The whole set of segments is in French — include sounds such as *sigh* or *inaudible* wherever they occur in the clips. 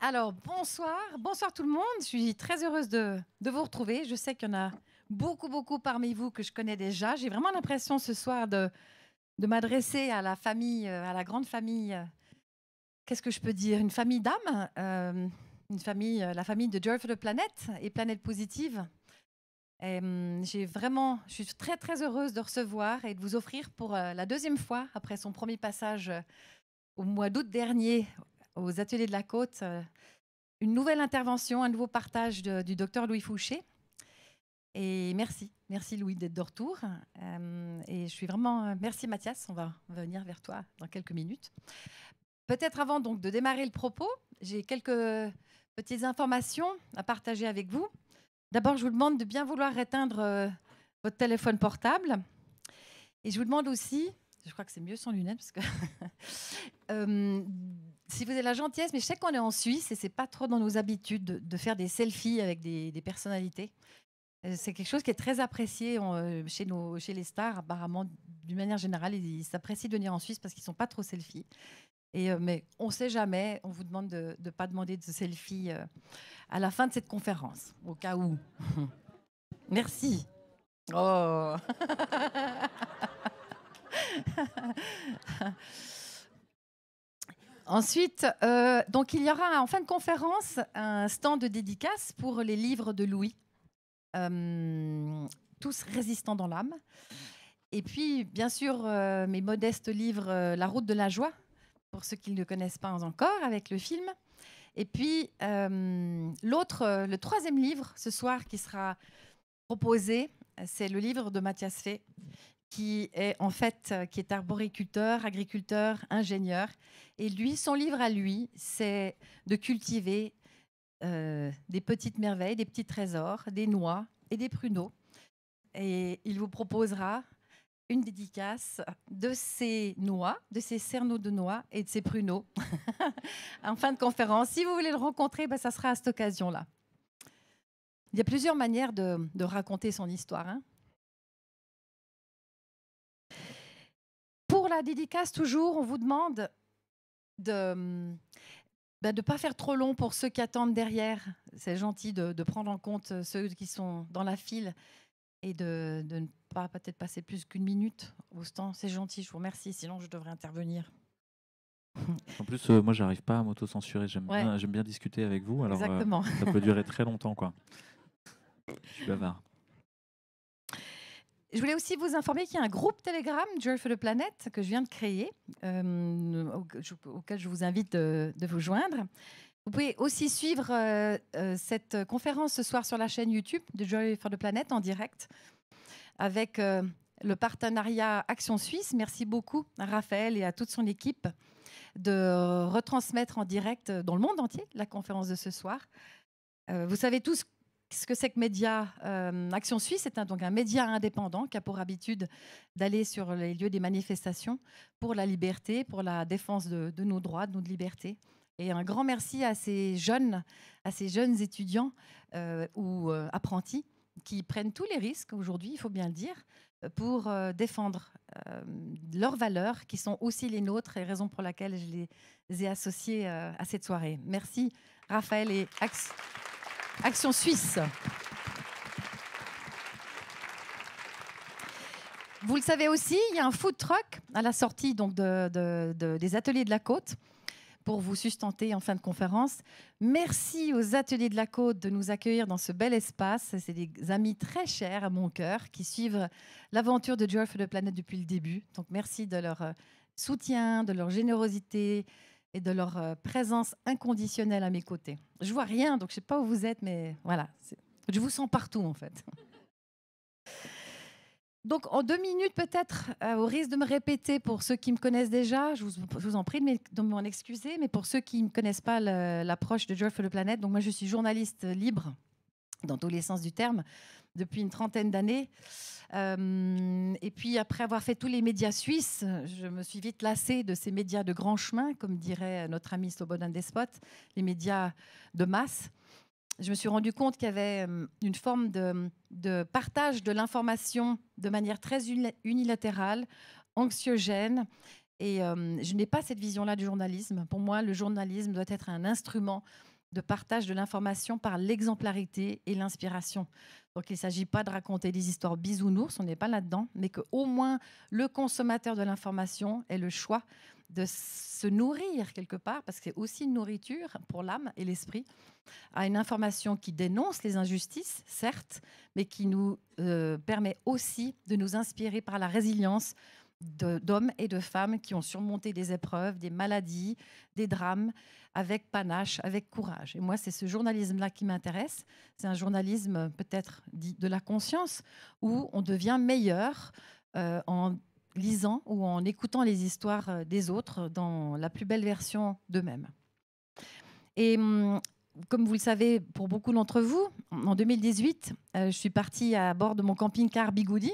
Alors, bonsoir, bonsoir tout le monde. Je suis très heureuse de, vous retrouver. Je sais qu'il y en a beaucoup, beaucoup parmi vous que je connais déjà. J'ai vraiment l'impression ce soir de, m'adresser à la famille, euh, à la grande famille. Euh, qu'est-ce que je peux dire Une famille d'âmes, euh, une famille, la famille de Joy for the Planet et Planète Positive. Hum, j'ai vraiment, je suis très très heureuse de recevoir et de vous offrir pour la deuxième fois après son premier passage au mois d'août dernier aux Ateliers de la Côte euh, une nouvelle intervention, un nouveau partage du docteur Louis Fouché. Et merci, merci Louis d'être de retour. Euh, et je suis vraiment. Euh, merci Mathias, on va venir vers toi dans quelques minutes. Peut-être avant donc de démarrer le propos, j'ai quelques petites informations à partager avec vous. D'abord, je vous demande de bien vouloir éteindre votre téléphone portable. Et je vous demande aussi, je crois que c'est mieux sans lunettes, parce que. *laughs* si vous avez la gentillesse, mais je sais qu'on est en Suisse et c'est pas trop dans nos habitudes de, faire des selfies avec des, personnalités. Euh, c'est quelque chose qui est très apprécié euh, chez, nos, chez les stars, apparemment, d'une manière générale. Ils s'apprécient de venir en Suisse parce qu'ils ne sont pas trop selfies. Et, euh, mais on ne sait jamais, on vous demande de ne pas demander de selfie à la fin de cette conférence, au cas où. *laughs* Merci. Oh *laughs* Ensuite, euh, donc il y aura en fin de conférence un stand de dédicace pour les livres de Louis, euh, tous résistants dans l'âme. Et puis, bien sûr, euh, mes modestes livres La route de la joie, pour ceux qui ne connaissent pas encore, avec le film. Et puis, l'autre, le troisième livre ce soir qui sera proposé, c'est le livre de Mathias Fay, qui est en fait euh, qui est arboriculteur, agriculteur, ingénieur. Et lui, son livre à lui, c'est de cultiver euh, des petites merveilles, des petits trésors, des noix et des pruneaux. Et il vous proposera une dédicace de ces noix, de ces cerneaux de noix et de ces pruneaux *laughs* en fin de conférence. Si vous voulez le rencontrer, ben, ça sera à cette occasion-là. Il y a plusieurs manières de, de raconter son histoire. Hein. pour la dédicace, toujours, on vous demande de ne ben, pas faire trop long pour ceux qui attendent derrière. C'est gentil de, de, prendre en compte ceux qui sont dans la file et de, de ne pas peut-être passer plus qu'une minute au stand. C'est gentil, je vous remercie, sinon je devrais intervenir. En plus, euh, moi, j'arrive pas à m'auto-censurer. J'aime bien, discuter avec vous. Alors, euh, Exactement. ça peut durer très longtemps, quoi. Je suis bavard. Je voulais aussi vous informer qu'il y a un groupe Telegram, Joy for the Planet, que je viens de créer, euh, auquel je vous invite de, vous joindre. Vous pouvez aussi suivre euh, euh, cette conférence ce soir sur la chaîne YouTube de Joy for the Planet en direct avec le partenariat Action Suisse. Merci beaucoup à Raphaël et à toute son équipe de retransmettre en direct dans le monde entier la conférence de ce soir. Vous savez tous ce que c'est que Média euh, Action Suisse, c'est un, donc un média indépendant qui a pour habitude d'aller sur les lieux des manifestations pour la liberté, pour la défense de, nos droits, de nos libertés. Et un grand merci à ces jeunes, à ces jeunes étudiants euh, ou euh, apprentis qui prennent tous les risques aujourd'hui, il faut bien le dire, pour défendre leurs valeurs qui sont aussi les nôtres et raison pour laquelle je les ai associés à cette soirée. Merci Raphaël et axe Action Suisse. Vous le savez aussi, il y a un food truck à la sortie donc des ateliers de la côte pour vous sustenter en fin de conférence. Merci aux ateliers de la côte de nous accueillir dans ce bel espace. C'est des amis très chers à mon cœur qui suivent l'aventure de Joy for the Planet depuis le début. Donc merci de leur soutien, de leur générosité, et de leur euh, présence inconditionnelle à mes côtés. Je vois rien, donc je ne sais pas où vous êtes, mais voilà, je vous sens partout en fait. Donc en deux minutes peut-être, euh, au risque de me répéter pour ceux qui me connaissent déjà, je vous, en prie de m'en excuser, mais pour ceux qui ne connaissent pas l'approche de the Planet, donc moi je suis journaliste libre dans tous les sens du terme, depuis une trentaine d'années. Euh, et puis, après avoir fait tous les médias suisses, je me suis vite lassée de ces médias de grand chemin, comme dirait notre ami Slobodan Despot, les médias de masse. Je me suis rendu compte qu'il y avait euh, une forme de, partage de l'information de manière très unilatérale, anxiogène, et euh, je n'ai pas cette vision-là du journalisme. Pour moi, le journalisme doit être un instrument de partage de l'information par l'exemplarité et l'inspiration. Donc il ne s'agit pas de raconter des histoires bisounours, on n'est pas là-dedans, mais qu'au moins le consommateur de l'information ait le choix de se nourrir quelque part, parce que c'est aussi une nourriture pour l'âme et l'esprit, à une information qui dénonce les injustices, certes, mais qui nous euh, permet aussi de nous inspirer par la résilience, d'hommes et de femmes qui ont surmonté des épreuves, des maladies, des drames, avec panache, avec courage. Et moi, c'est ce journalisme-là qui m'intéresse. C'est un journalisme peut-être dit de la conscience, où on devient meilleur euh, en lisant ou en écoutant les histoires euh, des autres dans la plus belle version d'eux-mêmes. Et hum, comme vous le savez, pour beaucoup d'entre vous, en 2018, euh, je suis partie à bord de mon camping-car Bigoudi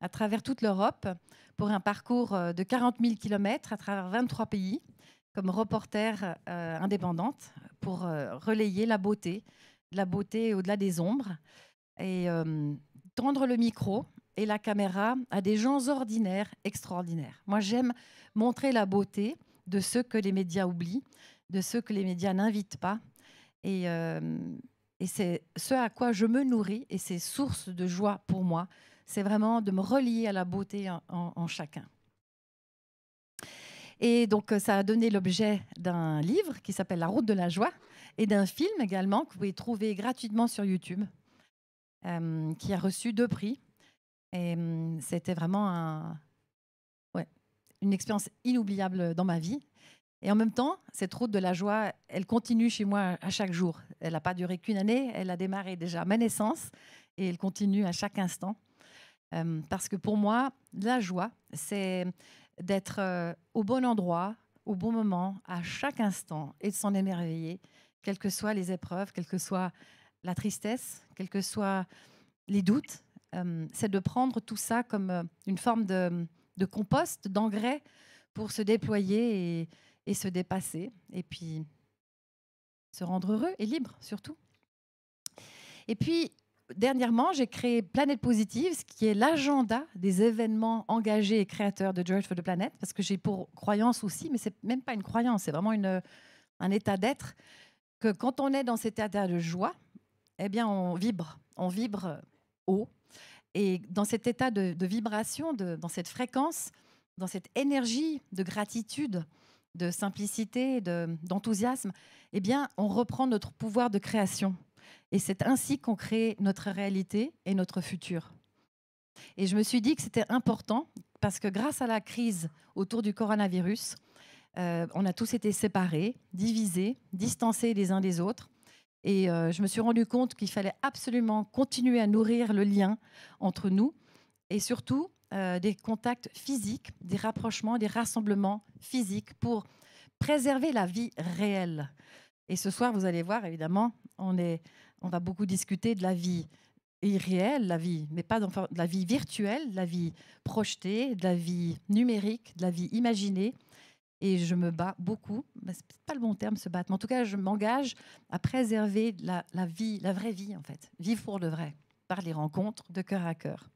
à travers toute l'Europe pour un parcours euh, de 40 000 km à travers 23 pays comme reporter euh, indépendante pour relayer la beauté, la beauté au-delà des ombres et tendre le micro et la caméra à des gens ordinaires, extraordinaires. Moi, j'aime montrer la beauté de ceux que les médias oublient, de ceux que les médias n'invitent pas, euh, et, c'est ce à quoi je me nourris et c'est source de joie pour moi. C'est vraiment de me relier à la beauté en, chacun. Et donc, euh, ça a donné l'objet d'un livre qui s'appelle La route de la joie et d'un film également que vous pouvez trouver gratuitement sur YouTube, euh, qui a reçu deux prix. Et c'était vraiment un, une expérience inoubliable dans ma vie. Et en même temps, cette route de la joie, elle continue chez moi à chaque jour. Elle n'a pas duré qu'une année, elle a démarré déjà à ma naissance et elle continue à chaque instant. Euh, parce que pour moi, la joie, c'est d'être euh, au bon endroit, au bon moment, à chaque instant, et de s'en émerveiller, quelles que soient les épreuves, quelle que soit la tristesse, quels que soient les doutes. Euh, c'est de prendre tout ça comme une forme de, de compost, d'engrais, pour se déployer et, et se dépasser et puis se rendre heureux et libre surtout. Et puis, dernièrement, j'ai créé Planète Positive, ce qui est l'agenda des événements engagés et créateurs de George for the Planet, parce que j'ai pour croyance aussi, mais c'est même pas une croyance, c'est vraiment une, un état d'être, que quand on est dans cet état de joie, eh bien, on vibre, on vibre haut. Et dans cet état de, de vibration, de, dans cette fréquence, dans cette énergie de gratitude, de simplicité, d'enthousiasme, eh bien, on reprend notre pouvoir de création. Et c'est ainsi qu'on crée notre réalité et notre futur. Et je me suis dit que c'était important parce que grâce à la crise autour du coronavirus, euh, on a tous été séparés, divisés, distancés les uns des autres. Et euh, je me suis rendu compte qu'il fallait absolument continuer à nourrir le lien entre nous et surtout euh, des contacts physiques, des rapprochements, des rassemblements physiques pour préserver la vie réelle. Et ce soir, vous allez voir, évidemment, on, va beaucoup discuter de la vie irréelle, la vie, mais pas de la vie virtuelle, de la vie projetée, de la vie numérique, de la vie imaginée. Et je me bats beaucoup, ce n'est pas le bon terme, se battre, mais en tout cas, je m'engage à préserver la, vie, la vraie vie, en fait, vivre pour le vrai, par les rencontres de cœur à cœur.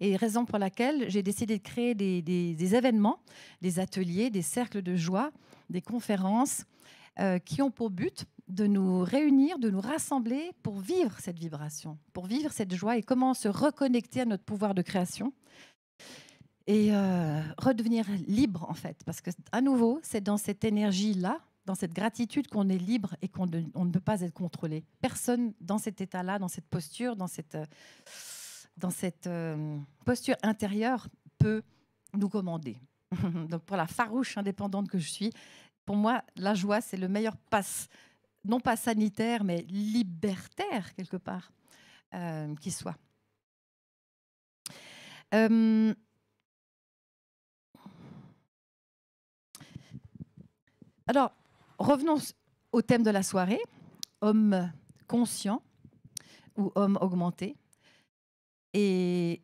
Et raison pour laquelle j'ai décidé de créer des, événements, des ateliers, des cercles de joie, des conférences euh, qui ont pour but de nous réunir, de nous rassembler pour vivre cette vibration, pour vivre cette joie et comment se reconnecter à notre pouvoir de création et euh, redevenir libre en fait. Parce que à nouveau, c'est dans cette énergie-là, dans cette gratitude qu'on est libre et qu'on ne, peut pas être contrôlé. Personne dans cet état-là, dans cette posture, dans cette... Euh, dans cette euh, posture intérieure peut nous commander. *laughs* Donc pour la farouche indépendante que je suis, pour moi, la joie, c'est le meilleur passe, non pas sanitaire, mais libertaire quelque part, euh, qui soit. Euh, alors, revenons au thème de la soirée, homme conscient ou homme augmenté. Et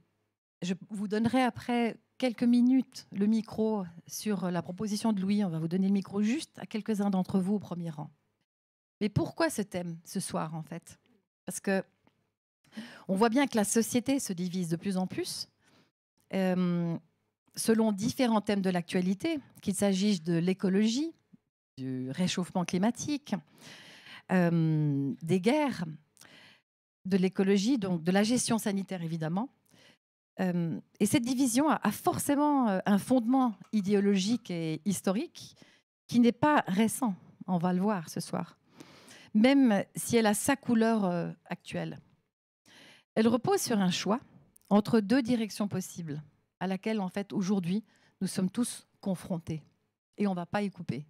je vous donnerai après quelques minutes le micro sur la proposition de Louis. On va vous donner le micro juste à quelques-uns d'entre vous au premier rang. Mais pourquoi ce thème ce soir, en fait Parce que on voit bien que la société se divise de plus en plus. Euh, selon différents thèmes de l'actualité, qu'il s'agisse de l'écologie, du réchauffement climatique, euh, des guerres, de l'écologie, donc de la gestion sanitaire évidemment. Euh, et cette division a, forcément euh, un fondement idéologique et historique qui n'est pas récent, on va le voir ce soir, même si elle a sa couleur euh, actuelle. Elle repose sur un choix entre deux directions possibles, à laquelle en fait aujourd'hui nous sommes tous confrontés et on ne va pas y couper.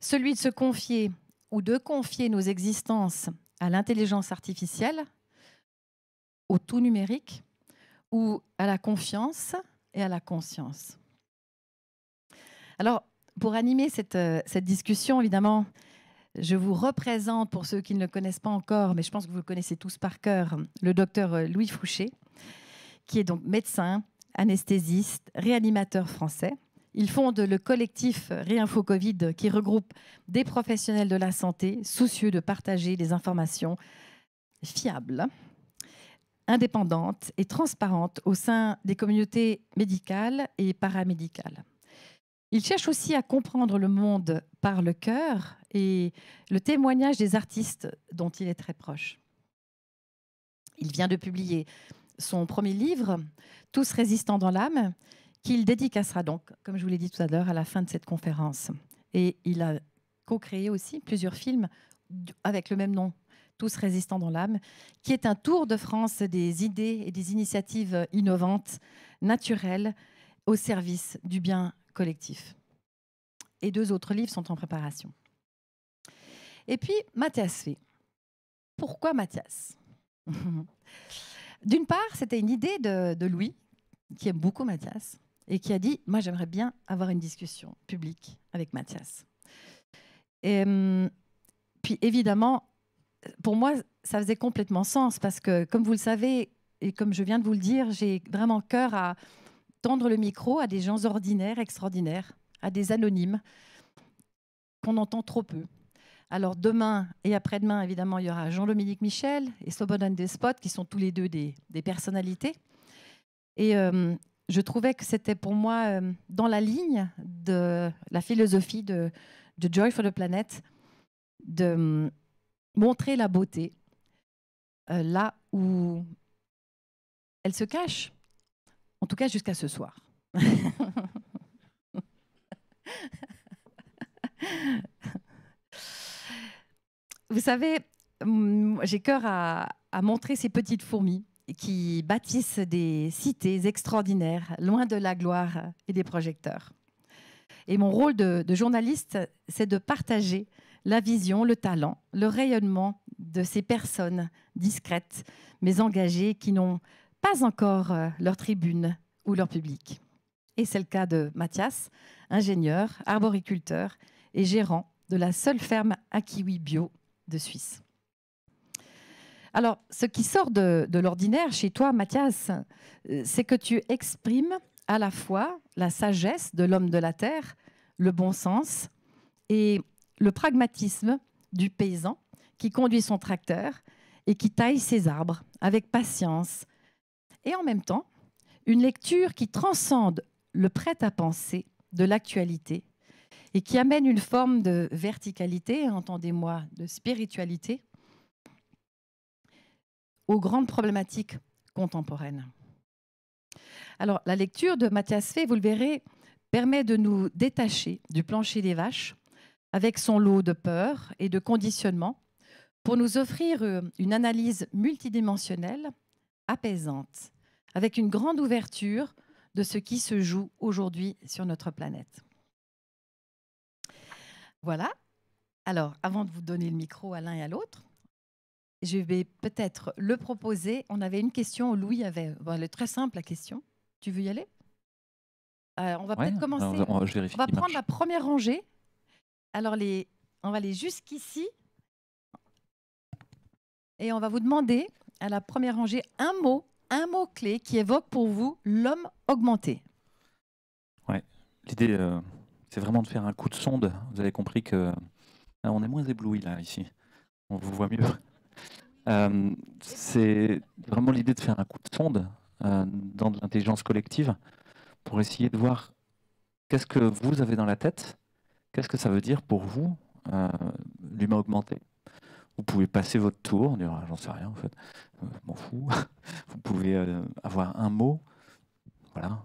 Celui de se confier ou de confier nos existences à l'intelligence artificielle, au tout numérique, ou à la confiance et à la conscience. Alors, pour animer euh, cette, discussion, évidemment, je vous représente, pour ceux qui ne le connaissent pas encore, mais je pense que vous le connaissez tous par cœur, le docteur euh, Louis Fouché, qui est donc médecin, anesthésiste, réanimateur français, il fonde le collectif Réinfo Covid qui regroupe des professionnels de la santé soucieux de partager des informations fiables, indépendantes et transparentes au sein des communautés médicales et paramédicales. Il cherche aussi à comprendre le monde par le cœur et le témoignage des artistes dont il est très proche. Il vient de publier son premier livre, Tous résistants dans l'âme, qu'il dédicacera donc, comme je vous l'ai dit tout à l'heure, à la fin de cette conférence. Et il a co-créé aussi plusieurs films avec le même nom, Tous résistants dans l'âme, qui est un tour de France des idées et des initiatives innovantes, naturelles, au service du bien collectif. Et deux autres livres sont en préparation. Et puis, Mathias V. Pourquoi Mathias *laughs* D'une part, c'était une idée de, de Louis, qui aime beaucoup Mathias, et qui a dit Moi, j'aimerais bien avoir une discussion publique avec Mathias. Et hum, puis, évidemment, pour moi, ça faisait complètement sens parce que, comme vous le savez, et comme je viens de vous le dire, j'ai vraiment cœur à tendre le micro à des gens ordinaires, extraordinaires, à des anonymes qu'on entend trop peu. Alors demain et après-demain, évidemment, il y aura Jean-Dominique Michel et Slobodan Despot, qui sont tous les deux des, personnalités. Et hum, je trouvais que c'était pour moi euh, dans la ligne de la philosophie de, Joy for the Planet de euh, montrer la beauté euh, là où elle se cache, en tout cas jusqu'à ce soir. *laughs* Vous savez, j'ai cœur à montrer ces petites fourmis qui bâtissent des cités extraordinaires, loin de la gloire et des projecteurs. Et mon rôle de, journaliste, c'est de partager la vision, le talent, le rayonnement de ces personnes discrètes, mais engagées, qui n'ont pas encore euh, leur tribune ou leur public. Et c'est le cas de Mathias, ingénieur, arboriculteur et gérant de la seule ferme à kiwi bio de Suisse. Alors, ce qui sort de, l'ordinaire chez toi, Mathias, euh, c'est que tu exprimes à la fois la sagesse de l'homme de la terre, le bon sens et le pragmatisme du paysan qui conduit son tracteur et qui taille ses arbres avec patience. Et en même temps, une lecture qui transcende le prêt-à-penser de l'actualité et qui amène une forme de verticalité, entendez-moi, de spiritualité, aux grandes problématiques contemporaines. Alors, la lecture de Mathias Fay, vous le verrez, permet de nous détacher du plancher des vaches avec son lot de peur et de conditionnement pour nous offrir euh, une analyse multidimensionnelle, apaisante, avec une grande ouverture de ce qui se joue aujourd'hui sur notre planète. Voilà. Alors, avant de vous donner le micro à l'un et à l'autre, je vais peut-être le proposer. On avait une question, Louis avait. Bon, elle est très simple la question. Tu veux y aller euh, On va peut-être commencer. On, va prendre la première rangée. Alors, les, on va aller jusqu'ici. Et on va vous demander, à la première rangée, un mot, un mot-clé qui évoque pour vous l'homme augmenté. Ouais, l'idée, euh, c'est vraiment de faire un coup de sonde. Vous avez compris que. Euh, on est moins ébloui là, ici. On vous voit mieux. Euh, c'est vraiment l'idée de faire un coup de sonde euh, dans de l'intelligence collective pour essayer de voir qu'est-ce que vous avez dans la tête, qu'est-ce que ça veut dire pour vous, euh, l'humain augmenté. Vous pouvez passer votre tour, on dira j'en sais rien en fait, m'en fous. *laughs* Vous pouvez avoir un mot, voilà,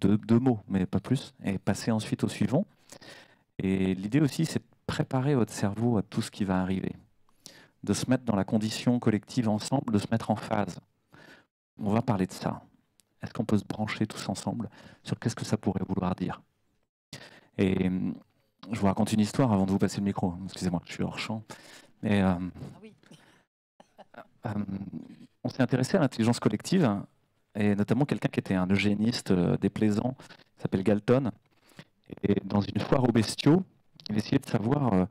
deux, deux, mots, mais pas plus, et passer ensuite au suivant. Et l'idée aussi, c'est de préparer votre cerveau à tout ce qui va arriver de se mettre dans la condition collective ensemble, de se mettre en phase. On va parler de ça. Est-ce qu'on peut se brancher tous ensemble sur qu'est-ce que ça pourrait vouloir dire Et hum, je vous raconte une histoire avant de vous passer le micro. Excusez-moi, je suis hors champ. Mais, euh, ah *laughs* hum, on s'est intéressé à l'intelligence collective, et notamment quelqu'un qui était un eugéniste euh, déplaisant, s'appelle Galton. Et dans une foire aux bestiaux, il essayait de savoir euh,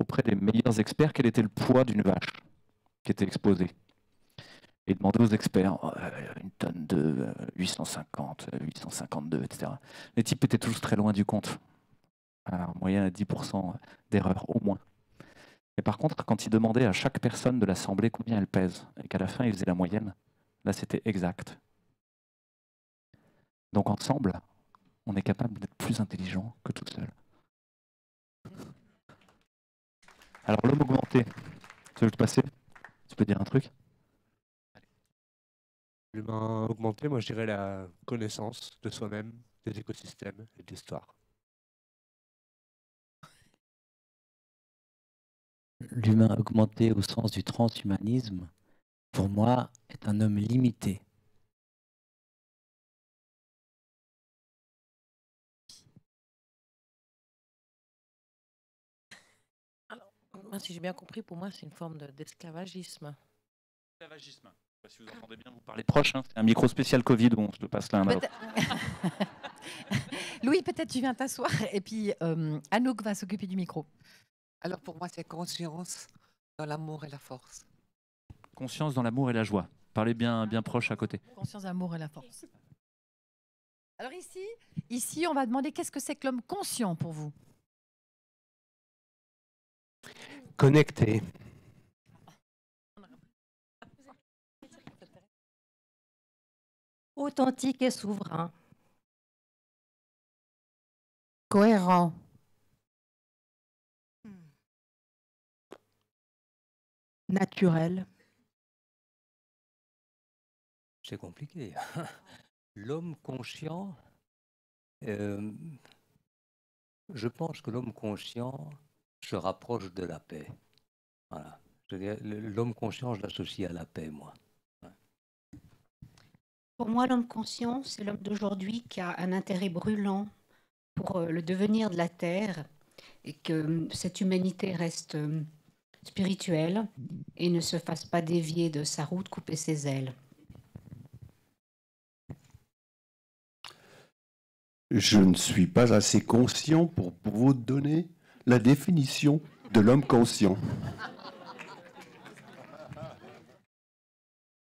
auprès des meilleurs experts quel était le poids d'une vache qui était exposée. Et demander aux experts, oh, euh, une tonne de 850, 852, etc. Les types étaient toujours très loin du compte. Alors, moyenne à 10% euh, d'erreur, au moins. Et par contre, quand ils demandaient à chaque personne de l'assemblée combien elle pèse, et qu'à la fin ils faisaient la moyenne, là c'était exact. Donc ensemble, on est capable d'être plus intelligent que tout seul. Alors l'homme augmenté, tu veux te passer Tu peux dire un truc L'humain augmenté, moi je dirais la connaissance de soi-même, des écosystèmes et de l'histoire. L'humain augmenté au sens du transhumanisme, pour moi, est un homme limité si j'ai bien compris, pour moi, c'est une forme d'esclavagisme. Esclavagisme. Si vous ah. entendez bien, vous parlez proche. Hein. C'est un micro spécial Covid. Bon, je te passe là un *laughs* Louis, peut-être tu viens t'asseoir et puis euh, Anouk va s'occuper du micro. Alors pour moi, c'est conscience dans l'amour et la force. Conscience dans l'amour et la joie. Parlez bien, bien proche à côté. Conscience, amour et la force. Alors ici, ici, on va demander qu'est-ce que c'est que l'homme conscient pour vous connecté Authentique et souverain. Cohérent. Naturel. C'est compliqué. *laughs* L'homme conscient, euh, je pense que l'homme conscient se rapproche de la paix. Voilà. L'homme conscient, je l'associe à la paix, moi. Pour moi, l'homme conscient, c'est l'homme d'aujourd'hui qui a un intérêt brûlant pour euh, le devenir de la Terre et que euh, cette humanité reste euh, spirituelle et ne se fasse pas dévier de sa route, couper ses ailes. Je ne suis pas assez conscient pour vous donner la définition de l'homme conscient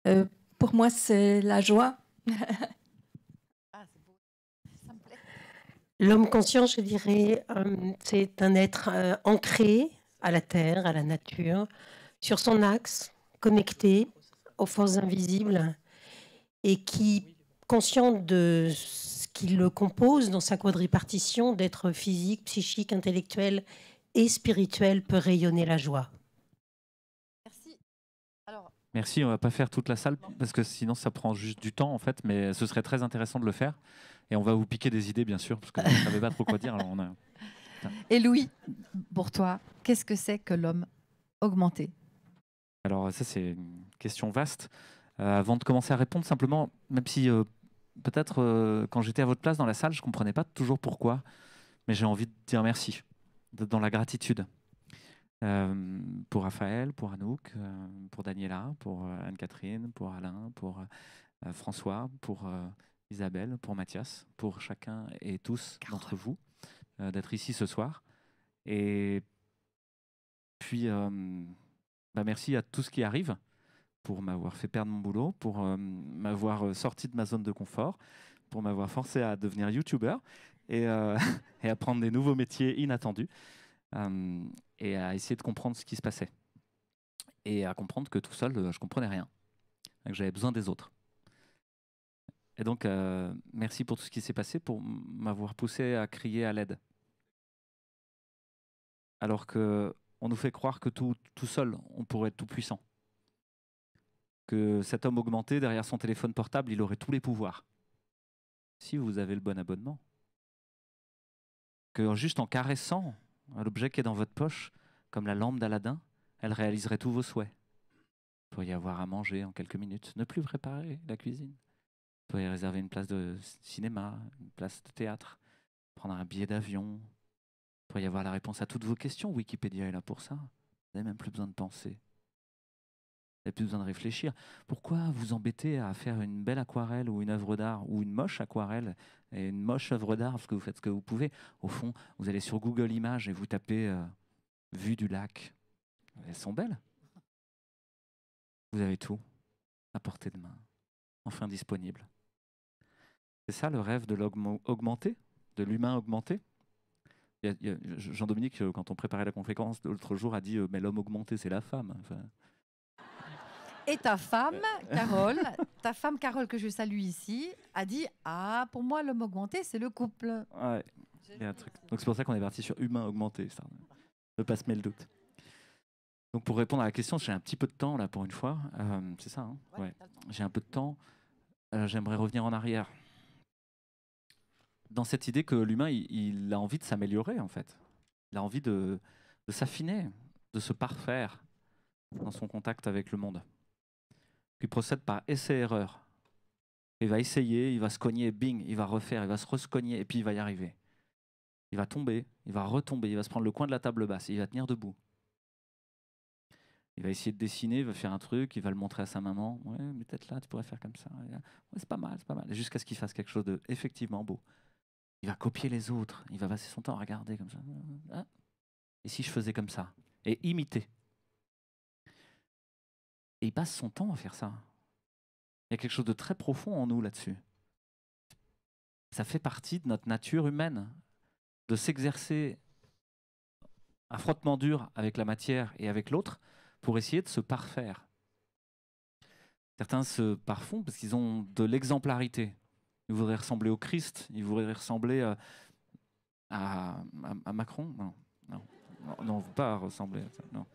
euh, Pour moi, c'est la joie. *laughs* L'homme conscient, je dirais, euh, c'est un être euh, ancré à la terre, à la nature, sur son axe, connecté aux forces invisibles, et qui, conscient de le compose dans sa quadripartition d'être physique, psychique, intellectuel et spirituel peut rayonner la joie. Merci. Alors... Merci, on va pas faire toute la salle parce que sinon ça prend juste du temps en fait, mais ce serait très intéressant de le faire. Et on va vous piquer des idées bien sûr, parce que vous pas trop quoi dire. *laughs* Et Louis, pour toi, qu'est-ce que c'est que l'homme augmenté Alors ça c'est une question vaste. Euh, avant de commencer à répondre, simplement, même si euh, peut-être euh, quand j'étais à votre place dans la salle, je ne comprenais pas toujours pourquoi, mais j'ai envie de dire merci, dans la gratitude. Euh, pour Raphaël, pour Anouk, euh, pour Daniela, pour Anne-Catherine, pour Alain, pour François, pour Isabelle, pour Mathias, pour chacun et tous d'entre vous d'être ici ce soir. Et puis, bah, merci à tout ce qui arrive pour m'avoir fait perdre mon boulot, pour euh, m'avoir euh, sorti de ma zone de confort, pour m'avoir forcé à devenir YouTuber et, euh, *laughs* à prendre des nouveaux métiers inattendus et à essayer de comprendre ce qui se passait. Et à comprendre que tout seul, je je comprenais rien, que j'avais besoin des autres. Et donc, merci pour tout ce qui s'est passé, pour m'avoir poussé à crier à l'aide. Alors qu'on nous fait croire que tout seul, on pourrait être tout puissant que cet homme augmenté, derrière son téléphone portable, il aurait tous les pouvoirs. Si vous avez le bon abonnement. Que juste en caressant l'objet qui est dans votre poche, comme la lampe d'Aladin, elle réaliserait tous vos souhaits. Vous pourriez avoir à manger en quelques minutes, ne plus préparer la cuisine. Vous pourriez réserver une place de cinéma, une place de théâtre, prendre un billet d'avion. Vous y avoir la réponse à toutes vos questions. Wikipédia est là pour ça. Vous n'avez même plus besoin de penser n'avez plus besoin de réfléchir. Pourquoi vous embêter à faire une belle aquarelle ou une œuvre d'art ou une moche aquarelle et une moche œuvre d'art parce que vous faites ce que vous pouvez Au fond, vous allez sur Google Images et vous tapez euh, vue du lac. Elles sont belles. Vous avez tout à portée de main, enfin disponible. C'est ça le rêve de l'augmenté, de l'humain augmenté. Jean-Dominique, euh, quand on préparait la conférence l'autre jour, a dit euh, Mais l'homme augmenté, c'est la femme. Et ta femme, Carole, ta femme Carole que je salue ici, a dit Ah, pour moi, l'homme augmenté, c'est le couple. Ouais, il y a un truc. Donc c'est pour ça qu'on est parti sur humain augmenté, ça. Ne pas mettre le doute. Donc pour répondre à la question, j'ai un petit peu de temps là pour une fois. Euh, c'est ça, hein ouais, J'ai un peu de temps. Euh, j'aimerais revenir en arrière. Dans cette idée que l'humain, il, il, a envie de s'améliorer en fait. Il a envie de, de s'affiner, de se parfaire dans son contact avec le monde. Il procède par essai-erreur. Il va essayer, il va se cogner, bing, il va refaire, il va se rescogner, et puis il va y arriver. Il va tomber, il va retomber, il va se prendre le coin de la table basse, il va tenir debout. Il va essayer de dessiner, il va faire un truc, il va le montrer à sa maman. Ouais, mais peut-être là, tu pourrais faire comme ça. c'est pas mal, c'est pas mal. Jusqu'à ce qu'il fasse quelque chose de effectivement beau. Il va copier les autres, il va passer son temps à regarder comme ça. Et si je faisais comme ça Et imiter et il passe son temps à faire ça. Il y a quelque chose de très profond en nous là-dessus. Ça fait partie de notre nature humaine, de s'exercer un frottement dur avec la matière et avec l'autre pour essayer de se parfaire. Certains se parfont parce qu'ils ont de l'exemplarité. Ils voudraient ressembler au Christ, ils voudraient ressembler euh, à, à, Macron. Non, non, non, veut pas ressembler. À ça, non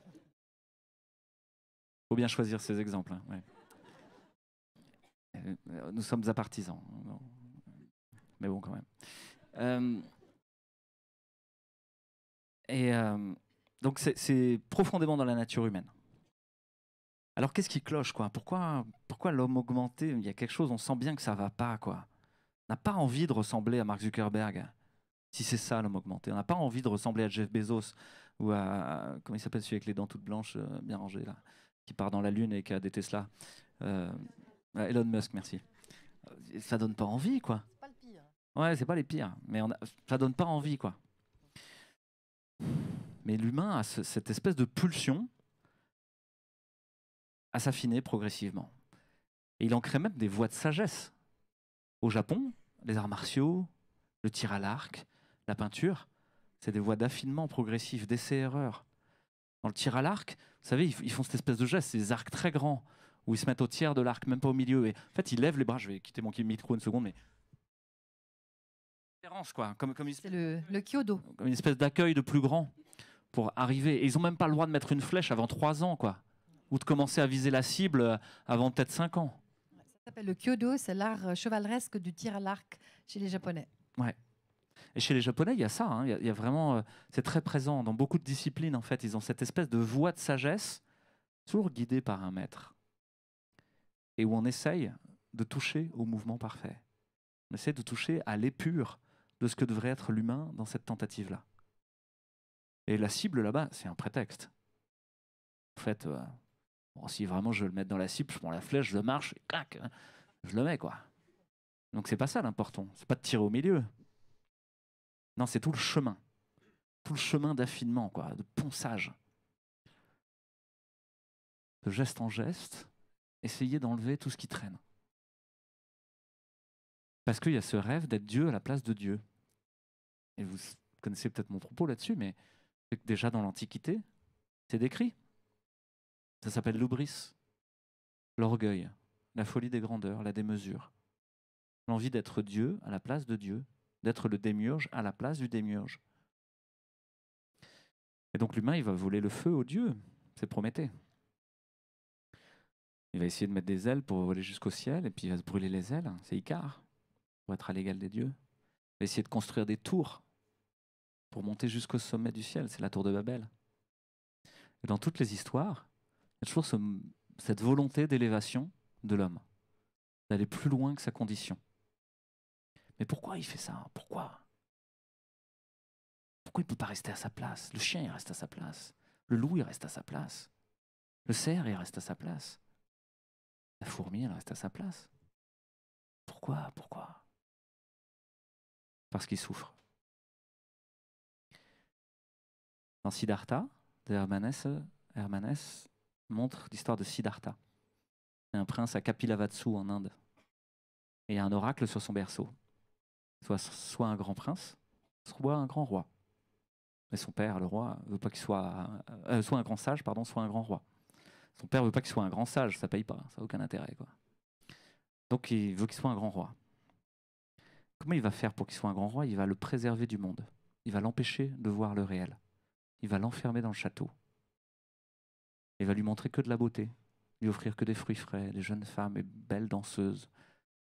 bien choisir ces exemples. Hein, ouais. Euh, nous sommes à partisans. Mais bon, quand même. Euh, et euh, donc, c'est profondément dans la nature humaine. Alors, qu'est-ce qui cloche quoi Pourquoi, pourquoi l'homme augmenté Il y a quelque chose, on sent bien que ça va pas. quoi. On n'a pas envie de ressembler à Mark Zuckerberg, si c'est ça l'homme augmenté. On n'a pas envie de ressembler à Jeff Bezos ou à. Comment il s'appelle celui avec les dents toutes blanches, bien rangées là qui part dans la Lune et qui a des Tesla. Euh, Elon Musk, merci. Ça donne pas envie, quoi. C'est pas le pire. Ouais, c'est pas les pires, mais on a... ça donne pas envie, quoi. Mais l'humain a cette espèce de pulsion à s'affiner progressivement. Et il en crée même des voies de sagesse. Au Japon, les arts martiaux, le tir à l'arc, la peinture, c'est des voies d'affinement progressif, d'essai-erreur. Dans le tir à l'arc, vous savez, ils, font cette espèce de geste, ces arcs très grands, où ils se mettent au tiers de l'arc, même pas au milieu. Et en fait, ils lèvent les bras. Je vais quitter mon micro une seconde, mais quoi. Comme, C'est le, Kyodo. une espèce d'accueil de plus grand pour arriver. Et ils ont même pas le droit de mettre une flèche avant 3 ans, quoi. Ou de commencer à viser la cible euh, avant peut-être 5 ans. Ça s'appelle le Kyodo, c'est l'art euh, chevaleresque du tir à l'arc chez les Japonais. Ouais. Et chez les Japonais, il y a ça. Hein. Il, y vraiment, euh, c'est très présent dans beaucoup de disciplines en fait. Ils ont cette espèce de voie de sagesse, toujours guidée par un maître, et où on essaye de toucher au mouvement parfait. On essaye de toucher à l'épure de ce que devrait être l'humain dans cette tentative-là. Et la cible là-bas, c'est un prétexte. En fait, euh, si vraiment je veux le mettre dans la cible, je prends la flèche, je marche, et clac, hein, je le mets quoi. Donc c'est pas ça l'important, c'est pas de tirer au milieu, non, c'est tout le chemin. Tout le chemin d'affinement, quoi, de ponçage. De geste en geste, essayer d'enlever tout ce qui traîne. Parce qu'il y a ce rêve d'être Dieu à la place de Dieu. Et vous connaissez peut-être mon propos là-dessus, mais déjà dans l'Antiquité, c'est décrit. Ça s'appelle l'oubris, l'orgueil, la folie des grandeurs, la démesure, l'envie d'être Dieu à la place de Dieu, d'être le démiurge à la place du démiurge. Et donc l'humain, il va voler le feu aux dieux, c'est Prométhée. Il va essayer de mettre des ailes pour voler jusqu'au ciel, et puis il va se brûler les ailes, c'est Icare, pour être à l'égal des dieux. Il va essayer de construire des tours pour monter jusqu'au sommet du ciel, c'est la tour de Babel. Et dans toutes les histoires, il y a toujours cette volonté d'élévation de l'homme, d'aller plus loin que sa condition. Mais pourquoi il fait ça Pourquoi Pourquoi il ne peut pas rester à sa place Le chien, il reste à sa place. Le loup, il reste à sa place. Le cerf, il reste à sa place. La fourmi, elle reste à sa place. Pourquoi Pourquoi Parce qu'il souffre. Dans Siddhartha, de Hermanès, montre l'histoire de Siddhartha, un prince à Kapilavatsu en Inde, et un oracle sur son berceau soit, soit un grand prince, soit un grand roi. Mais son père, le roi, veut pas qu'il soit, euh, soit un grand sage, pardon, soit un grand roi. Son père veut pas qu'il soit un grand sage, ça paye pas, ça n'a aucun intérêt. Quoi. Donc il veut qu'il soit un grand roi. Comment il va faire pour qu'il soit un grand roi Il va le préserver du monde. Il va l'empêcher de voir le réel. Il va l'enfermer dans le château. Il va lui montrer que de la beauté, lui offrir que des fruits frais, des jeunes femmes et belles danseuses.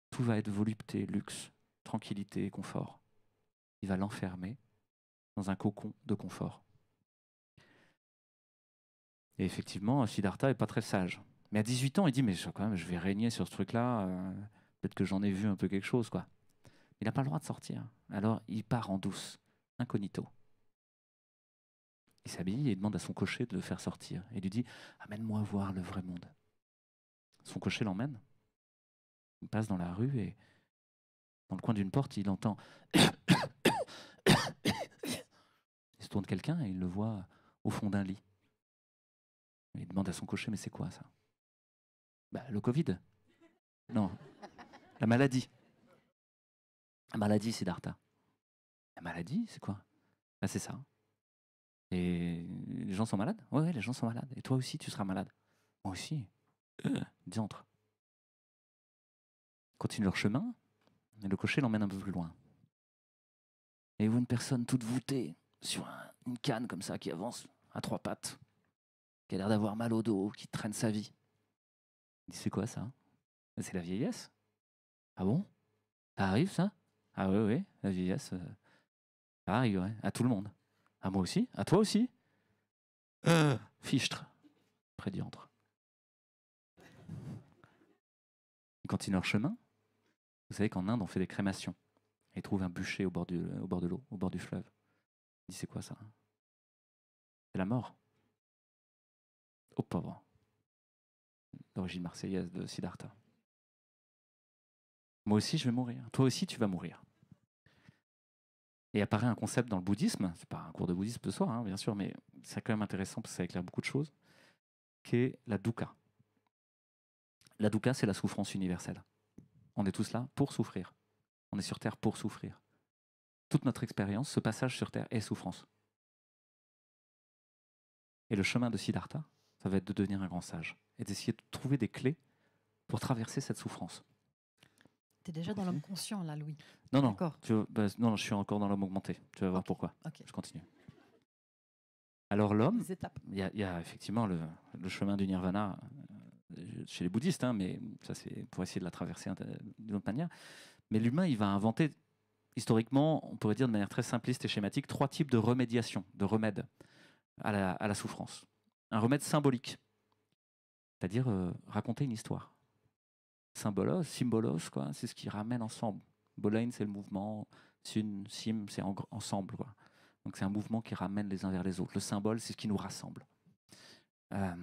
Tout va être volupté, luxe tranquillité et confort. Il va l'enfermer dans un cocon de confort. Et effectivement, Siddhartha est pas très sage. Mais à 18 ans, il dit, mais je, je vais régner sur ce truc-là. Euh, peut-être que j'en ai vu un peu quelque chose, quoi. Il n'a pas le droit de sortir. Alors, il part en douce, incognito. Il s'habille et demande à son cocher de le faire sortir. Et lui dit, amène-moi voir le vrai monde. Son cocher l'emmène. Il passe dans la rue et dans le coin d'une porte, il entend. *coughs* il se tourne quelqu'un et il le voit au fond d'un lit. Il demande à son cocher, mais c'est quoi ça bah, Le Covid Non, la maladie. La maladie, c'est Darta. La maladie, c'est quoi bah, C'est ça. Et les gens sont malades Oui, les gens sont malades. Et toi aussi, tu seras malade. Moi aussi. Euh, *coughs* entre. »« Continuent leur chemin. Et le cocher l'emmène un peu plus loin. Et vous, une personne toute voûtée, sur une canne comme ça, qui avance à trois pattes, qui a l'air d'avoir mal au dos, qui traîne sa vie. Il dit C'est quoi ça C'est la vieillesse Ah bon Ça arrive ça Ah oui, oui, la vieillesse. Euh, ça arrive, ouais, à tout le monde. À moi aussi À toi aussi euh. Fichtre, prédiantre. Ils continuent leur chemin, vous savez qu'en Inde, on fait des crémations. ils trouvent un bûcher au bord, du, au bord de l'eau, au bord du fleuve. Ils disent c'est quoi ça C'est la mort. Au pauvre. L'origine marseillaise de Siddhartha. Moi aussi, je vais mourir. Toi aussi, tu vas mourir. Et apparaît un concept dans le bouddhisme, c'est pas un cours de bouddhisme ce soir, hein, bien sûr, mais c'est quand même intéressant parce que ça éclaire beaucoup de choses, qui est la dukkha. La dukkha, c'est la souffrance universelle on est tous là pour souffrir. On est sur Terre pour souffrir. Toute notre expérience, ce passage sur Terre est souffrance. Et le chemin de Siddhartha, ça va être de devenir un grand sage et d'essayer de trouver des clés pour traverser cette souffrance. Tu es déjà dans l'homme conscient, là, Louis. Non, non, tu bah, je suis encore dans l'homme augmenté. Tu vas voir pourquoi. Je continue. Alors l'homme, il y, a effectivement le chemin du nirvana chez les bouddhistes, hein, mais ça c'est pour essayer de la traverser d'une autre manière. Mais l'humain, il va inventer, historiquement, on pourrait dire de manière très simpliste et schématique, trois types de remédiation, de remède à la, souffrance. Un remède symbolique, c'est-à-dire euh, raconter une histoire. Symbolos, symbolos, quoi, c'est ce qui ramène ensemble. Bolain, c'est le mouvement, sim, sim c'est ensemble. Donc c'est un mouvement qui ramène les uns vers les autres. Le symbole, c'est ce qui nous rassemble. Euh,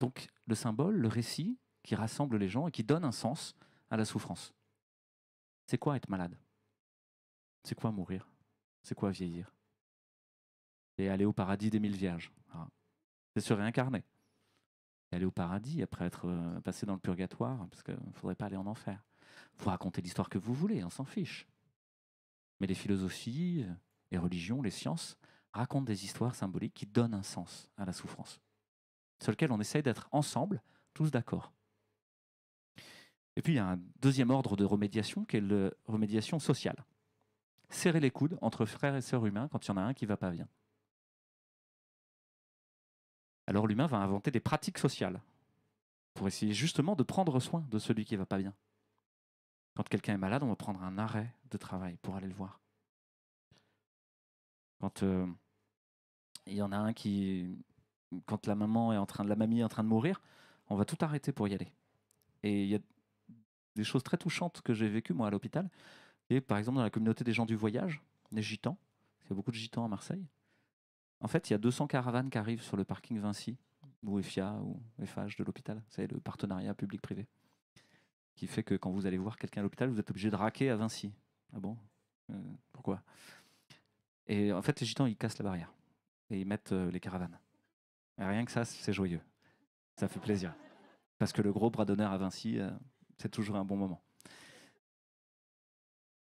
donc le symbole, le récit qui rassemble les gens et qui donne un sens à la souffrance. C'est quoi être malade C'est quoi mourir C'est quoi vieillir C'est aller au paradis des mille vierges. Ah. c'est se réincarner. aller au paradis après être euh, passé dans le purgatoire, parce qu'il ne faudrait pas aller en enfer. Vous racontez l'histoire que vous voulez, on s'en fiche. Mais les philosophies, euh, les religions, les sciences racontent des histoires symboliques qui donnent un sens à la souffrance sur lequel on essaye d'être ensemble, tous d'accord. Et puis il y a un deuxième ordre de remédiation qui est la remédiation sociale. Serrer les coudes entre frères et sœurs humains quand il y en a un qui ne va pas bien. Alors l'humain va inventer des pratiques sociales pour essayer justement de prendre soin de celui qui ne va pas bien. Quand quelqu'un est malade, on va prendre un arrêt de travail pour aller le voir. Quand euh, il y en a un qui quand la maman est en train de la mamie est en train de mourir, on va tout arrêter pour y aller. Et il y a des choses très touchantes que j'ai vécues moi à l'hôpital. Et par exemple dans la communauté des gens du voyage, les gitans, il y a beaucoup de gitans à Marseille. En fait, il y a 200 caravanes qui arrivent sur le parking Vinci ou EFIA ou EFH de l'hôpital. C'est le partenariat public-privé qui fait que quand vous allez voir quelqu'un à l'hôpital, vous êtes obligé de raquer à Vinci. Ah bon euh, Pourquoi Et en fait, les gitans, ils cassent la barrière et ils mettent euh, les caravanes rien que ça, c'est joyeux. Ça fait plaisir. Parce que le gros bras d'honneur à Vinci, euh, c'est toujours un bon moment.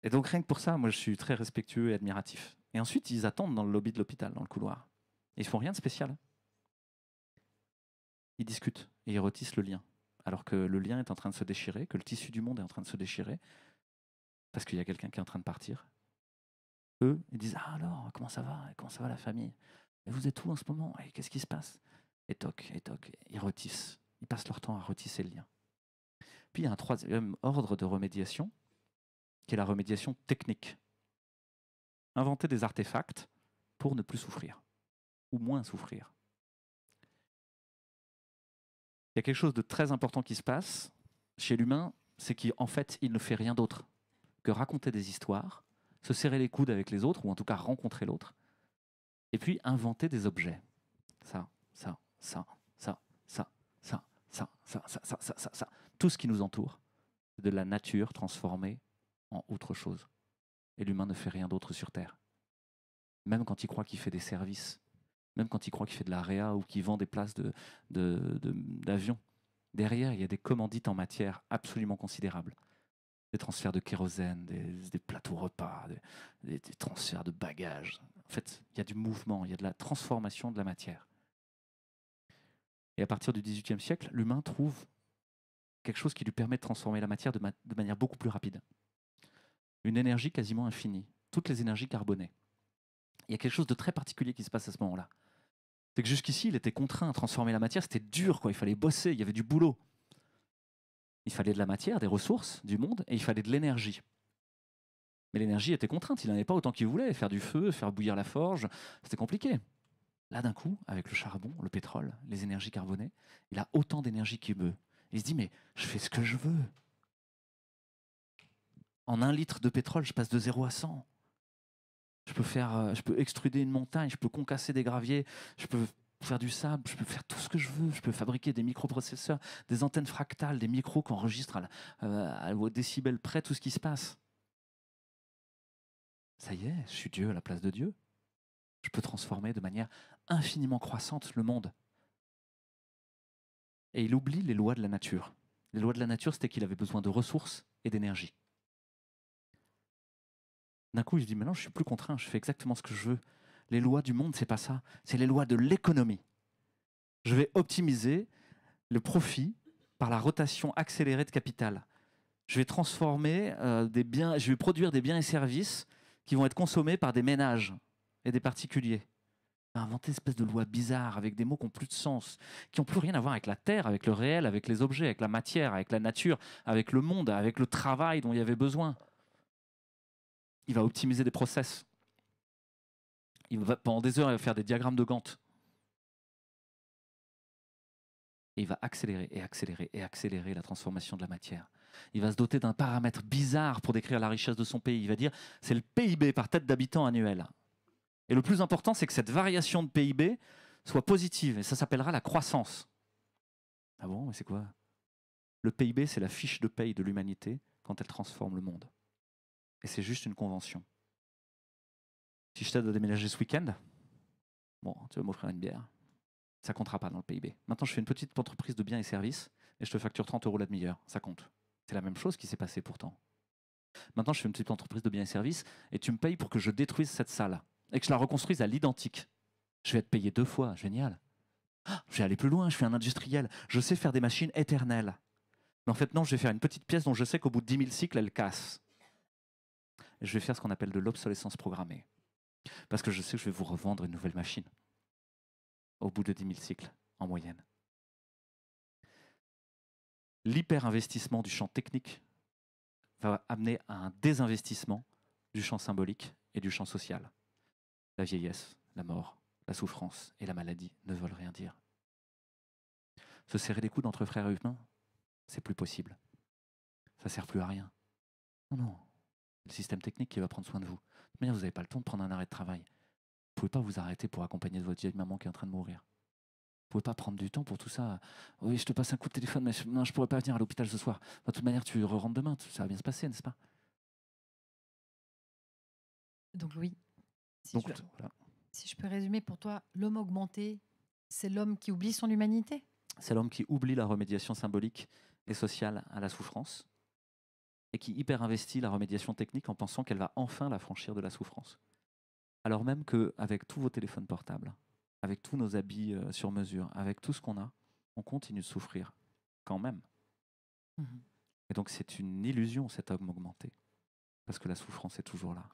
Et donc rien que pour ça, moi je suis très respectueux et admiratif. Et ensuite, ils attendent dans le lobby de l'hôpital, dans le couloir. Ils ils font rien de spécial. Ils discutent et ils retissent le lien. Alors que le lien est en train de se déchirer, que le tissu du monde est en train de se déchirer, parce qu'il y a quelqu'un qui est en train de partir. Eux, ils disent Ah alors, comment ça va Comment ça va la famille vous êtes où en ce moment qu'est-ce qui se passe Et toc, et toc, ils retissent. Ils passent leur temps à retisser le lien. Puis il y a un troisième ordre de remédiation, qui est la remédiation technique. Inventer des artefacts pour ne plus souffrir, ou moins souffrir. Il y a quelque chose de très important qui se passe chez l'humain, c'est qu'en fait, il ne fait rien d'autre que raconter des histoires, se serrer les coudes avec les autres, ou en tout cas rencontrer l'autre, et puis inventer des objets. Ça, ça, ça, ça, ça, ça, ça, ça, ça, ça, ça, ça, ça. Tout ce qui nous entoure, c'est de la nature transformée en autre chose. Et l'humain ne fait rien d'autre sur Terre. Même quand il croit qu'il fait des services, même quand il croit qu'il fait de la ou qu'il vend des places d'avion. Derrière, il y a des commandites en matière absolument considérables. Des transferts de kérosène, des, plateaux repas, des, transferts de bagages en fait, il y a du mouvement, il y a de la transformation de la matière. Et à partir du XVIIIe siècle, l'humain trouve quelque chose qui lui permet de transformer la matière de, manière beaucoup plus rapide. Une énergie quasiment infinie, toutes les énergies carbonées. Il y a quelque chose de très particulier qui se passe à ce moment-là. C'est que jusqu'ici, il était contraint à transformer la matière, c'était dur, quoi. il fallait bosser, il y avait du boulot. Il fallait de la matière, des ressources, du monde, et il fallait de l'énergie. Mais l'énergie était contrainte, il n'en avait pas autant qu'il voulait. Faire du feu, faire bouillir la forge, c'était compliqué. Là, d'un coup, avec le charbon, le pétrole, les énergies carbonées, il a autant d'énergie qu'il veut. Il se dit, mais je fais ce que je veux. En un litre de pétrole, je passe de 0 à 100. Je peux, faire, euh, je peux extruder une montagne, je peux concasser des graviers, je peux faire du sable, je peux faire tout ce que je veux, je peux fabriquer des microprocesseurs, des antennes fractales, des micros qui enregistrent à, euh, décibels décibel près tout ce qui se passe. Ça y est, je suis Dieu à la place de Dieu. Je peux transformer de manière infiniment croissante le monde. Et il oublie les lois de la nature. Les lois de la nature, c'était qu'il avait besoin de ressources et d'énergie. D'un coup, il se dit non je suis plus contraint, je fais exactement ce que je veux. Les lois du monde, c'est pas ça, c'est les lois de l'économie. Je vais optimiser le profit par la rotation accélérée de capital. Je vais transformer euh, des biens, je vais produire des biens et services qui vont être consommés par des ménages et des particuliers. Il va inventer une espèce de loi bizarre avec des mots qui n'ont plus de sens, qui n'ont plus rien à voir avec la terre, avec le réel, avec les objets, avec la matière, avec la nature, avec le monde, avec le travail dont il y avait besoin. Il va optimiser des process. Il va, pendant des heures, il va faire des diagrammes de Gantt. Et il va accélérer et accélérer et accélérer la transformation de la matière il va se doter d'un paramètre bizarre pour décrire la richesse de son pays. Il va dire c'est le PIB par tête d'habitant annuel. Et le plus important, c'est que cette variation de PIB soit positive, et ça s'appellera la croissance. Ah bon, mais c'est quoi Le PIB, c'est la fiche de paye de l'humanité quand elle transforme le monde. Et c'est juste une convention. Si je t'aide à déménager ce week-end, bon, tu vas m'offrir une bière. Ça comptera pas dans le PIB. Maintenant, je fais une petite entreprise de biens et services et je te facture 30 euros la demi-heure. Ça compte. C'est la même chose qui s'est passée pourtant. Maintenant, je fais une petite entreprise de biens et services et tu me payes pour que je détruise cette salle et que je la reconstruise à l'identique. Je vais être payé deux fois, génial. Ah, je vais aller plus loin, je suis un industriel, je sais faire des machines éternelles. Mais en fait, non, je vais faire une petite pièce dont je sais qu'au bout de 10 000 cycles, elle casse. je vais faire ce qu'on appelle de l'obsolescence programmée. Parce que je sais que je vais vous revendre une nouvelle machine. Au bout de 10 000 cycles, en moyenne. L'hyperinvestissement du champ technique va amener à un désinvestissement du champ symbolique et du champ social. La vieillesse, la mort, la souffrance et la maladie ne veulent rien dire. Se serrer les coudes entre frères et humains, c'est plus possible. Ça sert plus à rien. Non, non. Le système technique qui va prendre soin de vous. Mais vous n'avez pas le temps de prendre un arrêt de travail. Vous ne pouvez pas vous arrêter pour accompagner votre vieille maman qui est en train de mourir pouvez pas prendre du temps pour tout ça. Oui, je te passe un coup de téléphone, mais je, ne pourrais pas venir à l'hôpital ce soir. De toute manière, tu re rentres demain, ça va bien se passer, n'est-ce pas Donc oui. Si, Donc, je, voilà. si je peux résumer pour toi, l'homme augmenté, c'est l'homme qui oublie son humanité C'est l'homme qui oublie la remédiation symbolique et sociale à la souffrance et qui hyper investit la remédiation technique en pensant qu'elle va enfin la franchir de la souffrance. Alors même qu'avec tous vos téléphones portables, avec tous nos habits euh, sur mesure, avec tout ce qu'on a, on continue de souffrir quand même. Mhm. Et donc c'est une illusion, cet homme augmenté, parce que la souffrance est toujours là.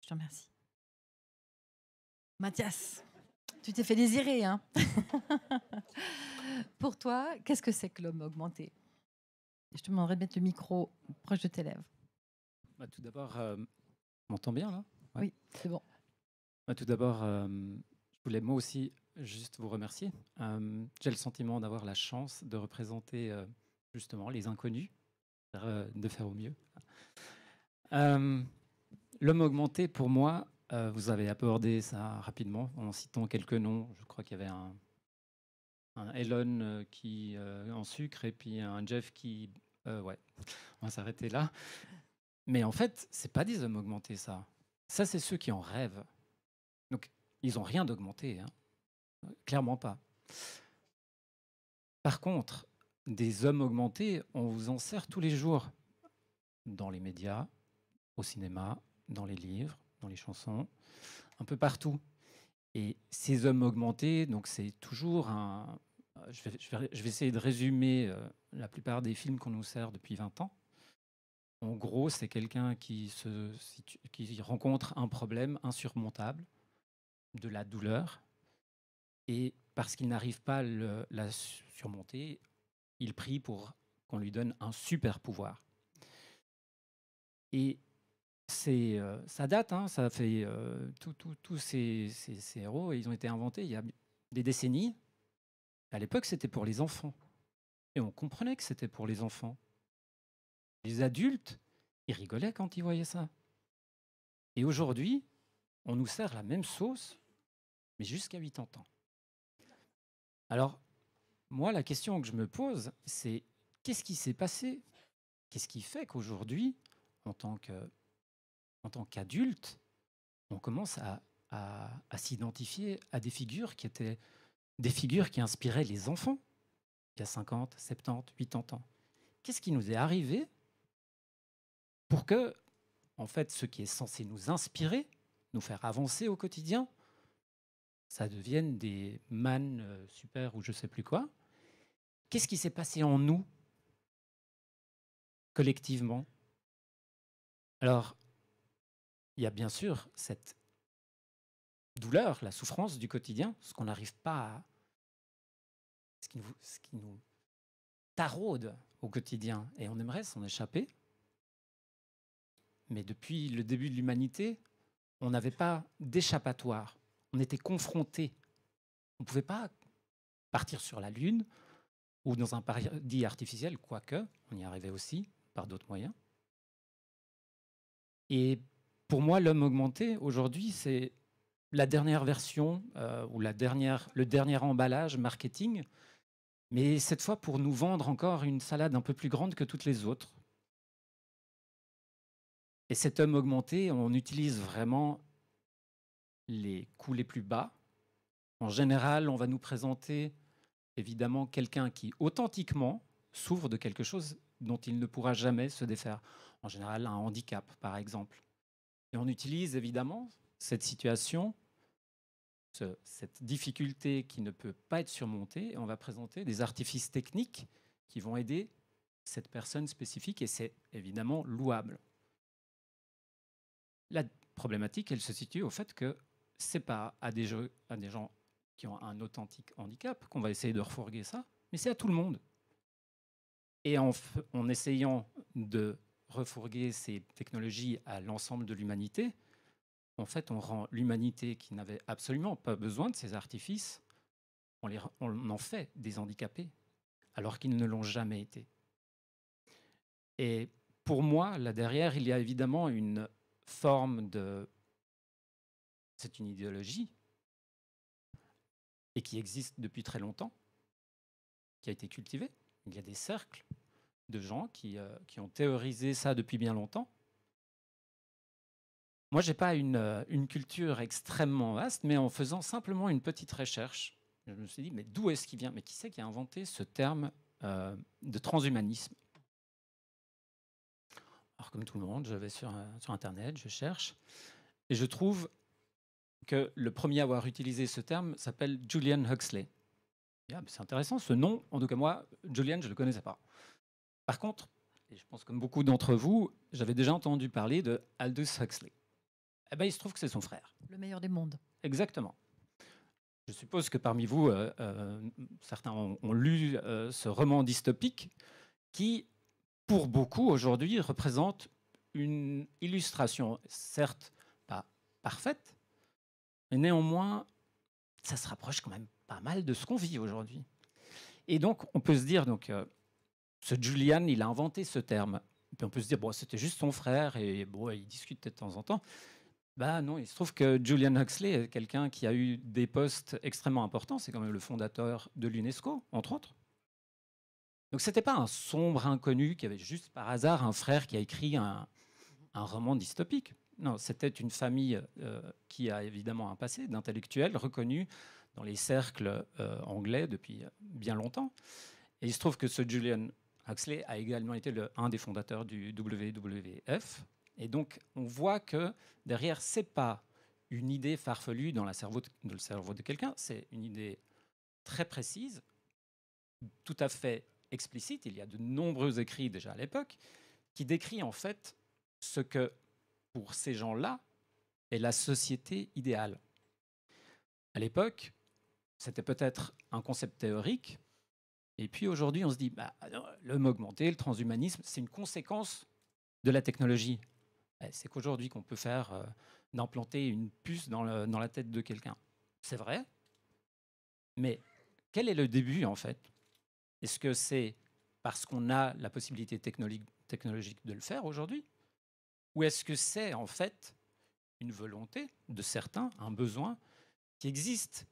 Je te remercie. Mathias, tu t'es fait désirer. Hein *laughs* Pour toi, qu'est-ce que c'est que l'homme augmenté Je te demanderais de mettre le micro proche de tes lèvres. Bah, tout d'abord, on euh, m'entend bien là Oui, c'est bon. Bah, tout d'abord, euh, je voulais moi aussi juste vous remercier. Euh, j'ai le sentiment d'avoir la chance de représenter euh, justement les inconnus, de faire au mieux. L'homme augmenté, pour moi, vous avez abordé ça rapidement en citant quelques noms. Je crois qu'il y avait un, Elon qui en sucre et puis un Jeff qui ouais *laughs* on va s'arrêter là mais en fait c'est pas des hommes augmentés ça ça c'est ceux qui en rêvent donc, ils n'ont rien d'augmenté, hein. clairement pas. Par contre, des hommes augmentés, on vous en sert tous les jours, dans les médias, au cinéma, dans les livres, dans les chansons, un peu partout. Et ces hommes augmentés, donc c'est toujours un... Je vais, essayer de résumer euh, la plupart des films qu'on nous sert depuis 20 ans. En gros, c'est quelqu'un qui, se, qui rencontre un problème insurmontable de la douleur. Et parce qu'il n'arrive pas à la surmonter, il prie pour qu'on lui donne un super pouvoir. Et c'est, euh, ça date, hein, ça fait euh, tous ces, ces, héros, ils ont été inventés il y a des décennies. À l'époque, c'était pour les enfants. Et on comprenait que c'était pour les enfants. Les adultes, ils rigolaient quand ils voyaient ça. Et aujourd'hui, on nous sert la même sauce mais jusqu'à 80 ans. Alors, moi, la question que je me pose, c'est qu'est-ce qui s'est passé Qu'est-ce qui fait qu'aujourd'hui, en tant qu'adulte, on commence à, à, à s'identifier à des figures qui étaient des figures qui inspiraient les enfants il y a 50, 70, 80 ans Qu'est-ce qui nous est arrivé pour que, en fait, ce qui est censé nous inspirer, nous faire avancer au quotidien, ça devienne des man euh, super ou je sais plus quoi. Qu'est-ce qui s'est passé en nous collectivement Alors, il y a bien sûr cette douleur, la souffrance du quotidien, ce qu'on n'arrive pas à... Ce qui, nous, ce qui nous taraude au quotidien, et on aimerait s'en échapper. Mais depuis le début de l'humanité, on n'avait pas d'échappatoire on était confronté. On ne pouvait pas partir sur la Lune ou dans un paradis artificiel, quoique on y arrivait aussi par d'autres moyens. Et pour moi, l'homme augmenté, aujourd'hui, c'est la dernière version euh, ou le dernier emballage marketing, mais cette fois pour nous vendre encore une salade un peu plus grande que toutes les autres. Et cet homme augmenté, on utilise vraiment les coûts les plus bas. En général, on va nous présenter évidemment quelqu'un qui authentiquement s'ouvre de quelque chose dont il ne pourra jamais se défaire. En général, un handicap, par exemple. Et on utilise évidemment cette situation, cette difficulté qui ne peut pas être surmontée, et on va présenter des artifices techniques qui vont aider cette personne spécifique, et c'est évidemment louable. La problématique, elle se situe au fait que c'est pas à des, jeux, à des gens qui ont un authentique handicap qu'on va essayer de refourguer ça, mais c'est à tout le monde. Et en, en essayant de refourguer ces technologies à l'ensemble de l'humanité, en fait, on rend l'humanité qui n'avait absolument pas besoin de ces artifices, on, les, on en fait des handicapés, alors qu'ils ne l'ont jamais été. Et pour moi, là derrière, il y a évidemment une forme de c'est une idéologie et qui existe depuis très longtemps, qui a été cultivée. Il y a des cercles de gens qui, euh, ont théorisé ça depuis bien longtemps. Moi, je n'ai pas euh, une, culture extrêmement vaste, mais en faisant simplement une petite recherche, je me suis dit, mais d'où est-ce qu'il vient Mais qui c'est qui a inventé ce terme euh, de transhumanisme Alors, comme tout le monde, je vais sur, sur Internet, je cherche, et je trouve que le premier à avoir utilisé ce terme s'appelle Julian Huxley. Ah, c'est intéressant, ce nom, en tout cas moi, Julian, je ne le connaissais pas. Par contre, et je pense comme beaucoup d'entre vous, j'avais déjà entendu parler de Aldous Huxley. Eh ben, il se trouve que c'est son frère. Le meilleur des mondes. Exactement. Je suppose que parmi vous, euh, euh, certains ont, lu euh, ce roman dystopique qui, pour beaucoup aujourd'hui, représente une illustration, certes pas parfaite, mais néanmoins, ça se rapproche quand même pas mal de ce qu'on vit aujourd'hui. Et donc, on peut se dire, donc, euh, ce Julian, il a inventé ce terme. Et on peut se dire, c'était juste son frère et bon, il discute de temps en temps. Bah non, il se trouve que Julian Huxley est quelqu'un qui a eu des postes extrêmement importants. C'est quand même le fondateur de l'UNESCO, entre autres. Donc ce n'était pas un sombre inconnu qui avait juste par hasard un frère qui a écrit un roman dystopique non, c'était une famille euh, qui a évidemment un passé d'intellectuel reconnu dans les cercles euh, anglais depuis bien longtemps. Et il se trouve que ce Julian Huxley a également été le, un des fondateurs du WWF. Et donc, on voit que derrière, ce n'est pas une idée farfelue dans, cerveau dans le cerveau de quelqu'un, c'est une idée très précise, tout à fait explicite. Il y a de nombreux écrits déjà à l'époque qui décrit en fait ce que pour ces gens-là est la société idéale. À l'époque, c'était peut-être un concept théorique, et puis aujourd'hui, on se dit, bah, l'homme augmenté, le transhumanisme, c'est une conséquence de la technologie. Eh, c'est qu'aujourd'hui qu'on peut faire euh, d'implanter une puce dans, dans la tête de quelqu'un. C'est vrai, mais quel est le début en fait Est-ce que c'est parce qu'on a la possibilité technologique de le faire aujourd'hui ou est-ce que c'est en fait une volonté de certains, un besoin qui existe,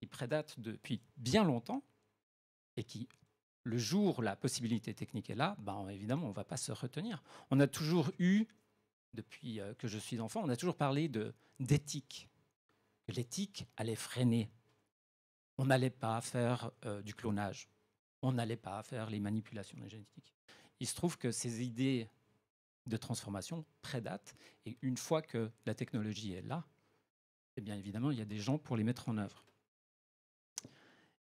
qui prédate depuis bien longtemps et qui, le jour où la possibilité technique est là, ben, évidemment, on ne va pas se retenir. On a toujours eu, depuis euh, que je suis enfant, on a toujours parlé d'éthique, que l'éthique allait freiner. On n'allait pas faire euh, du clonage, on n'allait pas faire les manipulations génétiques. Il se trouve que ces idées de transformation prédate. Et une fois que la technologie est là, et eh bien évidemment, il y a des gens pour les mettre en œuvre.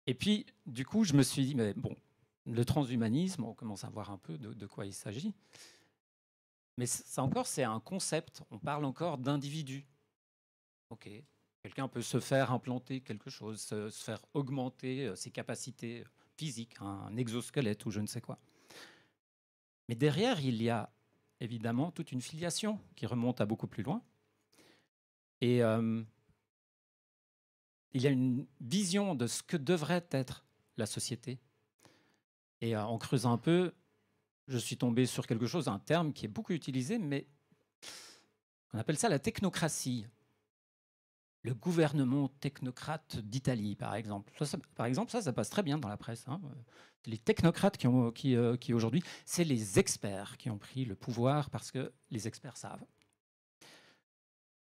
Et puis, du coup, je me suis dit, mais bon, le transhumanisme, on commence à voir un peu de, quoi il s'agit. Mais ça encore, c'est un concept. On parle encore d'individu. OK. Quelqu'un peut se faire implanter quelque chose, se, faire augmenter euh, ses capacités physiques, un exosquelette ou je ne sais quoi. Mais derrière, il y a évidemment toute une filiation qui remonte à beaucoup plus loin. Et euh, il y a une vision de ce que devrait être la société. Et euh, en creusant un peu, je suis tombé sur quelque chose, un terme qui est beaucoup utilisé, mais on appelle ça la technocratie le gouvernement technocrate d'Italie, par exemple. Ça, par exemple, ça, ça passe très bien dans la presse. Hein. Les technocrates qui, euh, qui aujourd'hui, c'est les experts qui ont pris le pouvoir parce que les experts savent.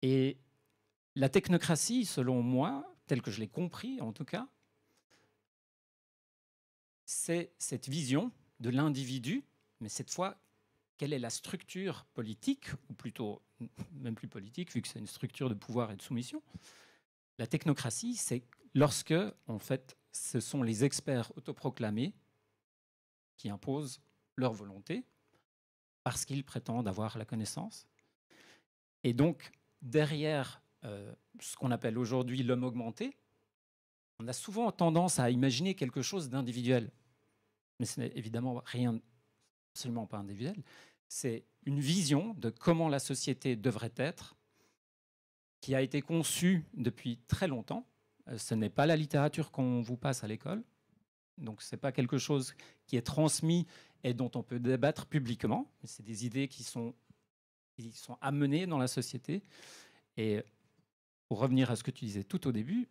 Et la technocratie, selon moi, telle que je l'ai compris en tout cas, c'est cette vision de l'individu, mais cette fois quelle est la structure politique, ou plutôt même plus politique, vu que c'est une structure de pouvoir et de soumission. La technocratie, c'est lorsque, en fait, ce sont les experts autoproclamés qui imposent leur volonté parce qu'ils prétendent avoir la connaissance. Et donc, derrière euh, ce qu'on appelle aujourd'hui l'homme augmenté, on a souvent tendance à imaginer quelque chose d'individuel. Mais ce n'est évidemment rien absolument pas individuel. c'est une vision de comment la société devrait être, qui a été conçue depuis très longtemps. Euh, ce n'est pas la littérature qu'on vous passe à l'école, donc ce n'est pas quelque chose qui est transmis et dont on peut débattre publiquement, c'est des idées qui sont, qui sont amenées dans la société. Et pour revenir à ce que tu disais tout au début,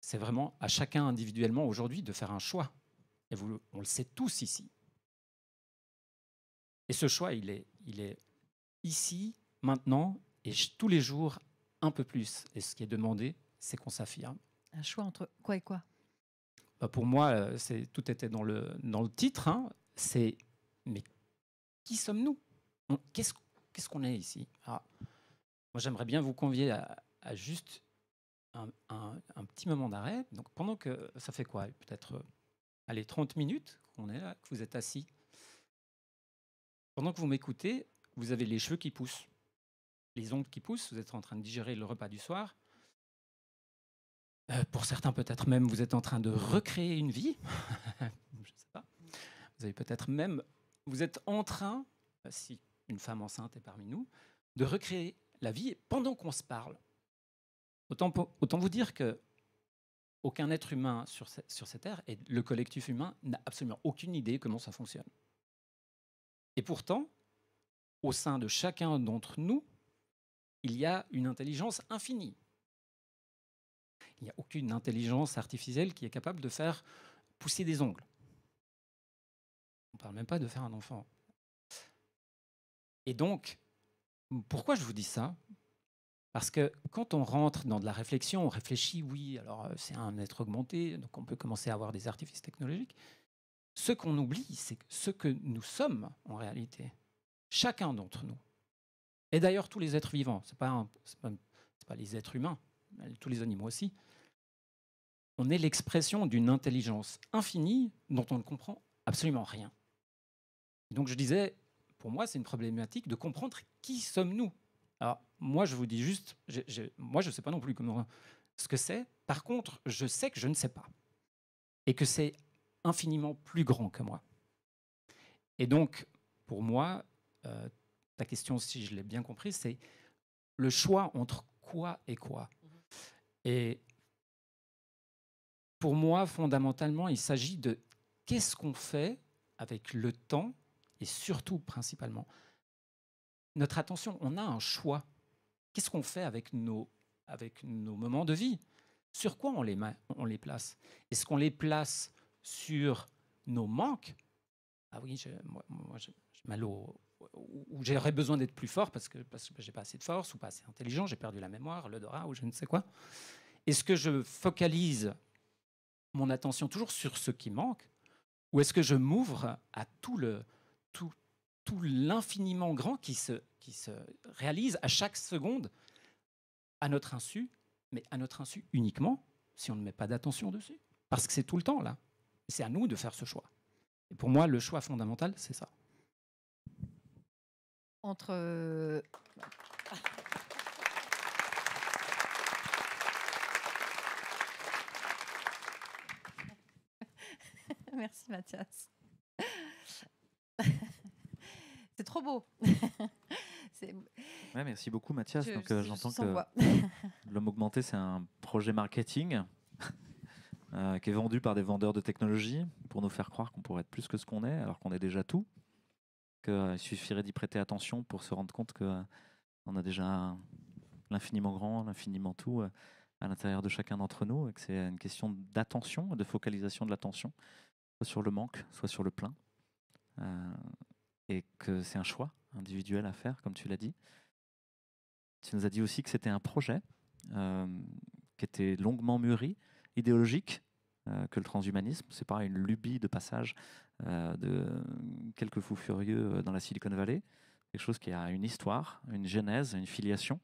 c'est vraiment à chacun individuellement aujourd'hui de faire un choix. Et vous, on le sait tous ici. Et ce choix, il est, il est ici, maintenant, et tous les jours, un peu plus. Et ce qui est demandé, c'est qu'on s'affirme. Un choix entre quoi et quoi bah, Pour moi, euh, c'est, tout était dans le, dans le titre. Hein. C'est, mais qui sommes-nous qu'est-ce, qu'est-ce qu'on est ici ah, Moi, j'aimerais bien vous convier à, juste un, petit moment d'arrêt. Donc, pendant que ça fait quoi Peut-être, euh, allez, 30 minutes qu'on est là, que vous êtes assis. Pendant que vous m'écoutez, vous avez les cheveux qui poussent, les ongles qui poussent, vous êtes en train de digérer le repas du soir. Euh, pour certains, peut-être même, vous êtes en train de recréer une vie. *laughs* Je ne sais pas. Vous avez peut-être même, vous êtes en train, euh, si une femme enceinte est parmi nous, de recréer la vie pendant qu'on se parle. Autant, vous dire que aucun être humain sur, sur cette terre et le collectif humain n'a absolument aucune idée comment ça fonctionne. Et pourtant, au sein de chacun d'entre nous, il y a une intelligence infinie. Il n'y a aucune intelligence artificielle qui est capable de faire pousser des ongles. On ne parle même pas de faire un enfant. Et donc, pourquoi je vous dis ça Parce que quand on rentre dans de la réflexion, on réfléchit, oui, alors euh, c'est un être augmenté, donc on peut commencer à avoir des artifices technologiques. Ce qu'on oublie, c'est ce que nous sommes en réalité, chacun d'entre nous. Et d'ailleurs, tous les êtres vivants, ce n'est pas, pas, les êtres humains, tous les animaux aussi, on est l'expression d'une intelligence infinie dont on ne comprend absolument rien. donc je disais, pour moi, c'est une problématique de comprendre qui sommes-nous. Alors, moi, je vous dis juste, moi, je ne sais pas non plus ce que c'est. Par contre, je sais que je ne sais pas. Et que c'est infiniment plus grand que moi. Et donc, pour moi, euh, ta question, si je l'ai bien compris, c'est le choix entre quoi et quoi. Mhm. Et pour moi, fondamentalement, il s'agit de qu'est-ce qu'on fait avec le temps et surtout, principalement, notre attention. On a un choix. Qu'est-ce qu'on fait avec nos, avec nos moments de vie Sur quoi on les, on les place Est-ce qu'on les place sur nos manques, ah oui, moi, j'ai mal au, ou j'aurais besoin d'être plus fort parce que, parce que j'ai pas assez de force ou pas assez intelligent, j'ai perdu la mémoire, l'odorat ou je ne sais quoi. Est-ce que je focalise mon attention toujours sur ce qui manque ou est-ce que je m'ouvre à tout le tout, tout l'infiniment grand qui se, qui se réalise à chaque seconde à notre insu, mais à notre insu uniquement si on ne met pas d'attention dessus parce que c'est tout le temps là. C'est à nous de faire ce choix. Et pour moi, le choix fondamental, c'est ça. Entre. Euh, *laughs* merci Mathias. *laughs* C'est trop beau. *laughs* merci beaucoup Mathias. Euh, j'entends que l'homme augmenté, c'est un projet marketing euh, qui est vendu par des vendeurs de technologie pour nous faire croire qu'on pourrait être plus que ce qu'on est, alors qu'on est déjà tout. Qu'il euh, suffirait d'y prêter attention pour se rendre compte qu'on euh, a déjà l'infiniment grand, l'infiniment tout à l'intérieur de chacun d'entre nous, et que c'est une question d'attention, de focalisation de l'attention, soit sur le manque, soit sur le plein, et que c'est un choix individuel à faire, comme tu l'as dit. Tu nous as dit aussi que c'était un projet qui était longuement mûri, idéologique, euh, que le transhumanisme. C'est pas une lubie de passage euh, de quelques fous furieux euh, dans la Silicon Valley. Quelque chose qui a une histoire, une genèse, une filiation.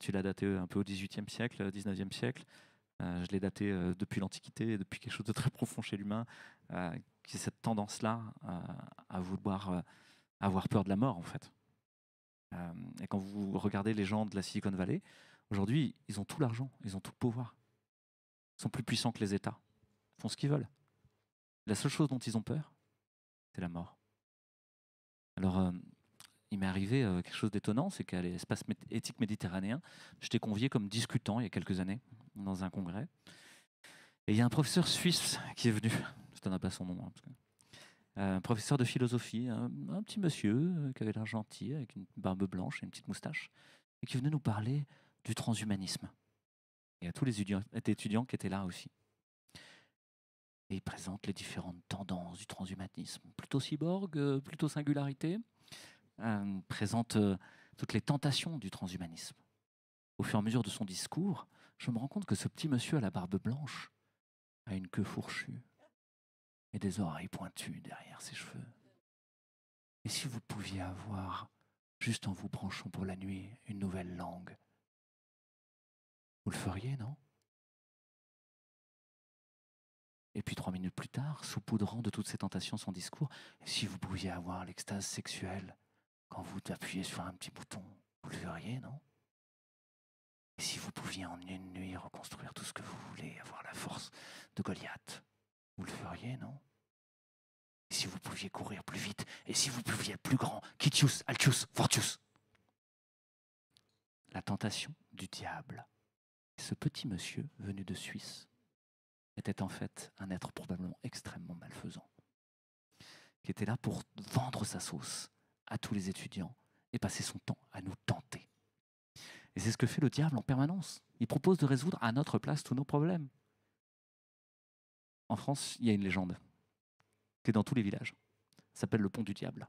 tu l'as daté un peu au XVIIIe siècle, XIXe siècle. je l'ai daté depuis l'Antiquité, depuis quelque chose de très profond chez l'humain, qui est cette tendance-là à vouloir avoir peur de la mort, en fait. et quand vous regardez les gens de la Silicon Valley, aujourd'hui, ils ont tout l'argent, ils ont tout le pouvoir. Ils sont plus puissants que les États font ce qu'ils veulent. La seule chose dont ils ont peur, c'est la mort. Alors, euh, il m'est arrivé euh, quelque chose d'étonnant, c'est qu'à l'espace éthique méditerranéen, j'étais convié comme discutant il y a quelques années dans un congrès. Et il y a un professeur suisse qui est venu, je ne ai pas son nom, hein, euh, Un professeur de philosophie, un, un petit monsieur qui avait l'air gentil, avec une barbe blanche et une petite moustache, et qui venait nous parler du transhumanisme. Et à tous les étudiants qui étaient là aussi et il présente les différentes tendances du transhumanisme. Plutôt cyborg, euh, plutôt singularité, Il euh, présente euh, toutes les tentations du transhumanisme. Au fur et à mesure de son discours, je me rends compte que ce petit monsieur à la barbe blanche a une queue fourchue et des oreilles pointues derrière ses cheveux. Et si vous pouviez avoir, juste en vous branchant pour la nuit, une nouvelle langue, vous le feriez, non Et puis trois minutes plus tard, saupoudrant de toutes ces tentations son discours, si vous pouviez avoir l'extase sexuelle quand vous appuyez sur un petit bouton, vous le feriez, non si vous pouviez en une nuit reconstruire tout ce que vous voulez, avoir la force de Goliath, vous le feriez, non Et si vous pouviez courir plus vite, et si vous pouviez être plus grand, Kitius, Altius, Fortius La tentation du diable. Ce petit monsieur venu de Suisse était en fait un être probablement extrêmement malfaisant, qui était là pour vendre sa sauce à tous les étudiants et passer son temps à nous tenter. Et c'est ce que fait le diable en permanence. Il propose de résoudre à notre place tous nos problèmes. En France, il y a une légende qui est dans tous les villages. Ça s'appelle le pont du diable.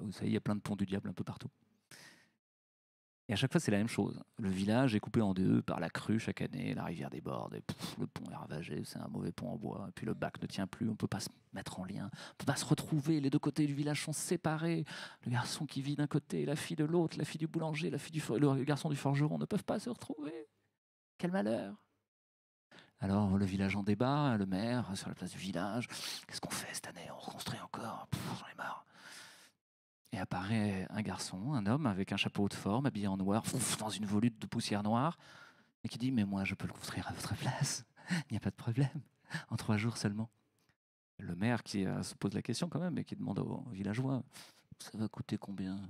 Vous savez, il y a plein de ponts du diable un peu partout. Et à chaque fois, c'est la même chose. Le village est coupé en deux par la crue chaque année, la rivière déborde, le pont est ravagé, c'est un mauvais pont en bois, et puis le bac ne tient plus, on ne peut pas se mettre en lien, on ne peut pas se retrouver, les deux côtés du village sont séparés. Le garçon qui vit d'un côté, la fille de l'autre, la fille du boulanger, la fille du le garçon du forgeron ne peuvent pas se retrouver. Quel malheur alors le village en débat, le maire sur la place du village, qu'est-ce qu'on fait cette année On reconstruit encore, j'en ai marre. Et apparaît un garçon, un homme avec un chapeau de forme, habillé en noir, dans une volute de poussière noire, et qui dit Mais moi, je peux le construire à votre place, *laughs* il n'y a pas de problème, en trois jours seulement. Le maire qui euh, se pose la question quand même et qui demande aux villageois Ça va coûter combien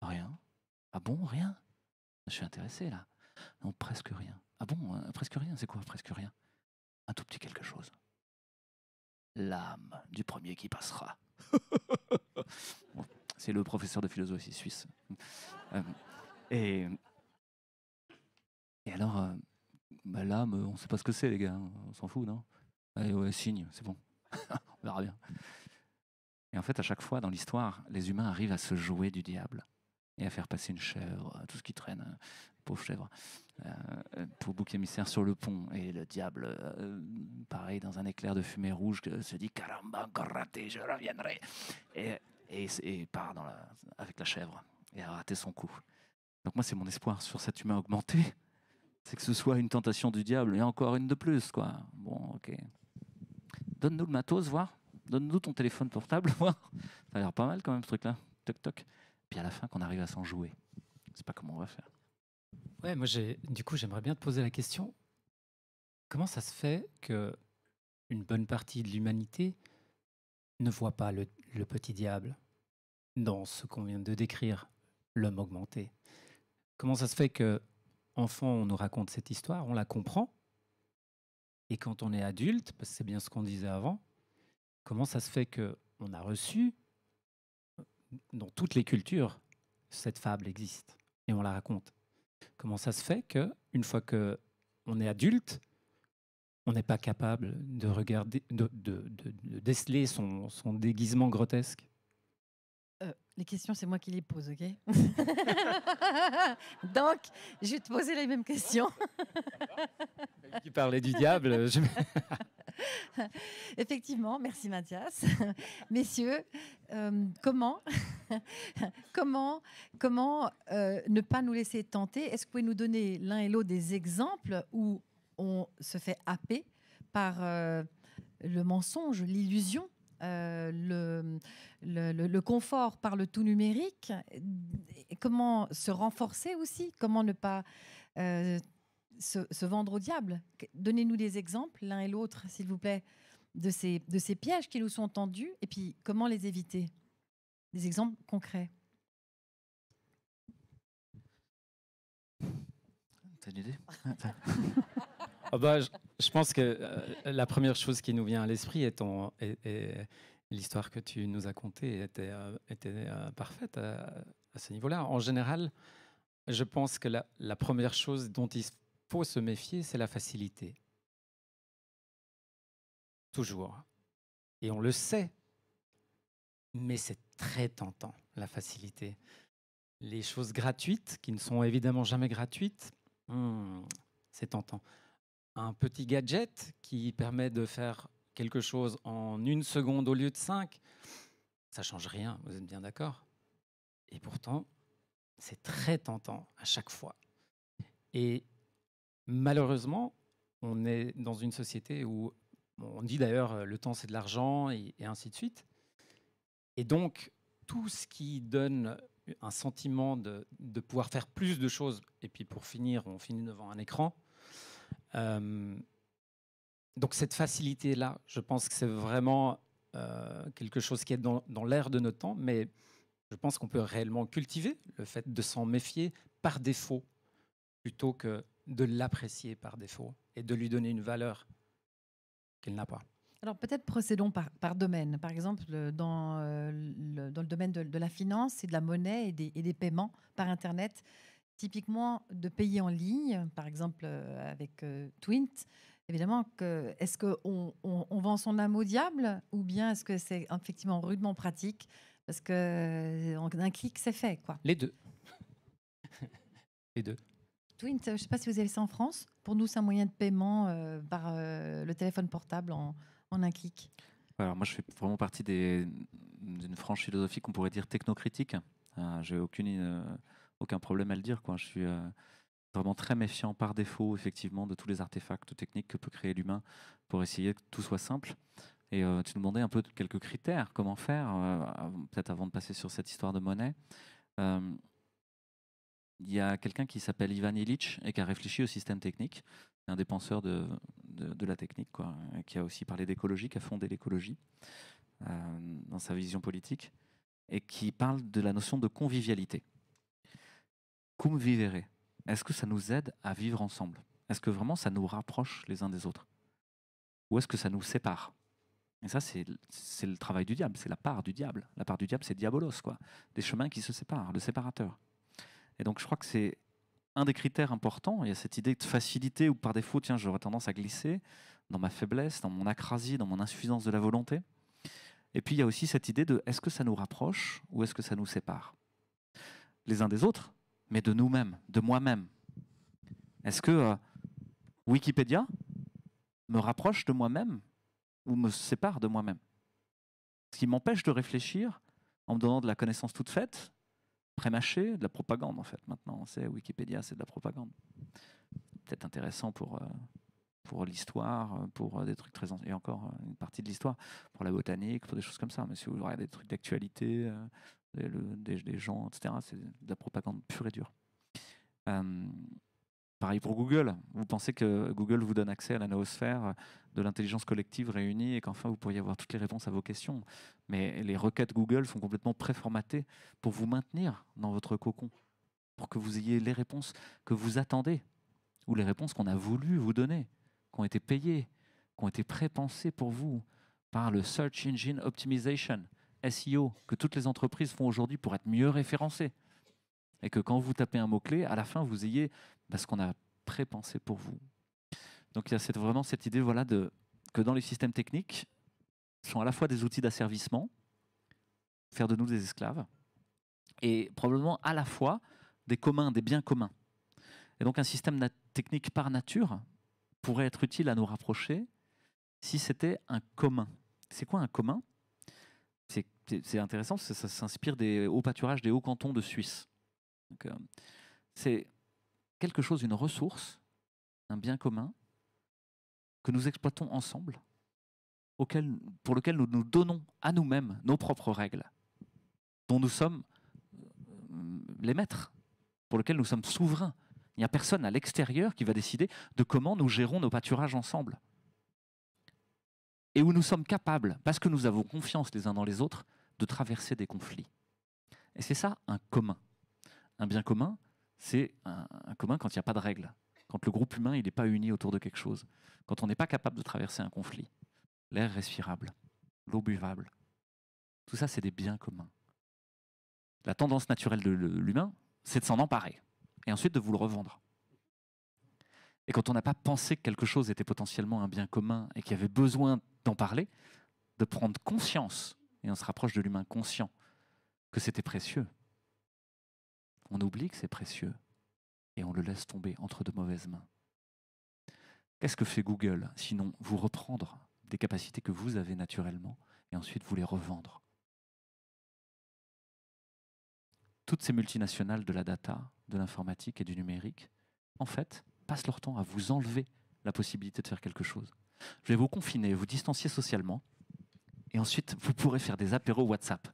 Rien. Ah bon, rien Je suis intéressé là. Non, presque rien. Ah bon, euh, presque rien, c'est quoi presque rien Un tout petit quelque chose. L'âme du premier qui passera. *laughs* C'est le professeur de philosophie suisse. Euh, et, alors, euh, bah on ne sait pas ce que c'est, les gars. On s'en fout, non Allez, eh ouais, signe, c'est bon. *laughs* on verra bien. Et en fait, à chaque fois dans l'histoire, les humains arrivent à se jouer du diable et à faire passer une chèvre, tout ce qui traîne, pauvre chèvre, euh, euh, pour bouc émissaire sur le pont. Et le diable, euh, pareil, dans un éclair de fumée rouge, euh, se dit Caramba, encore raté, je reviendrai. Et, et, part avec la chèvre et a raté son coup. Donc, moi, c'est mon espoir sur cet humain augmenté. C'est que ce soit une tentation du diable et encore une de plus, quoi. Bon, ok. Donne-nous le matos, voir. Donne-nous ton téléphone portable, *laughs* voir. Ça a l'air pas mal quand même ce truc-là. Toc, toc. Puis à la fin, qu'on arrive à s'en jouer. C'est pas comment on va faire. Ouais, moi, j'ai, du coup, j'aimerais bien te poser la question comment ça se fait que une bonne partie de l'humanité ne voit pas le, petit diable dans ce qu'on vient de décrire, l'homme augmenté Comment ça se fait que enfant, on nous raconte cette histoire, on la comprend, et quand on est adulte, parce que c'est bien ce qu'on disait avant, comment ça se fait que on a reçu dans toutes les cultures cette fable existe et on la raconte Comment ça se fait que une fois que on est adulte, on n'est pas capable de regarder, de, déceler son, déguisement grotesque euh, Les questions, c'est moi qui les pose, ok *laughs* Donc, je vais te poser les mêmes questions. Tu *laughs* parlais du diable. *laughs* *laughs* Effectivement, merci Mathias. *laughs* Messieurs, euh, *laughs* comment, comment, comment euh, ne pas nous laisser tenter Est-ce que vous pouvez nous donner l'un et l'autre des exemples où on se fait happer par euh, le mensonge, l'illusion le, confort par le tout numérique, comment se renforcer aussi, comment ne pas se, vendre au diable. Donnez-nous des exemples, l'un et l'autre, s'il vous plaît, de ces, de ces pièges qui nous sont tendus et puis comment les éviter. Des exemples concrets. T'as une idée *laughs* ah bah, je, pense que euh, la première chose qui nous vient à l'esprit est, l'histoire que tu nous as contée était, euh, était euh, parfaite à, ce niveau-là. En général, je pense que la, première chose dont il se méfier, c'est la facilité. Toujours. Et on le sait. Mais c'est très tentant, la facilité. Les choses gratuites, qui ne sont évidemment jamais gratuites, hmm, c'est tentant. Un petit gadget qui permet de faire quelque chose en une seconde au lieu de cinq, ça change rien, vous êtes bien d'accord Et pourtant, c'est très tentant à chaque fois. Et Malheureusement, on est dans une société où on dit d'ailleurs euh, le temps c'est de l'argent et, ainsi de suite. Et donc, tout ce qui donne un sentiment de, pouvoir faire plus de choses, et puis pour finir, on finit devant un écran. Euh, donc cette facilité-là, je pense que c'est vraiment euh, quelque chose qui est dans, dans l'air de nos temps, mais je pense qu'on peut réellement cultiver le fait de s'en méfier par défaut, plutôt que de l'apprécier par défaut et de lui donner une valeur qu'il n'a pas. Alors peut-être procédons par, domaine. Par exemple, euh, dans, euh, le, dans le domaine de, la finance et de la monnaie et des, paiements par Internet, typiquement de payer en ligne, par exemple euh, avec Twint, évidemment, est-ce qu'on on, on, vend son âme au diable ou bien est-ce que c'est effectivement rudement pratique parce que d'un clic, c'est fait quoi. Les deux. *laughs* Les deux. Twint, je ne sais pas si vous avez ça en France. Pour nous, c'est un moyen de paiement euh, par euh, le téléphone portable en, un clic. Alors moi, je fais vraiment partie d'une franche philosophie qu'on pourrait dire technocritique. Euh, J'ai aucune, euh, aucun problème à le dire. Quoi. Je suis vraiment très méfiant par défaut, effectivement, de tous les artefacts techniques que peut créer l'humain pour essayer que tout soit simple. Et tu nous demandais un peu quelques critères, comment faire, peut-être avant de passer sur cette histoire de monnaie il y a quelqu'un qui s'appelle Ivan Illich et qui a réfléchi au système technique, un des de, la technique, qui a aussi parlé d'écologie, qui a fondé l'écologie euh, dans sa vision politique, et qui parle de la notion de convivialité. Cum vivere, est-ce que ça nous aide à vivre ensemble Est-ce que vraiment ça nous rapproche les uns des autres Ou est-ce que ça nous sépare et ça, c'est le travail du diable, c'est la part du diable. La part du diable, c'est diabolos, quoi. Des chemins qui se séparent, le séparateur. Et donc je crois que c'est un des critères importants. Il y a cette idée de facilité où par défaut, tiens, j'aurais tendance à glisser dans ma faiblesse, dans mon acrasie, dans mon insuffisance de la volonté. Et puis il y a aussi cette idée de est-ce que ça nous rapproche ou est-ce que ça nous sépare Les uns des autres, mais de nous-mêmes, de moi-même. Est-ce que euh, Wikipédia me rapproche de moi-même ou me sépare de moi-même Ce qui m'empêche de réfléchir en me donnant de la connaissance toute faite, prémâché, de la propagande en fait. Maintenant, on sait, Wikipédia, c'est de la propagande. Peut-être intéressant pour, euh, pour l'histoire, euh, pour euh, des trucs très... anciens Et encore, une partie de l'histoire, pour la botanique, pour des choses comme ça. Mais si vous regardez des trucs d'actualité, des, gens, etc., c'est de la propagande pure et dure. Pareil pour Google. Vous pensez que Google vous donne accès à la néosphère de l'intelligence collective réunie et qu'enfin vous pourriez avoir toutes les réponses à vos questions. Mais les requêtes Google sont complètement préformatées pour vous maintenir dans votre cocon, pour que vous ayez les réponses que vous attendez, ou les réponses qu'on a voulu vous donner, qui ont été payées, qui ont été prépensées pour vous par le Search Engine Optimization, SEO, que toutes les entreprises font aujourd'hui pour être mieux référencées et que quand vous tapez un mot-clé, à la fin, vous ayez bah, ce qu'on a prépensé pour vous. Donc il y a cette, vraiment cette idée voilà, de, que dans les systèmes techniques, sont à la fois des outils d'asservissement, faire de nous des esclaves, et probablement à la fois des communs, des biens communs. Et donc un système technique par nature pourrait être utile à nous rapprocher si c'était un commun. C'est quoi un commun C'est intéressant, ça s'inspire des hauts pâturages des hauts cantons de Suisse. Euh, c'est quelque chose, une ressource, un bien commun que nous exploitons ensemble, pour lequel nous nous donnons à nous-mêmes nos propres règles, dont nous sommes euh, les maîtres, pour lequel nous sommes souverains. Il n'y a personne à l'extérieur qui va décider de comment nous gérons nos pâturages ensemble. Et où nous sommes capables, parce que nous avons confiance les uns dans les autres, de traverser des conflits. Et c'est ça un commun un bien commun, c'est un, commun quand il n'y a pas de règles, quand le groupe humain n'est pas uni autour de quelque chose, quand on n'est pas capable de traverser un conflit. L'air respirable, l'eau buvable, tout ça c'est des biens communs. La tendance naturelle de l'humain, c'est de s'en emparer et ensuite de vous le revendre. Et quand on n'a pas pensé que quelque chose était potentiellement un bien commun et qu'il y avait besoin d'en parler, de prendre conscience, et on se rapproche de l'humain conscient, que c'était précieux, on oublie que c'est précieux et on le laisse tomber entre de mauvaises mains. Qu'est-ce que fait Google Sinon, vous reprendre des capacités que vous avez naturellement et ensuite vous les revendre. Toutes ces multinationales de la data, de l'informatique et du numérique, en fait, passent leur temps à vous enlever la possibilité de faire quelque chose. Je vais vous confiner, vous distancier socialement, et ensuite vous pourrez faire des apéros WhatsApp,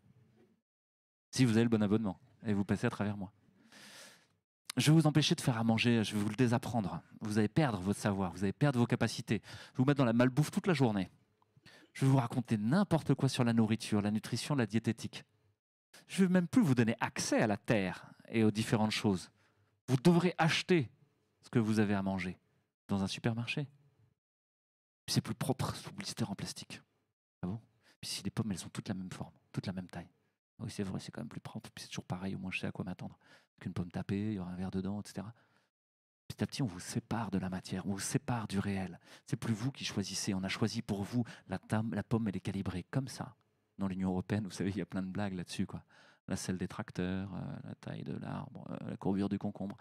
si vous avez le bon abonnement, et vous passez à travers moi je vais vous empêcher de faire à manger, je vais vous le désapprendre. Vous allez perdre votre savoir, vous allez perdre vos capacités. Je vais vous mettre dans la malbouffe toute la journée. Je vais vous raconter n'importe quoi sur la nourriture, la nutrition, la diététique. Je ne vais même plus vous donner accès à la terre et aux différentes choses. Vous devrez acheter ce que vous avez à manger dans un supermarché. C'est plus propre sous blister en plastique. Ah bon Puis si les pommes, elles ont toutes la même forme, toutes la même taille. Ah oui, c'est vrai, c'est quand même plus propre. Puis c'est toujours pareil, au moins je sais à quoi m'attendre qu'une pomme tapée, il y aura un verre dedans, etc. Petit à petit, on vous sépare de la matière, on vous sépare du réel. C'est plus vous qui choisissez. On a choisi pour vous la, la pomme, elle est calibrée comme ça. Dans l'Union européenne, vous savez, il y a plein de blagues là-dessus, quoi. La selle des tracteurs, euh, la taille de l'arbre, euh, la courbure du concombre.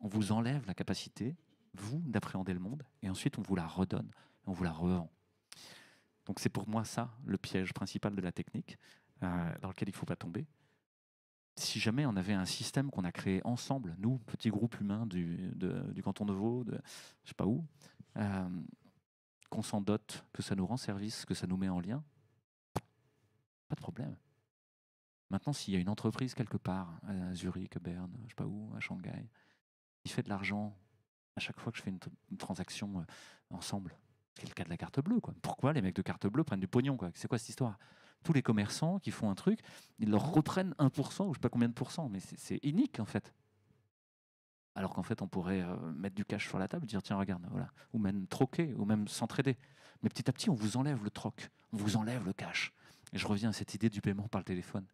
On vous enlève la capacité, vous, d'appréhender le monde, et ensuite on vous la redonne, on vous la revend. Donc c'est pour moi ça le piège principal de la technique euh, dans lequel il ne faut pas tomber si jamais on avait un système qu'on a créé ensemble, nous, petit groupe humain du, du canton de Vaud, de, je sais pas où, euh, qu'on s'en dote, que ça nous rend service, que ça nous met en lien, pas de problème. Maintenant, s'il y a une entreprise quelque part, à euh, Zurich, à Berne, je sais pas où, à Shanghai, qui fait de l'argent à chaque fois que je fais une, transaction euh, ensemble, c'est le cas de la carte bleue. Quoi. Pourquoi les mecs de carte bleue prennent du pognon C'est quoi cette histoire tous les commerçants qui font un truc, ils leur reprennent 1% ou je ne sais pas combien de pourcents, mais c'est unique en fait. Alors qu'en fait, on pourrait euh, mettre du cash sur la table et dire tiens, regarde, voilà. Ou même troquer, ou même s'entraider. Mais petit à petit, on vous enlève le troc, on vous enlève le cash. Et je reviens à cette idée du paiement par le téléphone.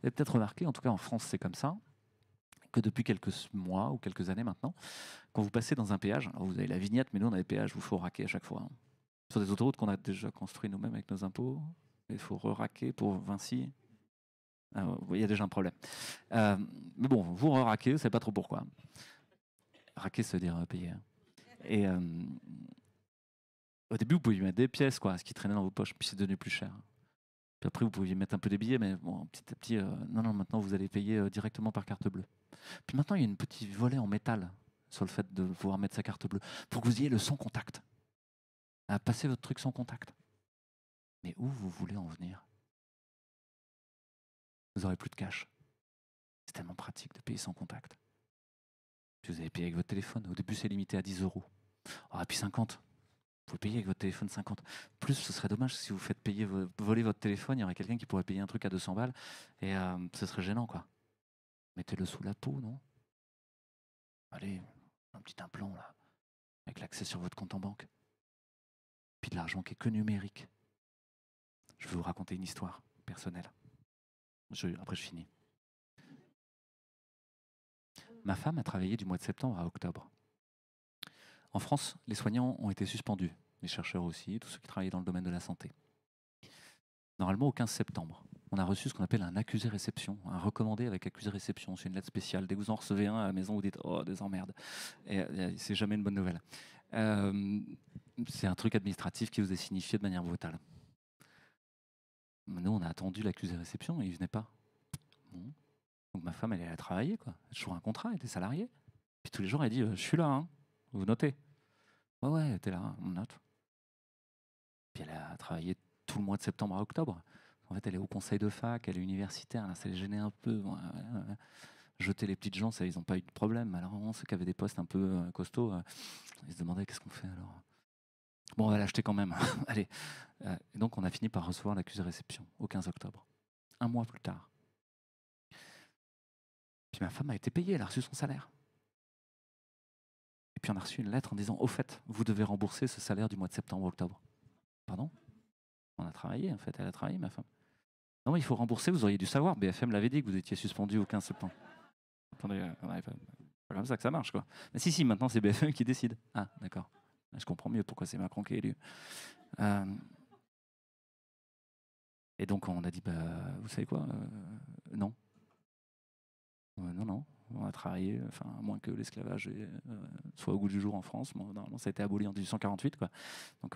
Vous avez peut-être remarqué, en tout cas en France, c'est comme ça que depuis quelques mois ou quelques années maintenant, quand vous passez dans un péage, vous avez la vignette, mais nous on a des péages, vous faut raquer à chaque fois. Hein. Sur des autoroutes qu'on a déjà construites nous-mêmes avec nos impôts, il faut re pour Vinci. Ah, il y a déjà un problème. Euh, mais bon, vous re ne savez pas trop pourquoi. Raquer, se dire euh, payer. Et euh, au début, vous pouviez mettre des pièces, quoi, ce qui traînait dans vos poches, puis c'est devenu plus cher. Puis après, vous pouviez mettre un peu des billets, mais bon, petit à petit, non, non, maintenant vous allez payer directement par carte bleue. Puis maintenant, il y a une petite volet en métal sur le fait de pouvoir mettre sa carte bleue pour que vous ayez le sans contact. À ah, passer votre truc sans contact. Mais où vous voulez en venir Vous n'aurez plus de cash. C'est tellement pratique de payer sans contact. Si vous avez payé avec votre téléphone. Au début, c'est limité à 10 euros. Ah, et puis 50. Vous payez avec votre téléphone 50. Plus, ce serait dommage si vous faites payer, voler votre téléphone, il y aurait quelqu'un qui pourrait payer un truc à 200 balles et euh, ce serait gênant, quoi. Mettez-le sous la peau, non Allez, un petit implant, là, avec l'accès sur votre compte en banque. Puis de l'argent qui est que numérique je vais vous raconter une histoire personnelle. après, je finis. Ma femme a travaillé du mois de septembre à octobre. En France, les soignants ont été suspendus, les chercheurs aussi, tous ceux qui travaillaient dans le domaine de la santé. Normalement, au 15 septembre, on a reçu ce qu'on appelle un accusé réception, un recommandé avec accusé réception. C'est une lettre spéciale. Dès que vous en recevez un à la maison, vous dites Oh, des emmerdes. Et, euh, c'est jamais une bonne nouvelle. Euh, c'est un truc administratif qui vous est signifié de manière brutale. Nous, on a attendu l'accusé réception et il venait pas. Bon. Donc ma femme, elle est allée travailler, quoi. Toujours un contrat, elle était salariée. Puis tous les jours, elle dit euh, Je suis là, hein. vous notez. Ouais, ouais, elle était là, hein, on note. Puis elle a travaillé tout le mois de septembre à octobre. En fait, elle est au conseil de fac, elle est universitaire, ça les gênait un peu. Jeter les petites gens, ça, ils n'ont pas eu de problème. Alors, ceux qui avaient des postes un peu euh, costauds, euh. ils se demandaient qu'est-ce qu'on fait alors Bon, on va l'acheter quand même. *laughs* Allez. Euh, et donc, on a fini par recevoir l'accusé de réception au 15 octobre, un mois plus tard. Puis ma femme a été payée, elle a reçu son salaire. Et puis on a reçu une lettre en disant Au fait, vous devez rembourser ce salaire du mois de septembre-octobre. Pardon On a travaillé, en fait, elle a travaillé, ma femme. Non, il faut rembourser, vous auriez dû savoir. BFM l'avait dit que vous étiez suspendu au 15 septembre. Attendez, c'est euh, pas comme ça que ça marche, quoi. Mais si, si, maintenant c'est BFM qui décide. Ah, d'accord. Je comprends mieux pourquoi c'est Macron qui est élu. Euh, et donc on a dit, bah, vous savez quoi euh, Non. non, non, on a travaillé, enfin, à moins que l'esclavage euh, soit au goût du jour en France. normalement, ça a été aboli en 1848, Donc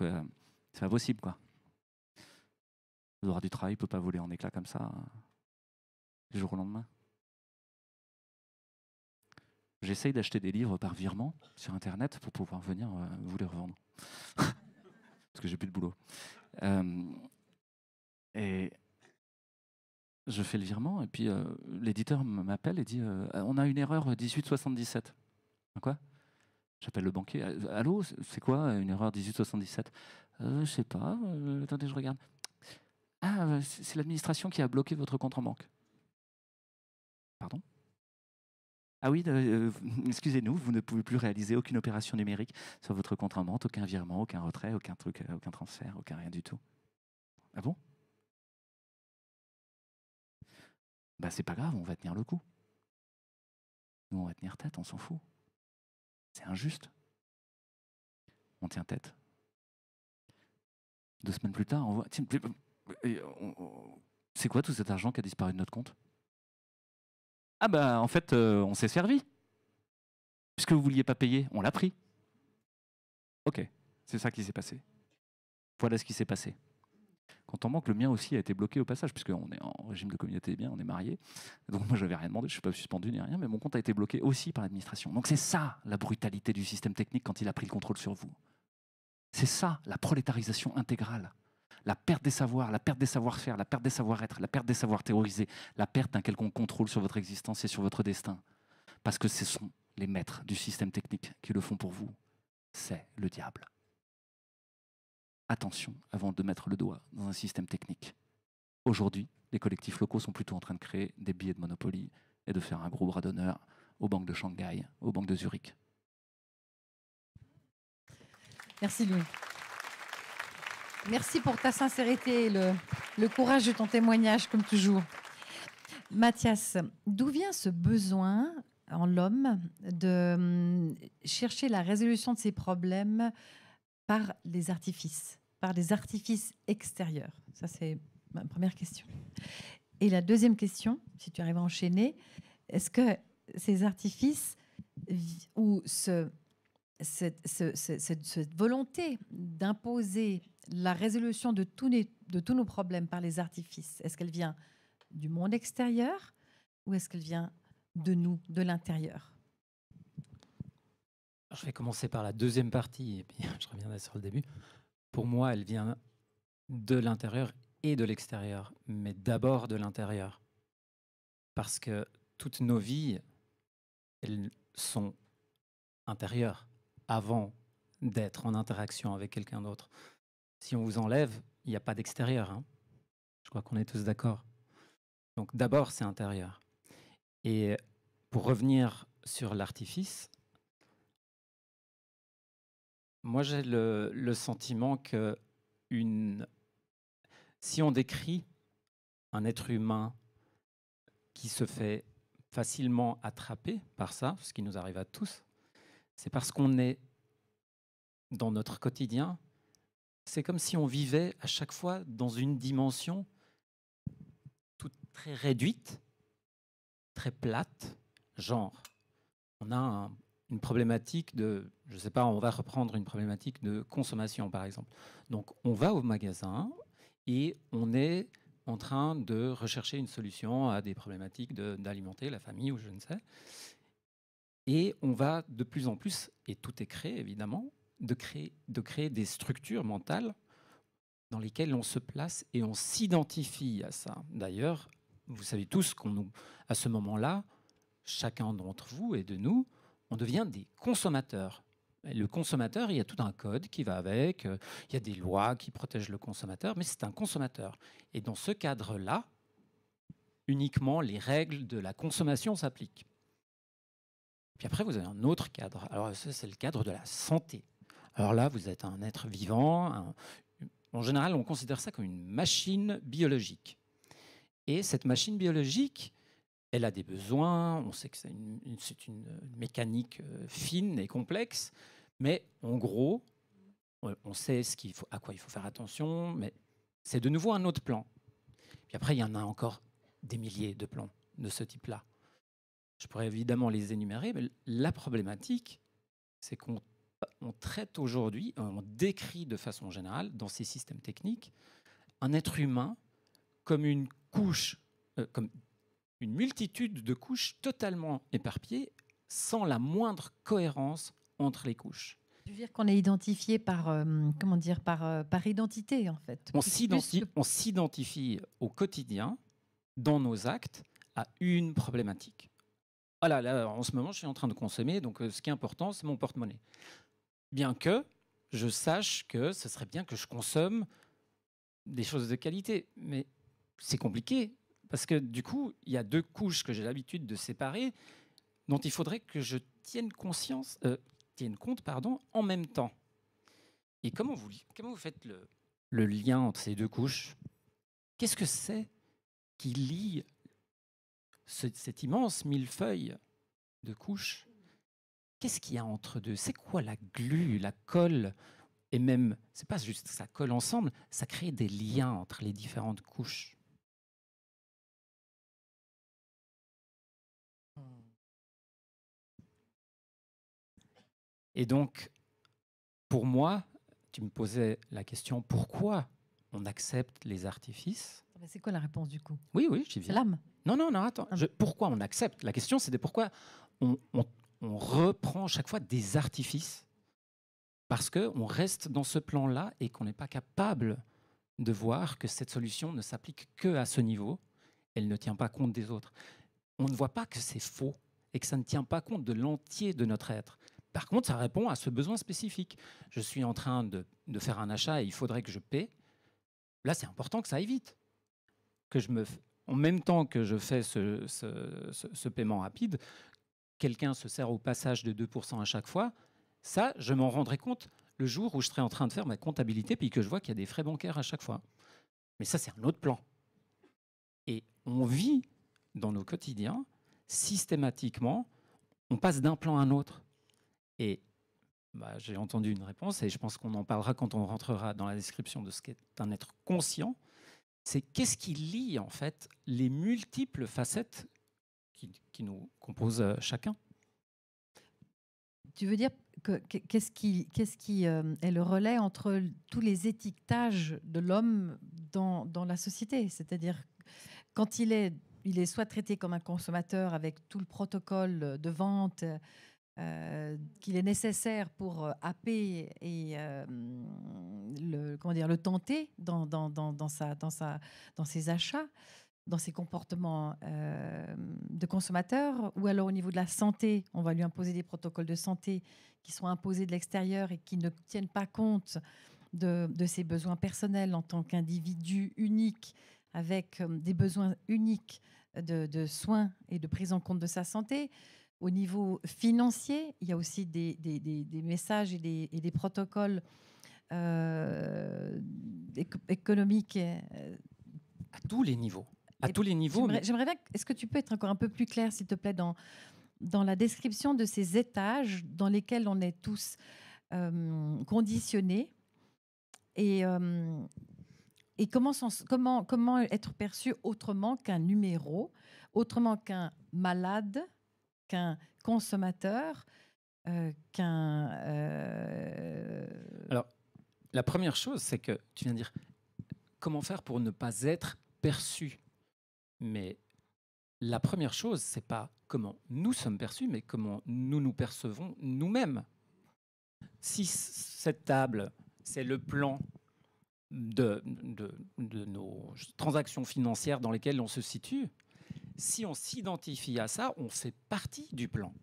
c'est pas possible, quoi. Le droit du travail ne peut pas voler en éclats comme ça, du jour au lendemain j'essaye d'acheter des livres par virement sur Internet pour pouvoir venir euh, vous les revendre. *laughs* Parce que j'ai plus de boulot. Euh, et je fais le virement, et puis euh, l'éditeur m'appelle et dit On a une erreur 1877. Hein, quoi J'appelle le banquier Allô, c'est quoi une erreur 1877 Je sais pas, attendez, je regarde. Ah, c'est l'administration qui a bloqué votre compte en banque. Pardon ah oui, euh, euh, *laughs* excusez-nous, vous ne pouvez plus réaliser aucune opération numérique sur votre compte en vente, aucun virement, aucun retrait, aucun truc, euh, aucun transfert, aucun rien du tout. Ah bon Bah c'est pas grave, on va tenir le coup. Nous on va tenir tête, on s'en fout. C'est injuste. On tient tête. Deux semaines plus tard, on voit. C'est quoi tout cet argent qui a disparu de notre compte ah ben, en fait, euh, on s'est servi. Puisque vous ne vouliez pas payer, on l'a pris. Ok, c'est ça qui s'est passé. Voilà ce qui s'est passé. Quand on manque, le mien aussi a été bloqué au passage, puisqu'on est en régime de communauté bien, on est marié. Donc moi, je n'avais rien demandé, je ne suis pas suspendu ni rien, mais mon compte a été bloqué aussi par l'administration. Donc c'est ça la brutalité du système technique quand il a pris le contrôle sur vous. C'est ça la prolétarisation intégrale la perte des savoirs, la perte des savoir-faire, la perte des savoir-être, la perte des savoirs théorisés, la perte d'un quelconque contrôle sur votre existence et sur votre destin. Parce que ce sont les maîtres du système technique qui le font pour vous. C'est le diable. Attention avant de mettre le doigt dans un système technique. Aujourd'hui, les collectifs locaux sont plutôt en train de créer des billets de Monopoly et de faire un gros bras d'honneur aux banques de Shanghai, aux banques de Zurich. Merci Louis. Merci pour ta sincérité et le, courage de ton témoignage, comme toujours. Mathias, d'où vient ce besoin en l'homme de hum, chercher la résolution de ses problèmes par les artifices, par des artifices extérieurs Ça, c'est ma première question. Et la deuxième question, si tu arrives à enchaîner, est-ce que ces artifices ou ce, cette volonté d'imposer la résolution de, tous nos problèmes par les artifices, est-ce qu'elle vient du monde extérieur ou est-ce qu'elle vient de nous, de l'intérieur Je vais commencer par la deuxième partie et puis *laughs* je reviendrai sur le début. Pour moi, elle vient de l'intérieur et de l'extérieur, mais d'abord de l'intérieur. Parce que toutes nos vies, elles sont intérieures avant d'être en interaction avec quelqu'un d'autre si on vous enlève, il n'y a pas d'extérieur. Hein. Je crois qu'on est tous d'accord. Donc d'abord, c'est intérieur. Et pour revenir sur l'artifice, moi j'ai le, sentiment que si on décrit un être humain qui se fait facilement attraper par ça, ce qui nous arrive à tous, c'est parce qu'on est dans notre quotidien c'est comme si on vivait à chaque fois dans une dimension toute très réduite, très plate, genre. On a une problématique de, je ne sais pas, on va reprendre une problématique de consommation par exemple. Donc on va au magasin et on est en train de rechercher une solution à des problématiques d'alimenter la famille ou je ne sais. Et on va de plus en plus, et tout est créé évidemment, de créer, des structures mentales dans lesquelles on se place et on s'identifie à ça. D'ailleurs, vous savez tous qu'à ce moment-là, chacun d'entre vous et de nous, on devient des consommateurs. Le consommateur, il y a tout un code qui va avec, euh, il y a des lois qui protègent le consommateur, mais c'est un consommateur. Et dans ce cadre-là, uniquement les règles de la consommation s'appliquent. Puis après, vous avez un autre cadre. Alors, ça, c'est le cadre de la santé. Alors là, vous êtes un être vivant. En général, on considère ça comme une machine biologique. Et cette machine biologique, elle a des besoins, on sait que c'est une, mécanique euh, fine et complexe, mais en gros, on sait ce qu'il faut, à quoi il faut faire attention, mais c'est de nouveau un autre plan. Et après, il y en a encore des milliers de plans de ce type-là. Je pourrais évidemment les énumérer, mais la problématique, c'est qu'on on traite aujourd'hui, euh, on décrit de façon générale, dans ces systèmes techniques, un être humain comme une couche, euh, comme une multitude de couches totalement éparpillées, sans la moindre cohérence entre les couches. Je veux dire qu'on est identifié par, euh, comment dire, par, par identité, en fait. On s'identifie au quotidien, dans nos actes, à une problématique. Voilà, ah là, en ce moment, je suis en train de consommer, donc ce qui est important, c'est mon porte-monnaie bien que je sache que ce serait bien que je consomme des choses de qualité. Mais c'est compliqué, parce que du coup, il y a deux couches que j'ai l'habitude de séparer, dont il faudrait que je tienne, conscience, euh, compte pardon, en même temps. Et comment vous, comment vous faites le, lien entre ces deux couches Qu'est-ce que c'est qui lie cette cet immense millefeuille de couches Qu'est-ce qu'il y a entre deux C'est quoi la glu, la colle Et même, c'est pas juste que ça colle ensemble, ça crée des liens entre les différentes couches. Et donc, pour moi, tu me posais la question pourquoi on accepte les artifices ah bah, C'est quoi la réponse du coup Oui, oui, j'y viens. l'âme Non, non, non, attends. Ah. pourquoi on accepte La question, c'était pourquoi on on reprend chaque fois des artifices parce qu'on reste dans ce plan-là et qu'on n'est pas capable de voir que cette solution ne s'applique que à ce niveau, elle ne tient pas compte des autres. On ne voit pas que c'est faux et que ça ne tient pas compte de l'entier de notre être. Par contre, ça répond à ce besoin spécifique. Je suis en train de, faire un achat et il faudrait que je paie. Là, c'est important que ça évite Que je me, en même temps que je fais ce paiement rapide, quelqu'un se sert au passage de 2% à chaque fois, ça, je m'en rendrai compte le jour où je serai en train de faire ma comptabilité puis que je vois qu'il y a des frais bancaires à chaque fois. Mais ça, c'est un autre plan. Et on vit dans nos quotidiens, systématiquement, on passe d'un plan à un autre. Et bah, j'ai entendu une réponse, et je pense qu'on en parlera quand on rentrera dans la description de ce qu'est un être conscient. C'est qu'est-ce qui lie en fait les multiples facettes qui, nous compose euh, chacun. Tu veux dire qu'est-ce qui, qui euh, est le relais entre tous les étiquetages de l'homme dans, la société C'est-à-dire, quand il est, il est soit traité comme un consommateur avec tout le protocole de vente euh, qu'il est nécessaire pour happer et le, comment dire, le tenter dans, dans, dans, sa, dans, sa, dans ses achats, dans ses comportements euh, de consommateur, ou alors au niveau de la santé, on va lui imposer des protocoles de santé qui sont imposés de l'extérieur et qui ne tiennent pas compte de, de ses besoins personnels en tant qu'individu unique, avec euh, des besoins uniques de, soins et de prise en compte de sa santé. Au niveau financier, il y a aussi des, des, messages et des, protocoles euh, économiques. à tous les niveaux à tous les niveaux. J'aimerais est-ce que tu peux être encore un peu plus clair, s'il te plaît, dans, dans la description de ces étages dans lesquels on est tous euh, conditionnés et, euh, et comment, comment, comment être perçu autrement qu'un numéro, autrement qu'un malade, qu'un consommateur, euh, qu'un... Alors, la première chose, c'est que tu viens de dire comment faire pour ne pas être perçu mais la première chose, c'est pas comment nous sommes perçus, mais comment nous nous percevons nous-mêmes. Si cette table, c'est le plan de, de, nos transactions financières dans lesquelles on se situe, si on s'identifie à ça, on fait partie du plan.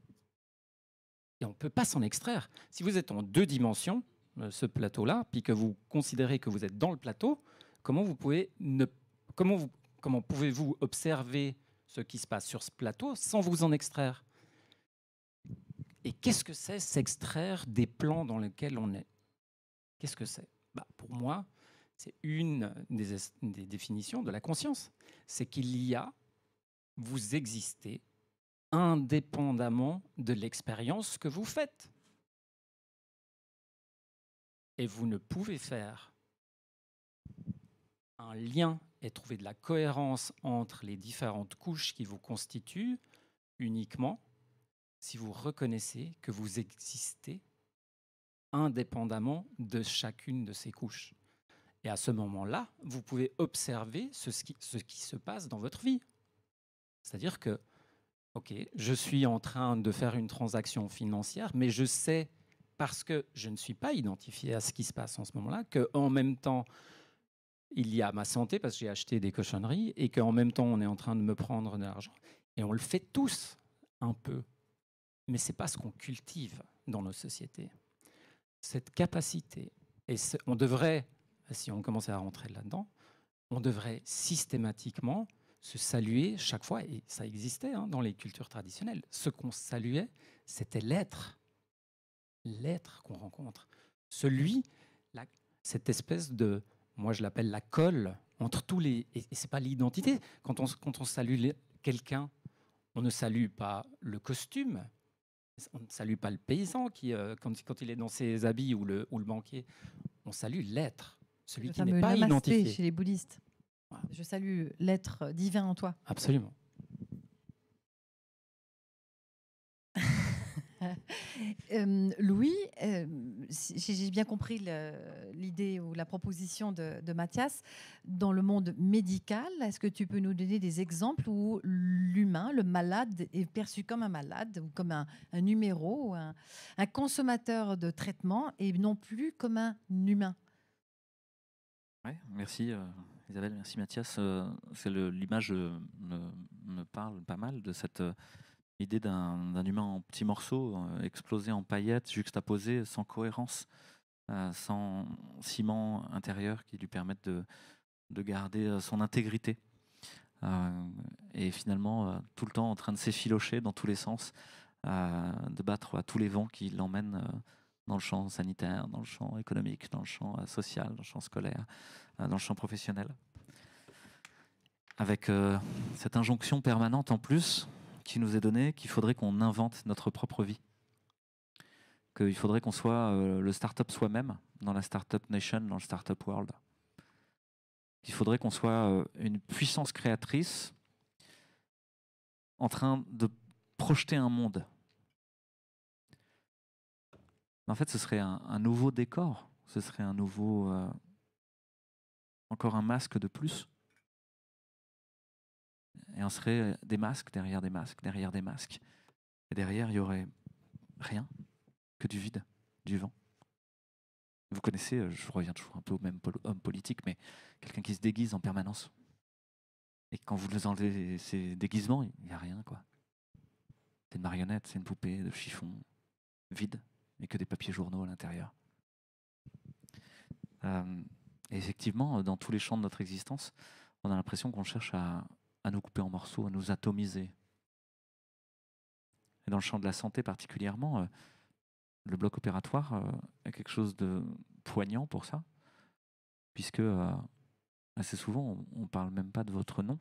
Et on ne peut pas s'en extraire. Si vous êtes en deux dimensions, euh, ce plateau-là, puis que vous considérez que vous êtes dans le plateau, comment vous pouvez ne, comment vous Comment pouvez-vous observer ce qui se passe sur ce plateau sans vous en extraire Et qu'est-ce que c'est s'extraire des plans dans lesquels on est Qu'est-ce que c'est bah, Pour moi, c'est une des définitions de la conscience. C'est qu'il y a, vous existez indépendamment de l'expérience que vous faites. Et vous ne pouvez faire un lien et trouver de la cohérence entre les différentes couches qui vous constituent uniquement si vous reconnaissez que vous existez indépendamment de chacune de ces couches. Et à ce moment-là, vous pouvez observer ce qui, ce qui, se passe dans votre vie. C'est-à-dire que, OK, je suis en train de faire une transaction financière, mais je sais, parce que je ne suis pas identifié à ce qui se passe en ce moment-là, qu'en même temps, il y a ma santé parce que j'ai acheté des cochonneries et qu'en même temps on est en train de me prendre de l'argent. Et on le fait tous un peu, mais c'est pas ce qu'on cultive dans nos sociétés. Cette capacité, et on devrait, si on commençait à rentrer là-dedans, on devrait systématiquement se saluer chaque fois, et ça existait hein, dans les cultures traditionnelles. Ce qu'on saluait, c'était l'être, l'être qu'on rencontre, celui, cette espèce de moi je l'appelle la colle entre tous les. Et, c'est pas l'identité. Quand on, quand on salue quelqu'un, on ne salue pas le costume, on ne salue pas le paysan qui, euh, quand, il est dans ses habits ou le, ou le banquier. On salue l'être, celui qui n'est pas identifié. chez les bouddhistes. Je salue l'être divin en toi. Absolument. Euh, Louis, euh, j'ai bien compris l'idée ou la proposition de, de, Mathias, dans le monde médical, est-ce que tu peux nous donner des exemples où l'humain, le malade, est perçu comme un malade ou comme un, numéro, un, consommateur de traitement et non plus comme un humain merci euh, Isabelle, merci Mathias. l'image me, parle pas mal de cette L'idée d'un humain en petits morceaux, euh, explosé en paillettes, juxtaposé, sans cohérence, euh, sans ciment intérieur qui lui permette de, garder euh, son intégrité. et finalement, tout le temps en train de s'effilocher dans tous les sens, de battre à tous les vents qui l'emmènent dans le champ sanitaire, dans le champ économique, dans le champ social, dans le champ scolaire, dans le champ professionnel. Avec cette injonction permanente en plus qui nous est donné qu'il faudrait qu'on invente notre propre vie. Qu'il faudrait qu'on soit le euh, le startup soi-même dans la startup nation, dans le startup world. qu'il faudrait qu'on soit euh, une puissance créatrice en train de projeter un monde. en fait, ce serait un, nouveau décor, ce serait un nouveau, euh, encore un masque de plus. Et on serait euh, des masques derrière des masques, derrière des masques. Et derrière, il y aurait rien que du vide, du vent. Vous connaissez, euh, je reviens toujours un peu au même homme politique, mais quelqu'un qui se déguise en permanence. Et quand vous le enlevez ces déguisements, il n'y a rien, quoi. C'est une marionnette, c'est une poupée de chiffon, vide, et que des papiers journaux à l'intérieur. Euh, et effectivement, dans tous les champs de notre existence, on a l'impression qu'on cherche à à nous couper en morceaux, à nous atomiser. Et dans le champ de la santé particulièrement, euh, le bloc opératoire euh, est quelque chose de poignant pour ça, puisque euh, assez souvent, on ne parle même pas de votre nom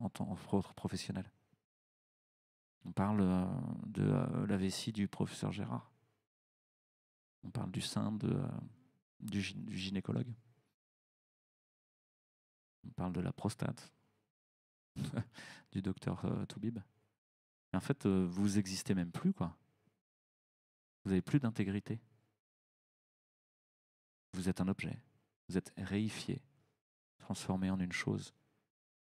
en tant que professionnel. On parle de la vessie du professeur Gérard. On parle du sein du gynécologue. On parle de la prostate. *laughs* du docteur euh, Toubib. en fait, euh, vous existez même plus, quoi. Vous n'avez plus d'intégrité. Vous êtes un objet. Vous êtes réifié, transformé en une chose.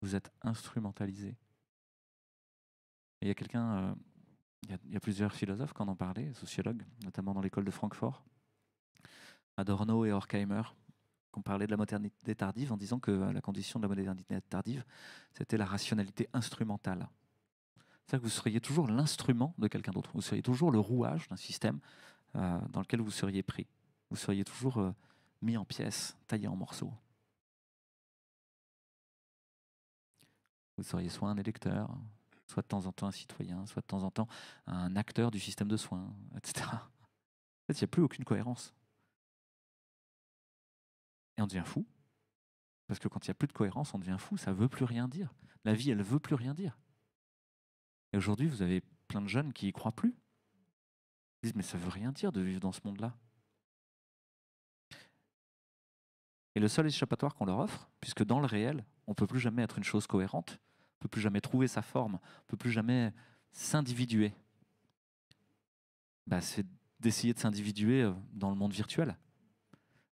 Vous êtes instrumentalisé. il y a quelqu'un, euh, il y, y, a plusieurs philosophes qui en ont parlé, sociologues, notamment dans l'école de Francfort, Adorno et Horkheimer, qu'on parlait de la modernité tardive en disant que euh, la condition de la modernité tardive, c'était la rationalité instrumentale. C'est-à-dire que vous seriez toujours l'instrument de quelqu'un d'autre, vous seriez toujours le rouage d'un système euh, dans lequel vous seriez pris, vous seriez toujours euh, mis en pièces, taillé en morceaux. Vous seriez soit un électeur, soit de temps en temps un citoyen, soit de temps en temps un acteur du système de soins, etc. En fait, il n'y a plus aucune cohérence. Et on devient fou. Parce que quand il n'y a plus de cohérence, on devient fou, ça veut plus rien dire. La vie, elle veut plus rien dire. Et aujourd'hui, vous avez plein de jeunes qui y croient plus. Ils disent, mais ça veut rien dire de vivre dans ce monde-là. Et le seul échappatoire qu'on leur offre, puisque dans le réel, on ne peut plus jamais être une chose cohérente, on ne peut plus jamais trouver sa forme, on ne peut plus jamais s'individuer, bah, c'est d'essayer de s'individuer euh, dans le monde virtuel.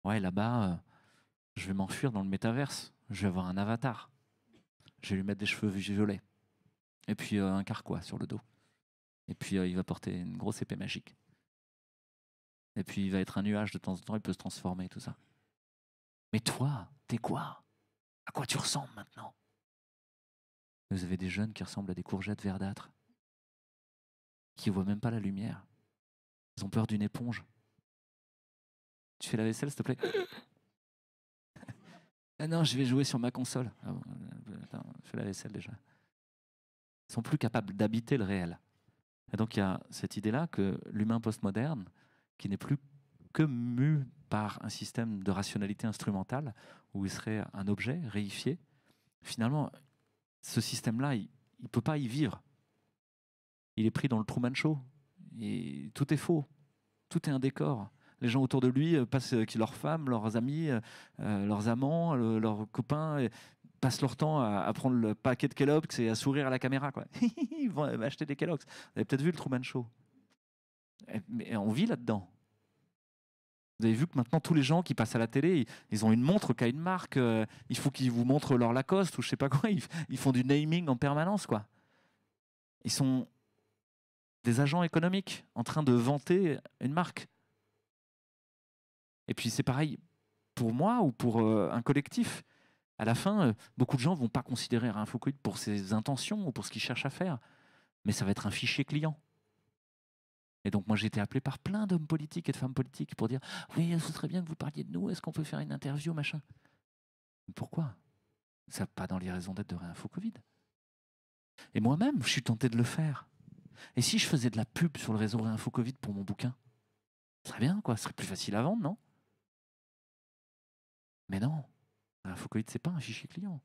Ouais, là-bas, euh, je vais m'enfuir dans le métaverse, je vais avoir un avatar, je vais lui mettre des cheveux violets, et puis euh, un carquois sur le dos. Et puis euh, il va porter une grosse épée magique. Et puis il va être un nuage de temps en temps, il peut se transformer et tout ça. Mais toi, t'es quoi À quoi tu ressembles maintenant Vous avez des jeunes qui ressemblent à des courgettes verdâtres, qui ne voient même pas la lumière. Ils ont peur d'une éponge. Tu fais la vaisselle, s'il te plaît ah non, je vais jouer sur ma console. Ah je fais la vaisselle déjà. Ils sont plus capables d'habiter le réel. Et donc il y a cette idée-là que l'humain postmoderne, qui n'est plus que mu par un système de rationalité instrumentale, où il serait un objet réifié, finalement, ce système-là, il ne peut pas y vivre. Il est pris dans le Truman Show. Et tout est faux. Tout est un décor les gens autour de lui euh, passent, qui euh, leurs femmes, leurs amis, euh, leurs amants, leurs copains. passent leur temps à, prendre le paquet de Kellogg's et à sourire à la caméra. Quoi. *laughs* Ils vont acheter des Kellogg's. Vous avez peut-être vu le Truman Show. Eh, mais eh, on vit là-dedans. Vous avez vu que maintenant tous les gens qui passent à la télé, ils, ont une montre qui a une marque. il faut qu'ils vous montrent leur Lacoste ou je sais pas quoi. Ils, font du naming en permanence, quoi. Ils sont des agents économiques en train de vanter une marque. Et puis c'est pareil pour moi ou pour euh, un collectif. À la fin, euh, beaucoup de gens vont pas considérer RéinfoCovid pour ses intentions ou pour ce qu'il cherche à faire, mais ça va être un fichier client. Et donc moi j'ai été appelé par plein d'hommes politiques et de femmes politiques pour dire oui ce serait bien que vous parliez de nous, est-ce qu'on peut faire une interview machin. Pourquoi Ça pas dans les raisons d'être de Réinfo Et moi-même je suis tenté de le faire. Et si je faisais de la pub sur le réseau Réinfo pour mon bouquin, ce serait bien quoi, ce serait plus facile à vendre non mais non, un ce c'est pas un fichier client.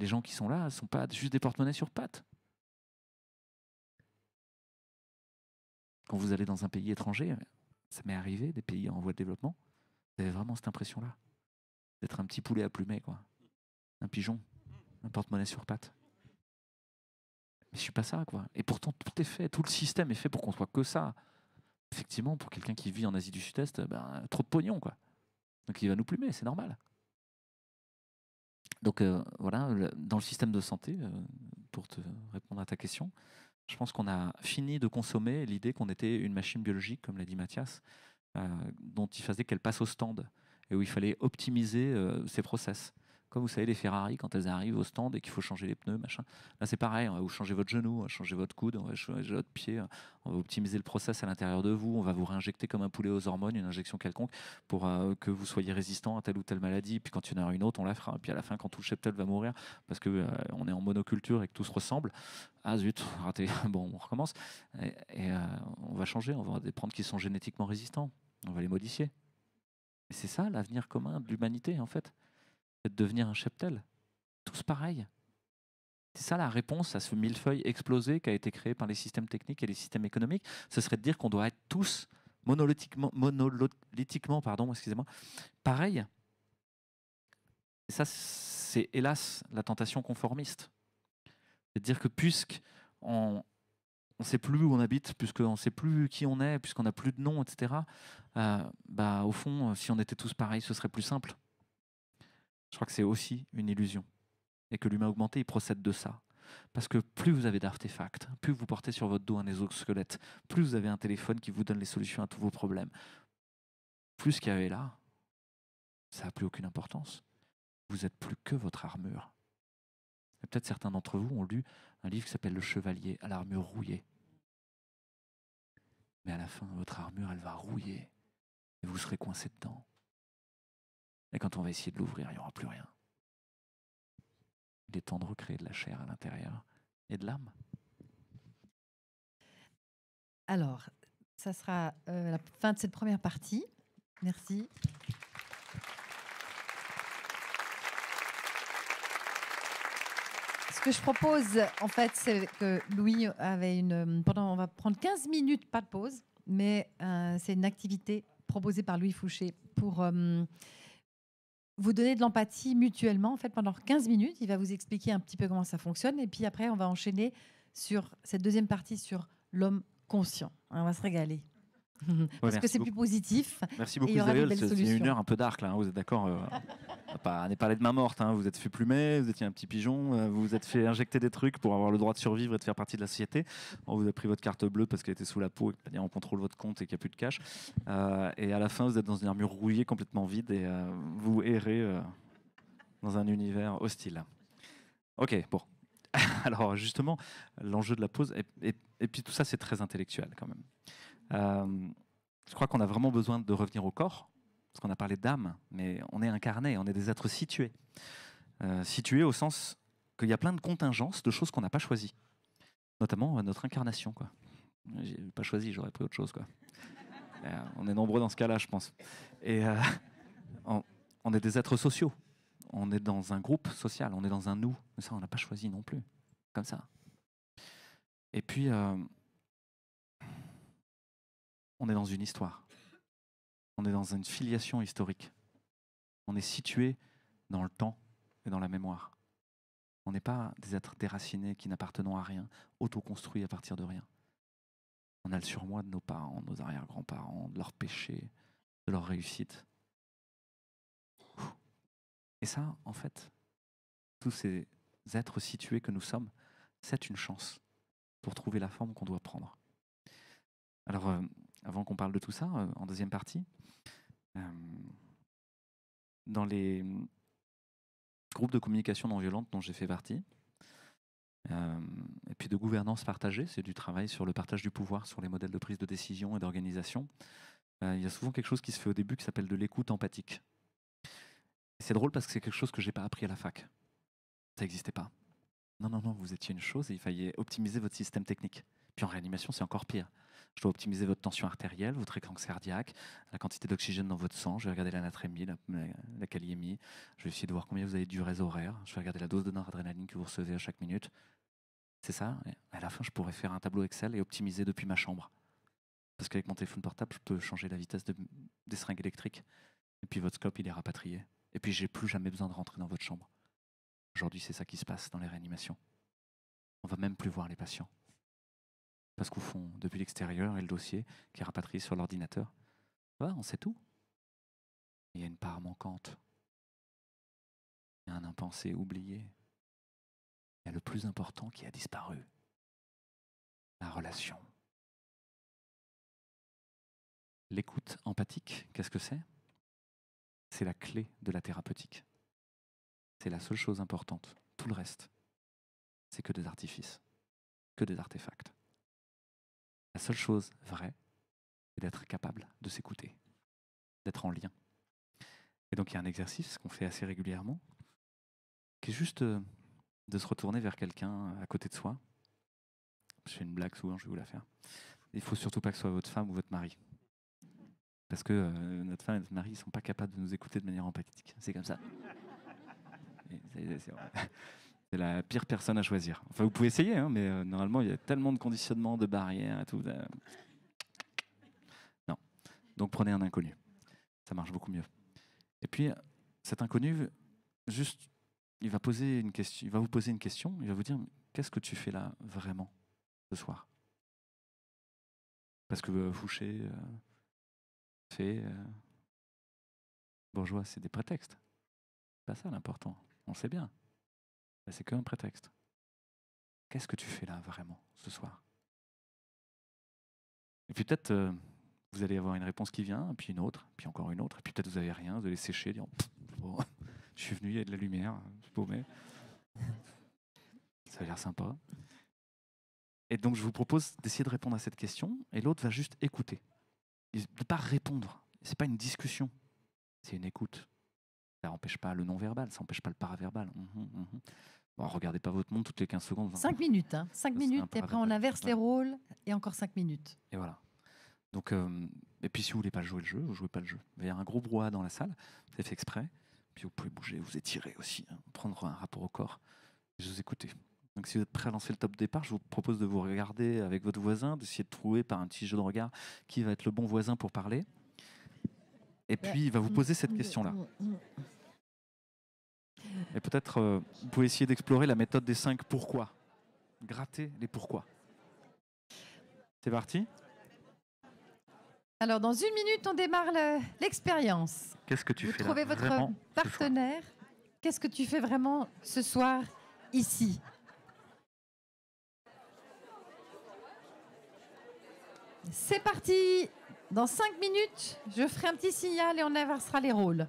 Les gens qui sont là ne sont pas juste des porte-monnaies sur pattes. Quand vous allez dans un pays étranger, ça m'est arrivé, des pays en voie de développement, vous avez vraiment cette impression-là. D'être un petit poulet à plumer, quoi. Un pigeon, un porte-monnaie sur pattes. Mais je suis pas ça, quoi. Et pourtant, tout est fait, tout le système est fait pour qu'on soit que ça. Effectivement, pour quelqu'un qui vit en Asie du Sud-Est, ben, trop de pognon, quoi. Donc il va nous plumer, c'est normal. Donc euh, voilà, dans le système de santé, euh, pour te répondre à ta question, je pense qu'on a fini de consommer l'idée qu'on était une machine biologique, comme l'a dit Mathias, euh, dont il faisait qu'elle passe au stand et où il fallait optimiser ses process. Comme vous savez, les Ferrari, quand elles arrivent au stand et qu'il faut changer les pneus, machin, là c'est pareil, on hein, va vous changer votre genou, on hein, va changer votre coude, on va changer votre pied, hein. on va optimiser le process à l'intérieur de vous, on va vous réinjecter comme un poulet aux hormones, une injection quelconque pour euh, que vous soyez résistant à telle ou telle maladie. Puis quand il y en aura une autre, on la fera. Puis à la fin, quand tout le cheptel va mourir parce que euh, on est en monoculture et que tout se ressemble, ah zut, *laughs* raté. Bon, on recommence et, euh, on va changer. On va des prendre qui sont génétiquement résistants. On va les modifier. c'est ça l'avenir commun de l'humanité en fait devenir un cheptel. Tous pareils. C'est ça la réponse à ce millefeuille explosé qui a été créé par les systèmes techniques et les systèmes économiques. Ce serait de dire qu'on doit être tous monolithiquement, monolithiquement pardon, excusez-moi, pareils. Et ça, c'est hélas la tentation conformiste. C'est à dire que puisque on ne sait plus où on habite, puisqu'on ne sait plus qui on est, puisqu'on n'a plus de nom, etc., euh, bah, au fond, si on était tous pareils, ce serait plus simple je crois que c'est aussi une illusion. Et que l'humain augmenté, il procède de ça. Parce que plus vous avez d'artefacts, plus vous portez sur votre dos un exosquelette, plus vous avez un téléphone qui vous donne les solutions à tous vos problèmes, plus ce qu'il y avait là, ça n'a plus aucune importance. Vous êtes plus que votre armure. peut-être certains d'entre vous ont lu un livre qui s'appelle Le Chevalier à l'armure rouillée. Mais à la fin, votre armure, elle va rouiller et vous serez coincé dedans. Et quand on va essayer de l'ouvrir, il n'y aura plus rien. Il est temps de recréer de la chair à l'intérieur et de l'âme. Alors, ça sera euh, la fin de cette première partie. Merci. Ce que je propose, en fait, c'est que Louis avait une. Euh, pendant, on va prendre 15 minutes, pas de pause, mais euh, c'est une activité proposée par Louis Fouché pour vous donner de l'empathie mutuellement. En fait, pendant 15 minutes, il va vous expliquer un petit peu comment ça fonctionne. Et puis après, on va enchaîner sur cette deuxième partie sur l'homme conscient. On va se régaler. *laughs* Parce que c'est plus positif. Merci beaucoup, Isabelle. C'est une heure un peu d'arc là. Hein. vous êtes d'accord euh, on n'est pas allé de main morte. Hein. Vous êtes fait plumer, vous étiez un petit pigeon, euh, vous vous êtes fait injecter des trucs pour avoir le droit de survivre et de faire partie de la société. On vous a pris votre carte bleue parce qu'elle était sous la peau, et on contrôle votre compte et qu'il n'y a plus de cash. Euh, et à la fin, vous êtes dans une armure rouillée, complètement vide, et euh, vous errez dans un univers hostile. Ok, bon. *laughs* Alors justement, l'enjeu de la pause, et puis tout ça, c'est très intellectuel quand même. je crois qu'on a vraiment besoin de revenir au corps parce qu'on a parlé d'âme, mais on est incarné, on est des êtres situés. Euh, situés au sens qu'il y a plein de contingences, de choses qu'on n'a pas choisies, notamment euh, notre incarnation. Quoi. J'ai pas choisi, j'aurais pris autre chose. Quoi. *laughs* Euh, on est nombreux dans ce cas-là, je pense. Et on, on, est des êtres sociaux. On est dans un groupe social, on est dans un nous. Mais ça, on n'a pas choisi non plus. Comme ça. Et puis, on est dans une histoire on est dans une filiation historique. On est situé dans le temps et dans la mémoire. On n'est pas des êtres déracinés qui n'appartenons à rien, autoconstruits à partir de rien. On a le surmoi de nos parents, de nos arrière-grands-parents, de leurs péchés, de leurs réussites. Et ça, en fait, tous ces êtres situés que nous sommes, c'est une chance pour trouver la forme qu'on doit prendre. Alors, euh, avant qu'on parle de tout ça, euh, en deuxième partie. Euh, dans les groupes de communication non violente dont j'ai fait partie, euh, et puis de gouvernance partagée, c'est du travail sur le partage du pouvoir, sur les modèles de prise de décision et d'organisation. il y a souvent quelque chose qui se fait au début qui s'appelle de l'écoute empathique. C'est drôle parce que c'est quelque chose que j'ai pas appris à la fac. Ça n'existait pas. Non, non, non, vous étiez une chose et il fallait optimiser votre système technique. Puis en réanimation, c'est encore pire. Je dois optimiser votre tension artérielle, votre écran cardiaque, la quantité d'oxygène dans votre sang. Je vais regarder la natrémie, la, caliémie. Je vais essayer de voir combien vous avez du réseau horaire. Je vais regarder la dose de noradrénaline que vous recevez à chaque minute. C'est ça. à la fin, je pourrais faire un tableau Excel et optimiser depuis ma chambre. Parce qu'avec mon téléphone portable, je peux changer la vitesse de, des seringues électriques. Et puis votre scope, il est rapatrié. Et puis j'ai plus jamais besoin de rentrer dans votre chambre. Aujourd'hui, c'est ça qui se passe dans les réanimations. On va même plus voir les patients parce qu'au fond, depuis l'extérieur et le dossier qui est rapatrié sur l'ordinateur, on sait tout. Il y a une part manquante. Il y a un impensé oublié. Il y a le plus important qui a disparu. La relation. L'écoute empathique, qu'est-ce que c'est C'est la clé de la thérapeutique. C'est la seule chose importante. Tout le reste, c'est que des artifices, que des artefacts. La seule chose vraie, c'est d'être capable de s'écouter, d'être en lien. Et donc il y a un exercice qu'on fait assez régulièrement, qui est juste euh, de se retourner vers quelqu'un euh, à côté de soi. Je fais une blague souvent, je vais vous la faire. Il faut surtout pas que ce soit votre femme ou votre mari. Parce que euh, notre femme et notre mari ne sont pas capables de nous écouter de manière empathique. C'est comme ça. Et, vrai. C'est la pire personne à choisir. Enfin, vous pouvez essayer, hein, mais euh, normalement, il y a tellement de conditionnements, de barrières et tout. Euh. Non. Donc prenez un inconnu. Ça marche beaucoup mieux. Et puis, cet inconnu, juste, il va, poser une question, il va vous poser une question, il va vous dire, qu'est-ce que tu fais là vraiment ce soir Parce que euh, Fouché, fait, bourgeois, c'est des prétextes. C'est pas ça l'important, on sait bien. Bah, c'est qu'un prétexte. Qu'est-ce que tu fais là vraiment ce soir Et puis peut-être euh, vous allez avoir une réponse qui vient, puis une autre, puis encore une autre, et puis peut-être vous n'avez rien, vous allez sécher, dire *laughs* je suis venu, il y a de la lumière, je suis paumé. Ça a l'air sympa. Et donc je vous propose d'essayer de répondre à cette question, et l'autre va juste écouter. Il ne pas répondre. C'est pas une discussion, c'est une écoute. Ça n'empêche pas le non-verbal, ça n'empêche pas le paraverbal. Hum, hum, hum, regardez pas votre monde toutes les 15 secondes. 5 minutes, hein. minutes, et après on inverse les rôles, et encore 5 minutes. Et voilà. Donc, euh, et puis si vous voulez pas jouer le jeu, vous jouez pas le jeu. Il y a un gros brouhaha dans la salle, c'est fait exprès. Puis vous pouvez bouger, vous étirer aussi, hein. prendre un rapport au corps. Je vous écouter. Donc si vous êtes prêt à lancer le top départ, je vous propose de vous regarder avec votre voisin, d'essayer de trouver par un petit jeu de regard qui va être le bon voisin pour parler. Et puis, il va vous poser cette mm. question-là. Mm. Et peut-être, euh, vous pouvez essayer d'explorer la méthode des cinq pourquoi. Gratter les pourquoi. C'est parti Alors, dans une minute, on démarre l'expérience. Qu'est-ce que tu vous trouvez votre partenaire. Qu'est-ce que tu fais vraiment ce soir, ici C'est parti dans cinq minutes, je ferai un petit signal et on inversera les rôles.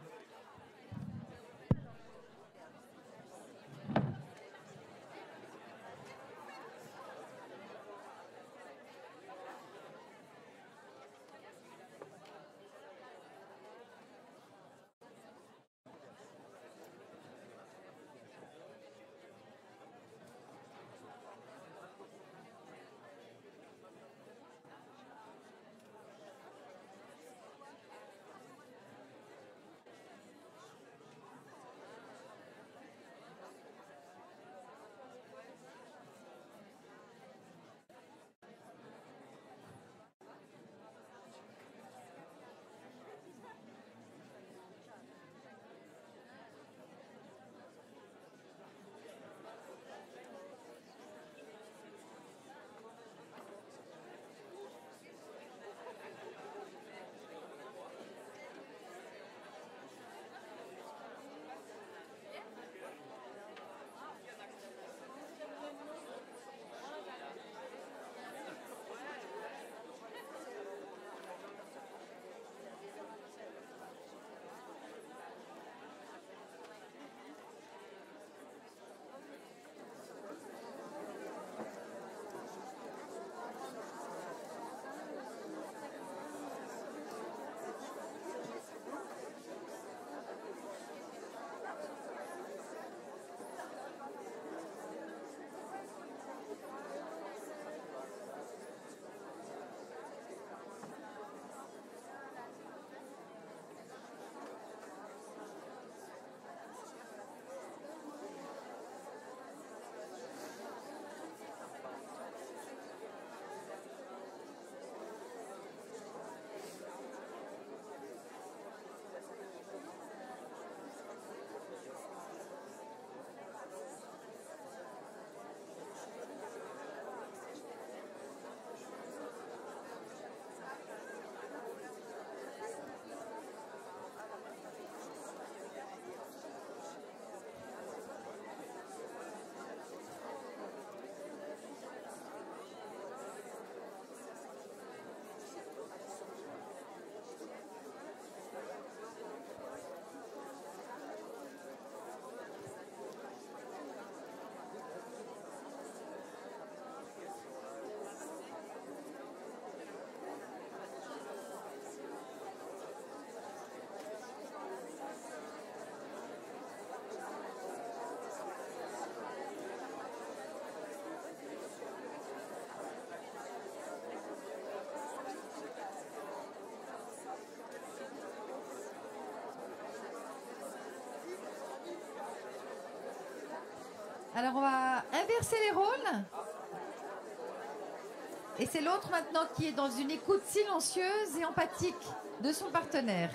Alors on va inverser les rôles. Et c'est l'autre maintenant qui est dans une écoute silencieuse et empathique de son partenaire.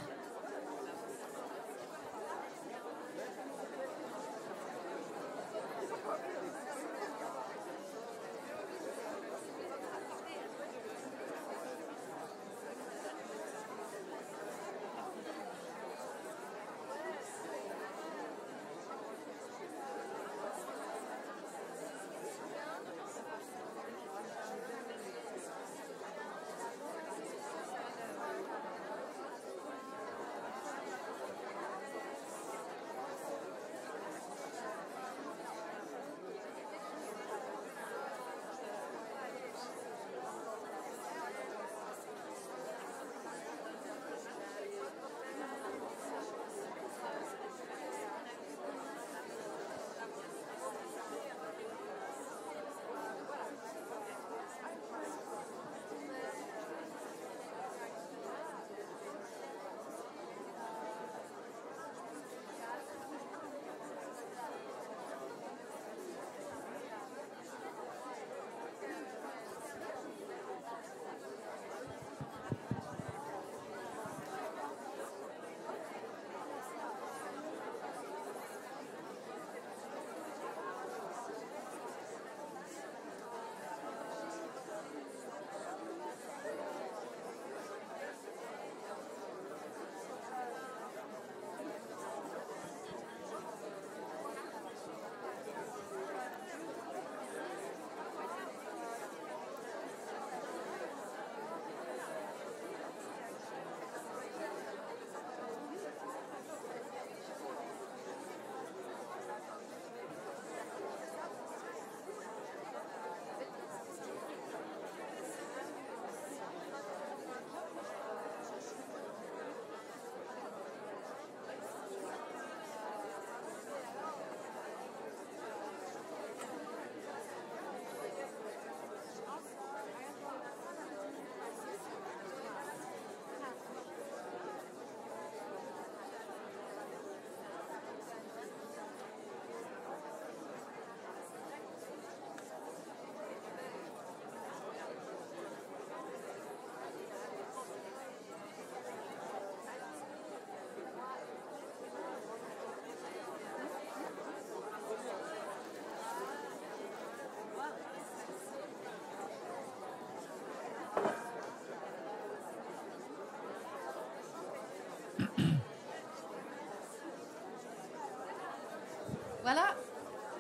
Voilà,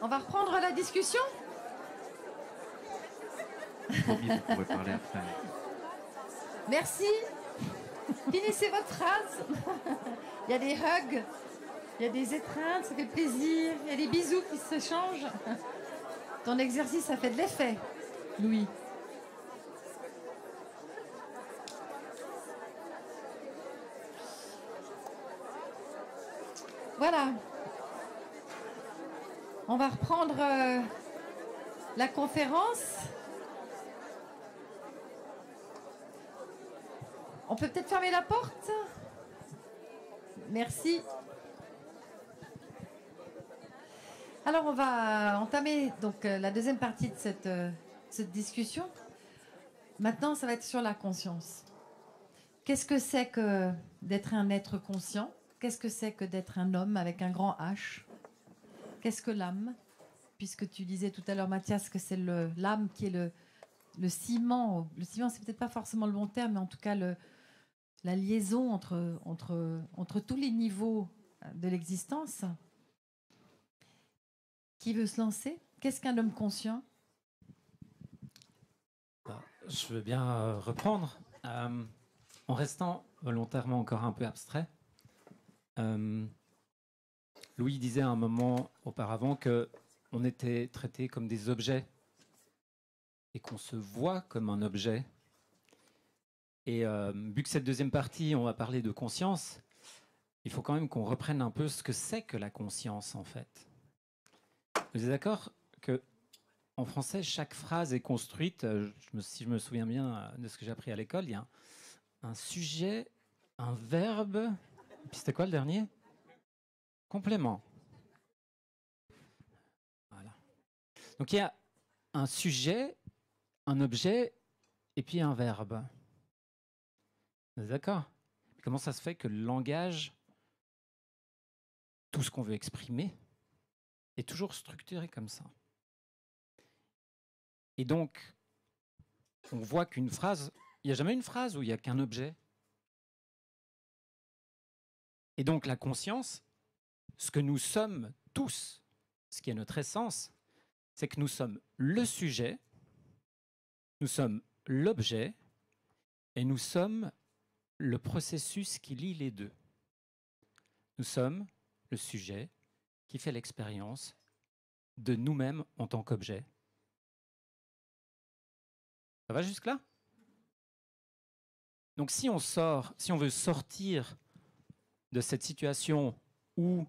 on va reprendre la discussion. Merci. Finissez votre phrase. Il y a des hugs, il y a des étreintes, ça fait plaisir. Il y a des bisous qui se changent. Ton exercice, a fait de l'effet, Louis. Voilà. On va reprendre euh, la conférence. On peut peut-être fermer la porte Merci. Alors on va entamer donc euh, la deuxième partie de cette, euh, cette discussion. Maintenant, ça va être sur la conscience. Qu'est-ce que c'est que d'être un être conscient Qu'est-ce que c'est que d'être un homme avec un grand H Qu'est-ce que l'âme Puisque tu disais tout à l'heure, Mathias, que c'est l'âme qui est le, ciment. Le ciment, c'est peut-être pas forcément le bon terme, mais en tout cas, la liaison entre, tous les niveaux de l'existence. Qui veut se lancer Qu'est-ce qu'un homme conscient bah, Je veux bien euh, reprendre. Euh, en restant volontairement encore un peu abstrait, euh, Louis disait à un moment auparavant que on était traité comme des objets et qu'on se voit comme un objet. Et euh, vu que cette deuxième partie, on va parler de conscience, il faut quand même qu'on reprenne un peu ce que c'est que la conscience en fait. Vous êtes d'accord que en français, chaque phrase est construite, euh, si je me souviens bien euh, de ce que j'ai appris à l'école, il y a un, sujet, un verbe, et puis c'était quoi le dernier complément. Voilà. Donc il y a un sujet, un objet et puis un verbe. D'accord Comment ça se fait que le langage, tout ce qu'on veut exprimer, est toujours structuré comme ça Et donc, on voit qu'une phrase, il n'y a jamais une phrase où il n'y a qu'un objet. Et donc la conscience, ce que nous sommes tous, ce qui est notre essence, c'est que nous sommes le sujet, nous sommes l'objet et nous sommes le processus qui lie les deux. Nous sommes le sujet qui fait l'expérience de nous-mêmes en tant qu'objet. Ça va jusque-là Donc si on sort, si on veut sortir de cette situation où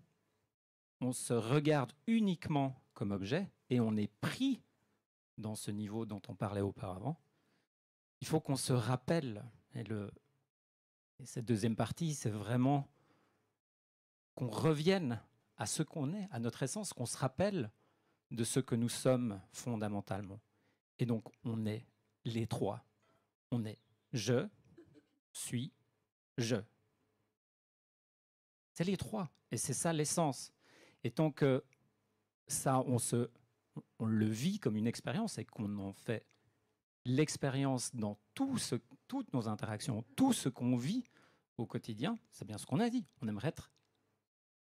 on se regarde uniquement comme objet et on est pris dans ce niveau dont on parlait auparavant, il faut qu'on se rappelle, et, le, cette deuxième partie, c'est vraiment qu'on revienne à ce qu'on est, à notre essence, qu'on se rappelle de ce que nous sommes fondamentalement. Et donc, on est les trois. On est je, suis, je. C'est les trois. Et c'est ça l'essence. Et tant que ça, on, se, on le vit comme une expérience et qu'on en fait l'expérience dans toutes nos interactions, tout ce qu'on vit au quotidien, c'est bien ce qu'on a dit. On aimerait être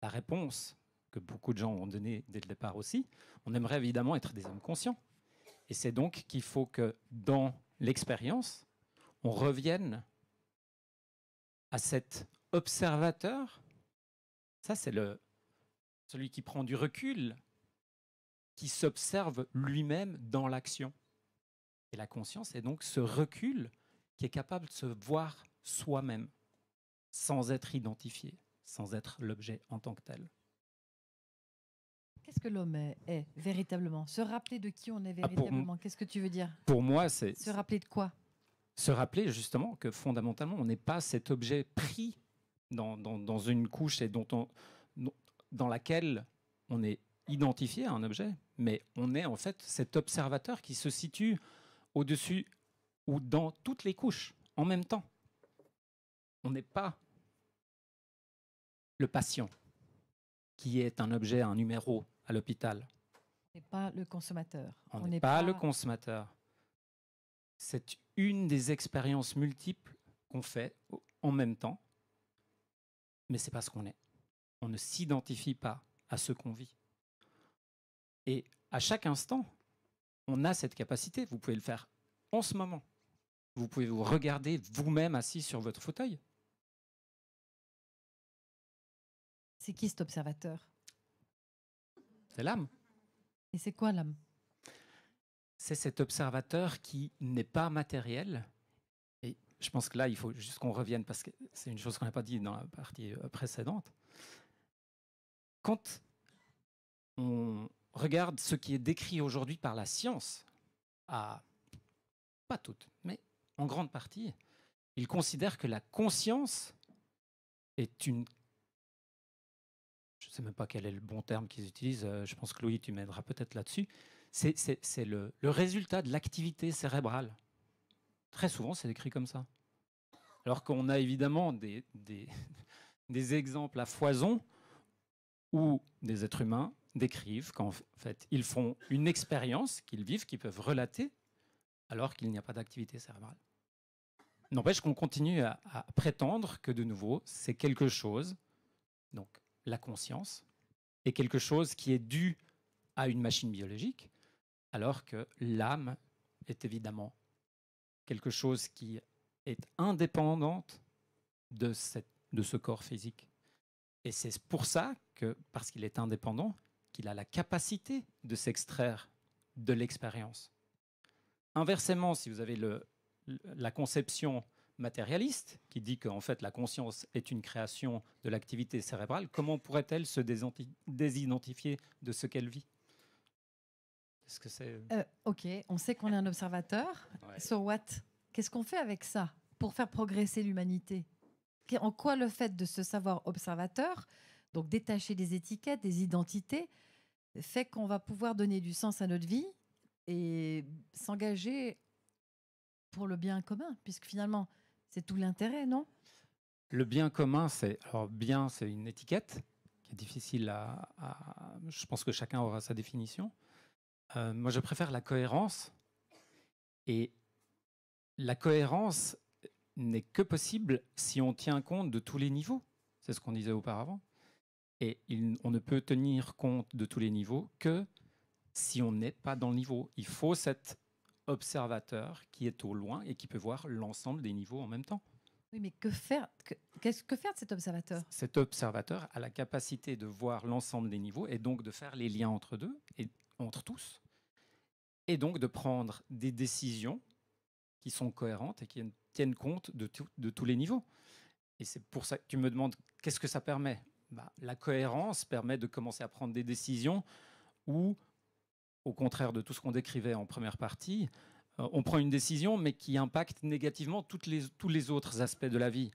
la réponse que beaucoup de gens ont donnée dès le départ aussi. On aimerait évidemment être des hommes conscients. Et c'est donc qu'il faut que dans l'expérience, on revienne à cet observateur. Ça, c'est le, celui qui prend du recul, qui s'observe lui-même dans l'action. Et la conscience est donc ce recul qui est capable de se voir soi-même, sans être identifié, sans être l'objet en tant que tel. Qu'est-ce que l'homme est, véritablement Se rappeler de qui on est ah, véritablement, qu'est-ce que tu veux dire Pour moi, c'est... Se rappeler de quoi Se rappeler justement que fondamentalement, on n'est pas cet objet pris dans une couche et dont on, dans laquelle on est identifié à un objet, mais on est en fait cet observateur qui se situe au-dessus ou dans toutes les couches en même temps. On n'est pas le patient qui est un objet, un numéro à l'hôpital. On n'est pas le consommateur. On n'est pas, le consommateur. C'est une des expériences multiples qu'on fait en même temps, mais c'est pas ce qu'on est on ne s'identifie pas à ce qu'on vit. Et à chaque instant, on a cette capacité. Vous pouvez le faire en ce moment. Vous pouvez vous regarder vous-même assis sur votre fauteuil. C'est qui cet observateur C'est l'âme. Et c'est quoi l'âme C'est cet observateur qui n'est pas matériel. Et je pense que là, il faut juste qu'on revienne parce que c'est une chose qu'on n'a pas dit dans la partie euh, précédente quand on regarde ce qui est décrit aujourd'hui par la science, à pas toute, mais en grande partie, ils considèrent que la conscience est une... Je ne sais même pas quel est le bon terme qu'ils utilisent, euh, je pense que Louis, tu m'aideras peut-être là-dessus. C'est le, résultat de l'activité cérébrale. Très souvent, c'est décrit comme ça. Alors qu'on a évidemment des, *laughs* exemples à foison où des êtres humains décrivent qu'en fait, ils font une expérience qu'ils vivent, qu'ils peuvent relater, alors qu'il n'y a pas d'activité cérébrale. N'empêche qu'on continue à, prétendre que, de nouveau, c'est quelque chose, donc la conscience, est quelque chose qui est dû à une machine biologique, alors que l'âme est évidemment quelque chose qui est indépendante de, cette, de ce corps physique. Et c'est pour ça que, parce qu'il est indépendant, qu'il a la capacité de s'extraire de l'expérience. Inversement, si vous avez le, la conception matérialiste qui dit qu'en fait la conscience est une création de l'activité cérébrale, comment pourrait-elle se désidentifier de ce qu'elle vit euh, euh, Ok, on sait qu'on est un observateur. So what Qu'est-ce qu'on fait avec ça pour faire progresser l'humanité en quoi le fait de se savoir observateur, donc détacher des étiquettes, des identités, fait qu'on va pouvoir donner du sens à notre vie et s'engager pour le bien commun, puisque finalement, c'est tout l'intérêt, non Le bien commun, c'est. Alors, bien, c'est une étiquette qui est difficile à, Je pense que chacun aura sa définition. Euh, moi, je préfère la cohérence. Et la cohérence, n'est que possible si on tient compte de tous les niveaux. C'est ce qu'on disait auparavant. Et on ne peut tenir compte de tous les niveaux que si on n'est pas dans le niveau. Il faut cet observateur qui est au loin et qui peut voir l'ensemble des niveaux en même temps. Oui, mais que faire, quest que faire de cet observateur Cet observateur a la capacité de voir l'ensemble des niveaux et donc de faire les liens entre deux et entre tous, et donc de prendre des décisions qui sont cohérentes et qui tiennent compte de, de tous les niveaux. Et c'est pour ça que tu me demandes qu'est-ce que ça permet bah, La cohérence permet de commencer à prendre des décisions où, au contraire de tout ce qu'on décrivait en première partie, euh, on prend une décision mais qui impacte négativement toutes les, tous les autres aspects de la vie.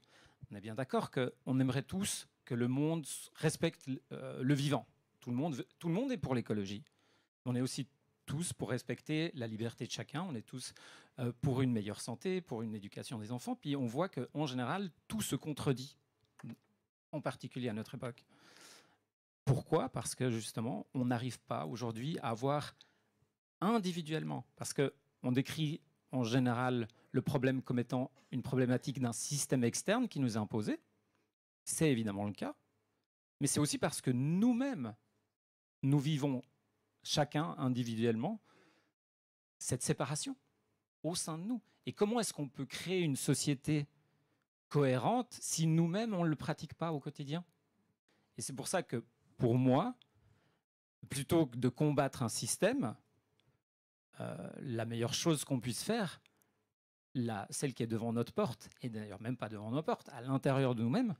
On est bien d'accord qu'on aimerait tous que le monde respecte euh, le vivant. Tout le, monde tout le monde est pour l'écologie. On est aussi tous pour respecter la liberté de chacun. On est tous euh, pour une meilleure santé, pour une éducation des enfants. Puis on voit qu'en général, tout se contredit, en particulier à notre époque. Pourquoi Parce que justement, on n'arrive pas aujourd'hui à voir individuellement. Parce qu'on décrit en général le problème comme étant une problématique d'un système externe qui nous est imposé. C'est évidemment le cas. Mais c'est aussi parce que nous-mêmes, nous vivons chacun individuellement cette séparation au sein de nous. Et comment est-ce qu'on peut créer une société cohérente si nous-mêmes, on ne le pratique pas au quotidien Et c'est pour ça que, pour moi, plutôt que de combattre un système, euh, la meilleure chose qu'on puisse faire, la, celle qui est devant notre porte, et d'ailleurs même pas devant nos portes, à l'intérieur de nous-mêmes,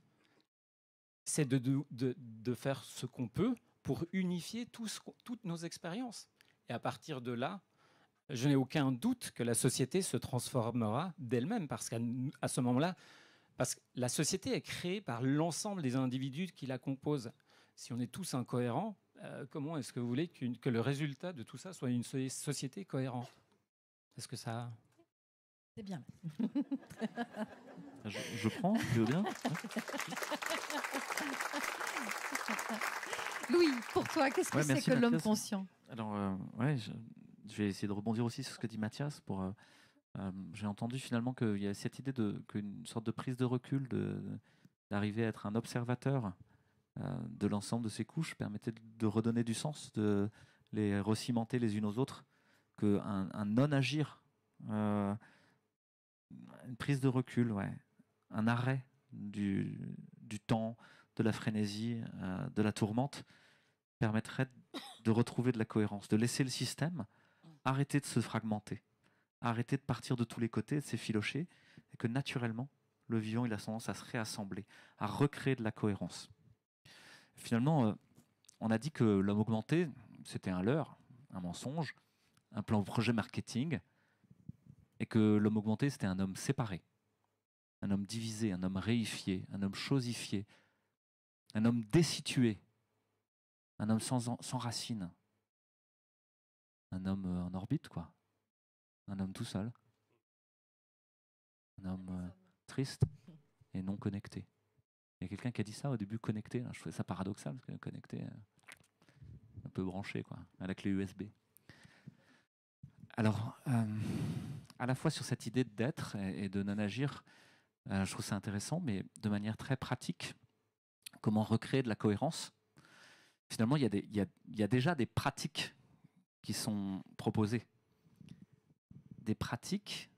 c'est de, de, faire ce qu'on peut pour unifier toutes nos expériences. Et à partir de là, je n'ai aucun doute que la société se transformera d'elle-même, parce qu'à ce moment-là, parce que la société est créée par l'ensemble des individus qui la composent. Si on est tous incohérents, euh, comment est-ce que vous voulez que le résultat de tout ça soit une société cohérente Est-ce que ça... C'est bien. je, prends, je veux bien. Louis, pour toi, qu'est-ce que c'est que l'homme conscient Alors, oui... Euh, ouais, je, j'ai essayé de rebondir aussi sur ce que dit Mathias. Euh, euh, j'ai entendu finalement qu'il y a cette idée qu'une sorte de prise de recul, d'arriver à être un observateur euh, de l'ensemble de ces couches permettait de redonner du sens, de les recimenter les unes aux autres, qu'un un, non-agir, une prise de recul, un arrêt du temps, de la frénésie, de la tourmente, permettrait de retrouver de la cohérence, de laisser le système arrêter de se fragmenter, arrêter de partir de tous les côtés, de s'effilocher, et que naturellement, le vivant, il a tendance à se réassembler, à recréer de la cohérence. Finalement, euh, on a dit que l'homme augmenté, c'était un leurre, un mensonge, un plan projet marketing, et que l'homme augmenté, c'était un homme séparé, un homme divisé, un homme réifié, un homme chosifié, un homme désitué, un homme sans, sans racines, un homme euh, en orbite, quoi. Un homme tout seul. Un homme euh, triste *laughs* et non connecté. Il y a quelqu'un qui a dit ça au début, connecté. Hein. Je trouvais ça paradoxal, parce que connecté, euh, un peu branché, quoi, à la clé USB. Alors, à la fois sur cette idée d'être et de non agir, je trouve ça intéressant, mais de manière très pratique, comment recréer de la cohérence Finalement, il y, a déjà des pratiques qui sont proposées. Des pratiques,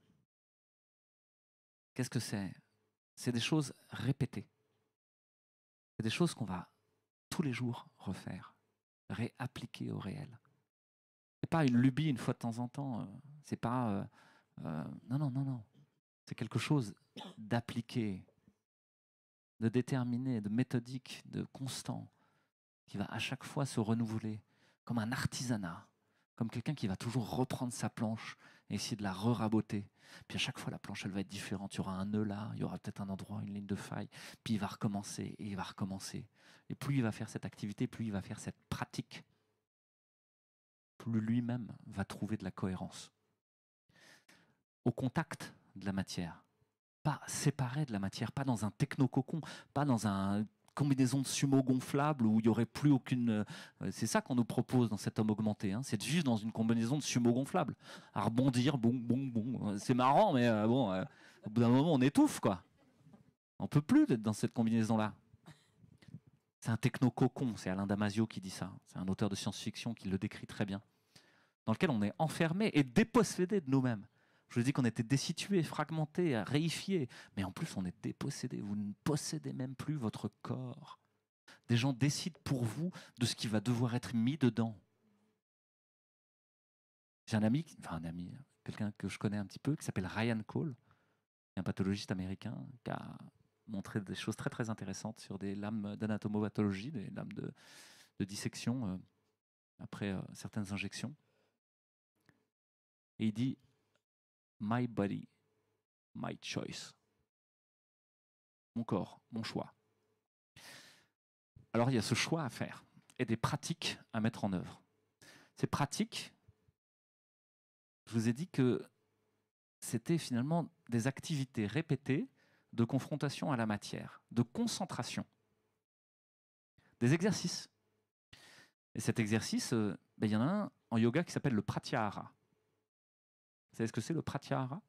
qu'est-ce que c'est C'est des choses répétées. C'est des choses qu'on va tous les jours refaire, réappliquer au réel. C'est pas une lubie une fois de temps en temps. Euh, c'est pas euh, euh, non non non non. C'est quelque chose d'appliqué, de déterminé, de méthodique, de constant, qui va à chaque fois se renouveler comme un artisanat comme quelqu'un qui va toujours reprendre sa planche et essayer de la raboter Puis à chaque fois, la planche, elle va être différente. Il y aura un nœud là, il y aura peut-être un endroit, une ligne de faille. Puis il va recommencer et il va recommencer. Et plus il va faire cette activité, plus il va faire cette pratique, plus lui-même va trouver de la cohérence. Au contact de la matière, pas séparé de la matière, pas dans un technococon, pas dans un combinaison de sumo gonflable où il n'y aurait plus aucune. Euh, c'est ça qu'on nous propose dans cet homme augmenté. Hein, c'est C'est juste dans une combinaison de sumo gonflable. À rebondir, bon, bon, bon. Euh, c'est marrant, mais euh, bon, au bout d'un moment, on étouffe, quoi. On peut plus être dans cette combinaison-là. C'est un techno-cocon, c'est Alain Damasio qui dit ça. Hein. C'est un auteur de science-fiction qui le décrit très bien. Dans lequel on est enfermé et dépossédé de nous-mêmes. Je vous dis qu'on était désitué, fragmenté, réifié, mais en plus on est dépossédé. Vous ne possédez même plus votre corps. Des gens décident pour vous de ce qui va devoir être mis dedans. J'ai un ami, enfin un ami, quelqu'un que je connais un petit peu, qui s'appelle Ryan Cole, un pathologiste américain qui a montré des choses très très intéressantes sur des lames d'anatomopathologie, des lames de, dissection euh, après euh, certaines injections. Et il dit My body, my choice. Mon corps, mon choix. Alors il y a ce choix à faire et des pratiques à mettre en œuvre. Ces pratiques, je vous ai dit que c'était finalement des activités répétées de confrontation à la matière, de concentration, des exercices. Et cet exercice, euh, ben, il y en a un en yoga qui s'appelle le pratyahara. Vous savez ce que c'est le pratyahara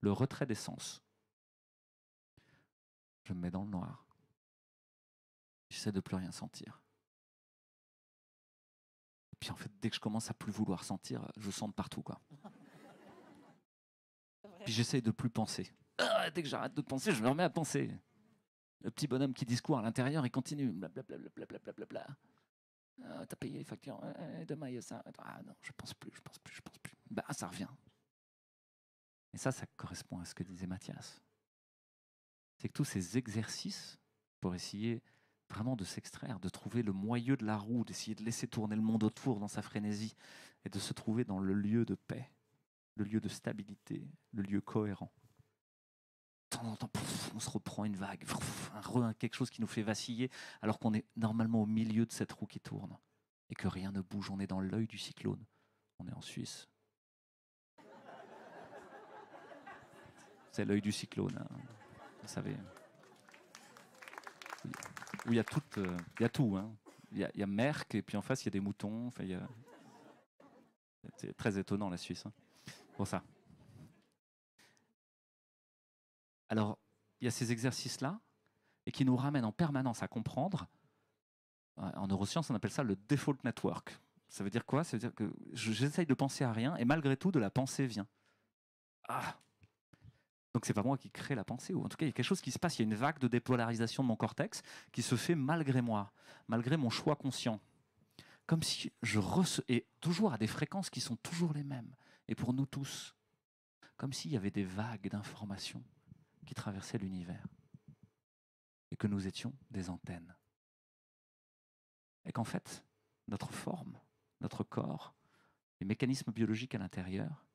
Le retrait des sens. Je me mets dans le noir. J'essaie de plus rien sentir. Et puis en fait, dès que je commence à plus vouloir sentir, je sens partout. Quoi. Puis j'essaie de plus penser. Ah, dès que j'arrête de penser, je me remets à penser. Le petit bonhomme qui discourt à l'intérieur, il continue. Blablabla. Ah, t'as payé les factures. demain, il y a ça. Ah non, je pense plus, je pense plus, je pense plus bah, ça revient. Et ça, ça correspond à ce que disait Mathias. C'est que tous ces exercices pour essayer vraiment de s'extraire, de trouver le moyeu de la roue, d'essayer de laisser tourner le monde autour dans sa frénésie et de se trouver dans le lieu de paix, le lieu de stabilité, le lieu cohérent. De temps en temps, on se reprend une vague, un quelque chose qui nous fait vaciller, alors qu'on est normalement au milieu de cette roue qui tourne et que rien ne bouge. On est dans l'œil du cyclone. On est en Suisse, l'œil du cyclone, hein. vous savez. Où il y a tout. Euh, il y a tout. Hein. Il, y a, il Merck, et puis en face, il y a des moutons. Enfin, il y C'est très étonnant, la Suisse. Pour hein. ça. Alors, il y a ces exercices-là, et qui nous ramènent en permanence à comprendre. En neurosciences, on appelle ça le default network. Ça veut dire quoi Ça veut dire que j'essaye de penser à rien, et malgré tout, de la pensée vient. Ah donc c'est pas moi qui crée la pensée, ou en tout cas il y a quelque chose qui se passe, il y a une vague de dépolarisation de mon cortex qui se fait malgré moi, malgré mon choix conscient. Comme si je recevais, et toujours à des fréquences qui sont toujours les mêmes, et pour nous tous, comme s'il y avait des vagues d'informations qui traversaient l'univers, et que nous étions des antennes. Et qu'en fait, notre forme, notre corps, les mécanismes biologiques à l'intérieur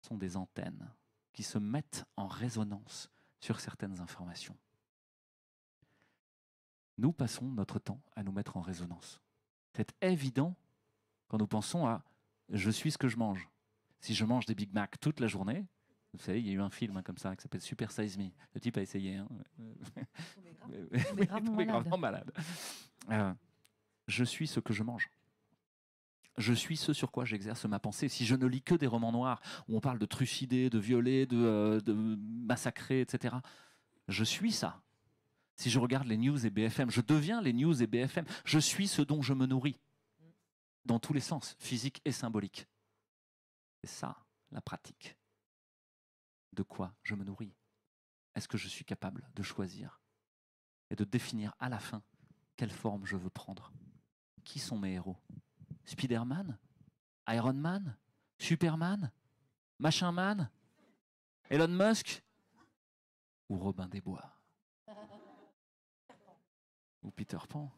sont des antennes qui se mettent en résonance sur certaines informations. Nous passons notre temps à nous mettre en résonance. C'est évident quand nous pensons à je suis ce que je mange. Si je mange des Big Mac toute la journée, vous savez, il y a eu un film hein, comme ça qui s'appelle Super Size Me. Le type a essayé. Hein. *laughs* est gravement malade. Euh, je suis ce que je mange je suis ce sur quoi j'exerce ma pensée. Si je ne lis que des romans noirs où on parle de trucider, de violer, de, euh, massacrer, etc., je suis ça. Si je regarde les news et BFM, je deviens les news et BFM. Je suis ce dont je me nourris. Dans tous les sens, physique et symbolique. C'est ça, la pratique. De quoi je me nourris Est-ce que je suis capable de choisir et de définir à la fin quelle forme je veux prendre Qui sont mes héros Spider-Man, Iron Man, Superman, Machin Man, Elon Musk ou Robin des Bois *laughs* ou Peter Pan.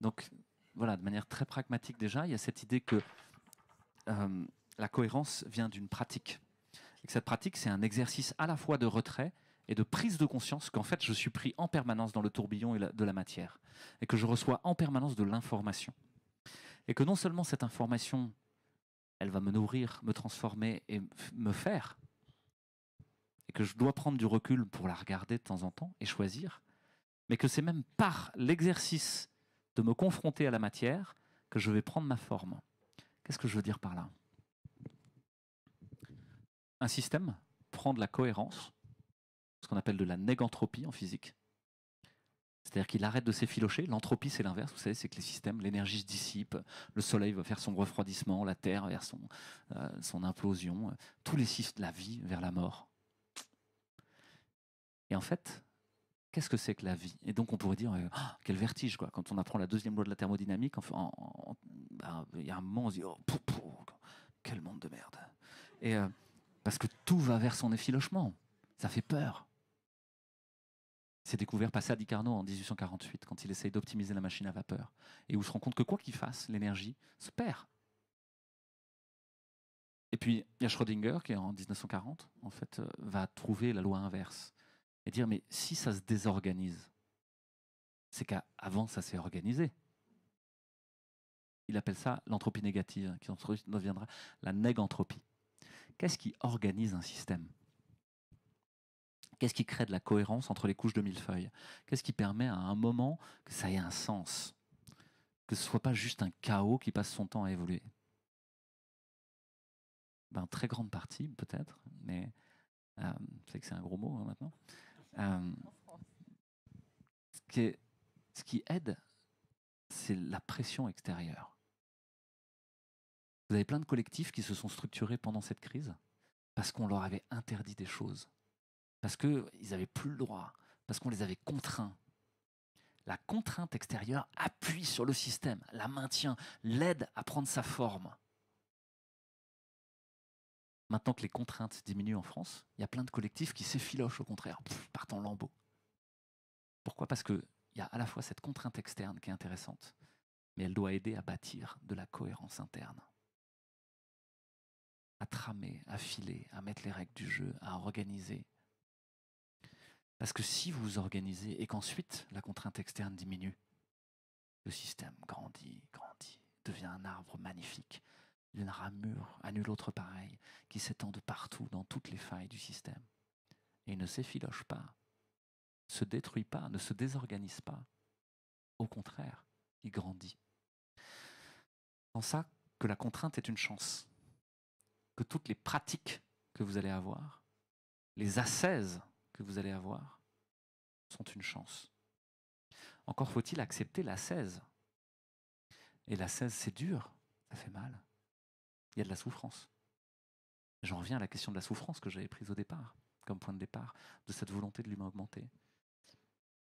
Donc voilà, de manière très pragmatique déjà, il y a cette idée que euh, la cohérence vient d'une pratique. Et que cette pratique, c'est un exercice à la fois de retrait et de prise de conscience qu'en fait je suis pris en permanence dans le tourbillon de la matière et que je reçois en permanence de l'information. Et que non seulement cette information, elle va me nourrir, me transformer et me faire, et que je dois prendre du recul pour la regarder de temps en temps et choisir, mais que c'est même par l'exercice de me confronter à la matière que je vais prendre ma forme. Qu'est-ce que je veux dire par là Un système prend de la cohérence ce qu'on appelle de la négantropie en physique. C'est-à-dire qu'il arrête de s'effilocher. L'entropie, c'est l'inverse. Vous savez, c'est que les systèmes, l'énergie se dissipe, le soleil va faire son refroidissement, la Terre vers son, euh, son implosion, euh, tous les systèmes, la vie vers la mort. Et en fait, qu'est-ce que c'est que la vie Et donc on pourrait dire, euh, ah, quel vertige, quoi. Quand on apprend la deuxième loi de la thermodynamique, bah, il y a un moment, on se dit, oh, quel monde de merde. Et, parce que tout va vers son effilochement. Ça fait peur c'est découvert par Sadi Carnot en 1848, quand il essaye d'optimiser la machine à vapeur, et où il se rend compte que quoi qu'il fasse, l'énergie se perd. Et puis, il y a Schrödinger qui, en 1940, en fait, euh, va trouver la loi inverse et dire mais si ça se désorganise, c'est qu'avant ça s'est organisé. Il appelle ça l'entropie négative, hein, qui deviendra la négantropie. Qu'est-ce qui organise un système Qu'est-ce qui crée de la cohérence entre les couches de feuilles Qu'est-ce qui permet à un moment que ça ait un sens Que ce soit pas juste un chaos qui passe son temps à évoluer ben, Très grande partie, peut-être, mais euh, c'est que c'est un gros mot hein, maintenant. Euh, ce qui aide, c'est la pression extérieure. Vous avez plein de collectifs qui se sont structurés pendant cette crise parce qu'on leur avait interdit des choses parce qu'ils n'avaient plus le droit, parce qu'on les avait contraints. La contrainte extérieure appuie sur le système, la maintient, l'aide à prendre sa forme. Maintenant que les contraintes diminuent en France, il y a plein de collectifs qui s'effilochent au contraire, partant partent lambeaux. Pourquoi Parce qu'il y a à la fois cette contrainte externe qui est intéressante, mais elle doit aider à bâtir de la cohérence interne. À tramer, à filer, à mettre les règles du jeu, à organiser, parce que si vous organisez et qu'ensuite la contrainte externe diminue, le système grandit, grandit, devient un arbre magnifique. une ramure à nul autre pareil qui s'étend de partout dans toutes les failles du système. Et il ne s'effiloche pas, se détruit pas, ne se désorganise pas. Au contraire, il grandit. En ça que la contrainte est une chance, que toutes les pratiques que vous allez avoir, les assaises que vous allez avoir sont une chance. Encore faut-il accepter la 16. Et la 16, c'est dur, ça fait mal. Il y a de la souffrance. J'en reviens à la question de la souffrance que j'avais prise au départ, comme point de départ de cette volonté de l'humain augmenté.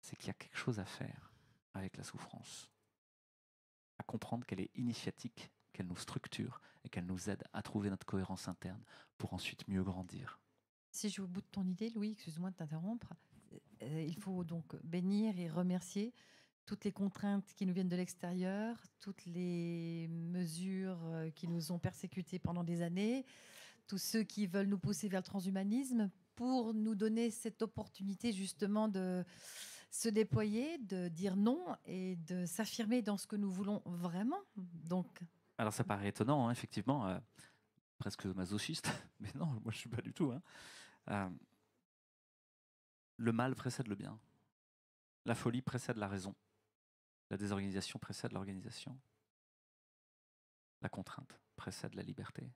C'est qu'il y a quelque chose à faire avec la souffrance, à comprendre qu'elle est initiatique, qu'elle nous structure et qu'elle nous aide à trouver notre cohérence interne pour ensuite mieux grandir. Si je vous au de ton idée, Louis, excuse-moi de t'interrompre, euh, il faut donc bénir et remercier toutes les contraintes qui nous viennent de l'extérieur, toutes les mesures euh, qui nous ont persécutés pendant des années, tous ceux qui veulent nous pousser vers le transhumanisme pour nous donner cette opportunité justement de se déployer, de dire non et de s'affirmer dans ce que nous voulons vraiment. Donc. Alors ça paraît étonnant, hein, effectivement, euh, presque masochiste, *laughs* mais non, moi je suis pas du tout. Hein. Euh, le mal précède le bien. La folie précède la raison. La désorganisation précède l'organisation. La contrainte précède la liberté.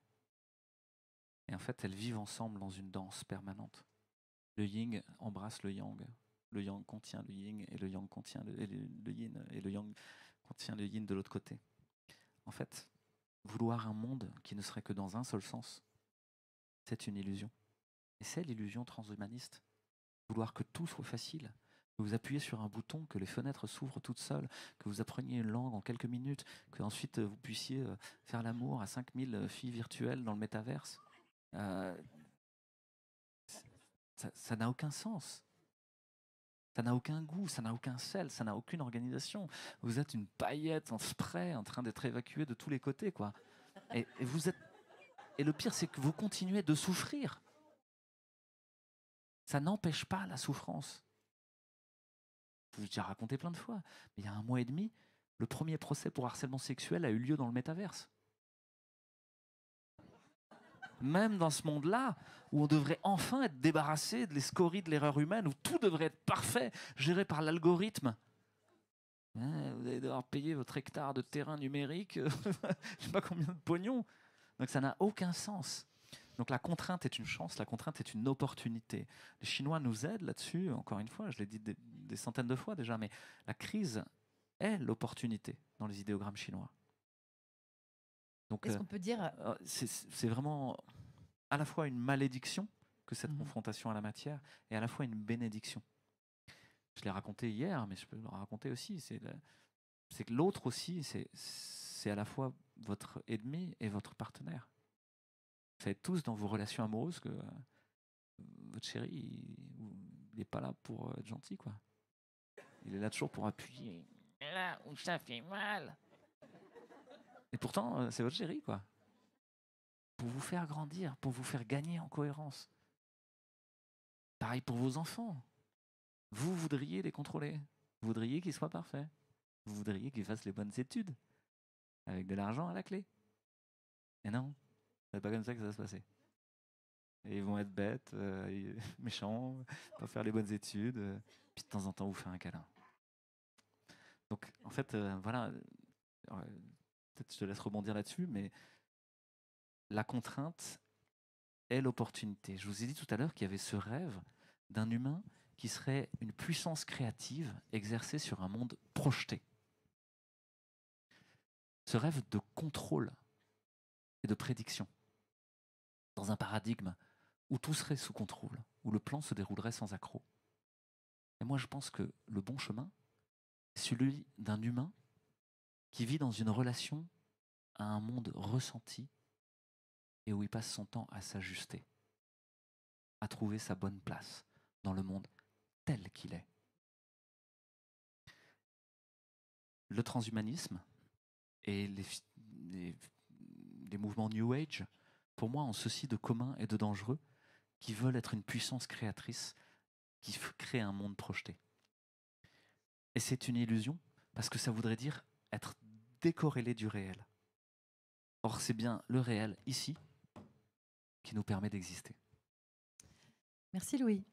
Et en fait, elles vivent ensemble dans une danse permanente. Le yin embrasse le yang. Le yang contient le yin et le yang contient le yin et le yang contient le yin de l'autre côté. En fait, vouloir un monde qui ne serait que dans un seul sens, c'est une illusion et C'est l'illusion transhumaniste. Vouloir que tout soit facile, que vous appuyez sur un bouton, que les fenêtres s'ouvrent toutes seules, que vous appreniez une langue en quelques minutes, que ensuite euh, vous puissiez euh, faire l'amour à 5000 euh, filles virtuelles dans le métaverse. ça n'a aucun sens. Ça n'a aucun goût, ça n'a aucun sel, ça n'a aucune organisation. Vous êtes une paillette en spray en train d'être évacuée de tous les côtés, quoi. et vous êtes. Et le pire, c'est que vous continuez de souffrir. Ça n'empêche pas la souffrance. Je vous ai raconté plein de fois, mais il y a un mois et demi, le premier procès pour harcèlement sexuel a eu lieu dans le métaverse. Même dans ce monde-là, où on devrait enfin être débarrassé de l'escorie scories de l'erreur humaine, où tout devrait être parfait, géré par l'algorithme. Hein, vous allez devoir payer votre hectare de terrain numérique, *laughs* je ne sais pas combien de pognon. Donc ça n'a aucun sens. Donc la contrainte est une chance, la contrainte est une opportunité. Les Chinois nous aident là-dessus, encore une fois, je l'ai dit des, centaines de fois déjà, mais la crise est l'opportunité dans les idéogrammes chinois. Donc, Est-ce euh, qu'on peut dire euh, c'est, vraiment à la fois une malédiction que cette mhm. confrontation à la matière et à la fois une bénédiction. Je l'ai raconté hier, mais je peux le raconter aussi. C'est, que l'autre aussi, c'est à la fois votre ennemi et votre partenaire. Vous savez tous dans vos relations amoureuses que euh, votre chéri, n'est pas là pour euh, être gentil, quoi. Il est là toujours pour appuyer là où ça fait mal. Et pourtant, euh, c'est votre chéri, quoi. Pour vous faire grandir, pour vous faire gagner en cohérence. Pareil pour vos enfants. Vous voudriez les contrôler. Vous voudriez qu'ils soient parfaits. Vous voudriez qu'ils fassent les bonnes études. Avec de l'argent à la clé. Et non, c'est pas comme ça que ça va se passer. Et ils vont être bêtes, euh, *laughs* méchants, pas faire les bonnes études, euh, puis de temps en temps vous faire un câlin. Donc en fait, euh, voilà, peut-être je te laisse rebondir là-dessus, mais la contrainte est l'opportunité. Je vous ai dit tout à l'heure qu'il y avait ce rêve d'un humain qui serait une puissance créative exercée sur un monde projeté. Ce rêve de contrôle et de prédiction dans un paradigme où tout serait sous contrôle, où le plan se déroulerait sans accroc. Et moi, je pense que le bon chemin, est celui d'un humain qui vit dans une relation à un monde ressenti et où il passe son temps à s'ajuster, à trouver sa bonne place dans le monde tel qu'il est. Le transhumanisme et les mouvements New Age pour moi, en ceci de commun et de dangereux, qui veulent être une puissance créatrice, qui crée un monde projeté. Et c'est une illusion, parce que ça voudrait dire être décorrélé du réel. Or, c'est bien le réel, ici, qui nous permet d'exister. Merci Louis.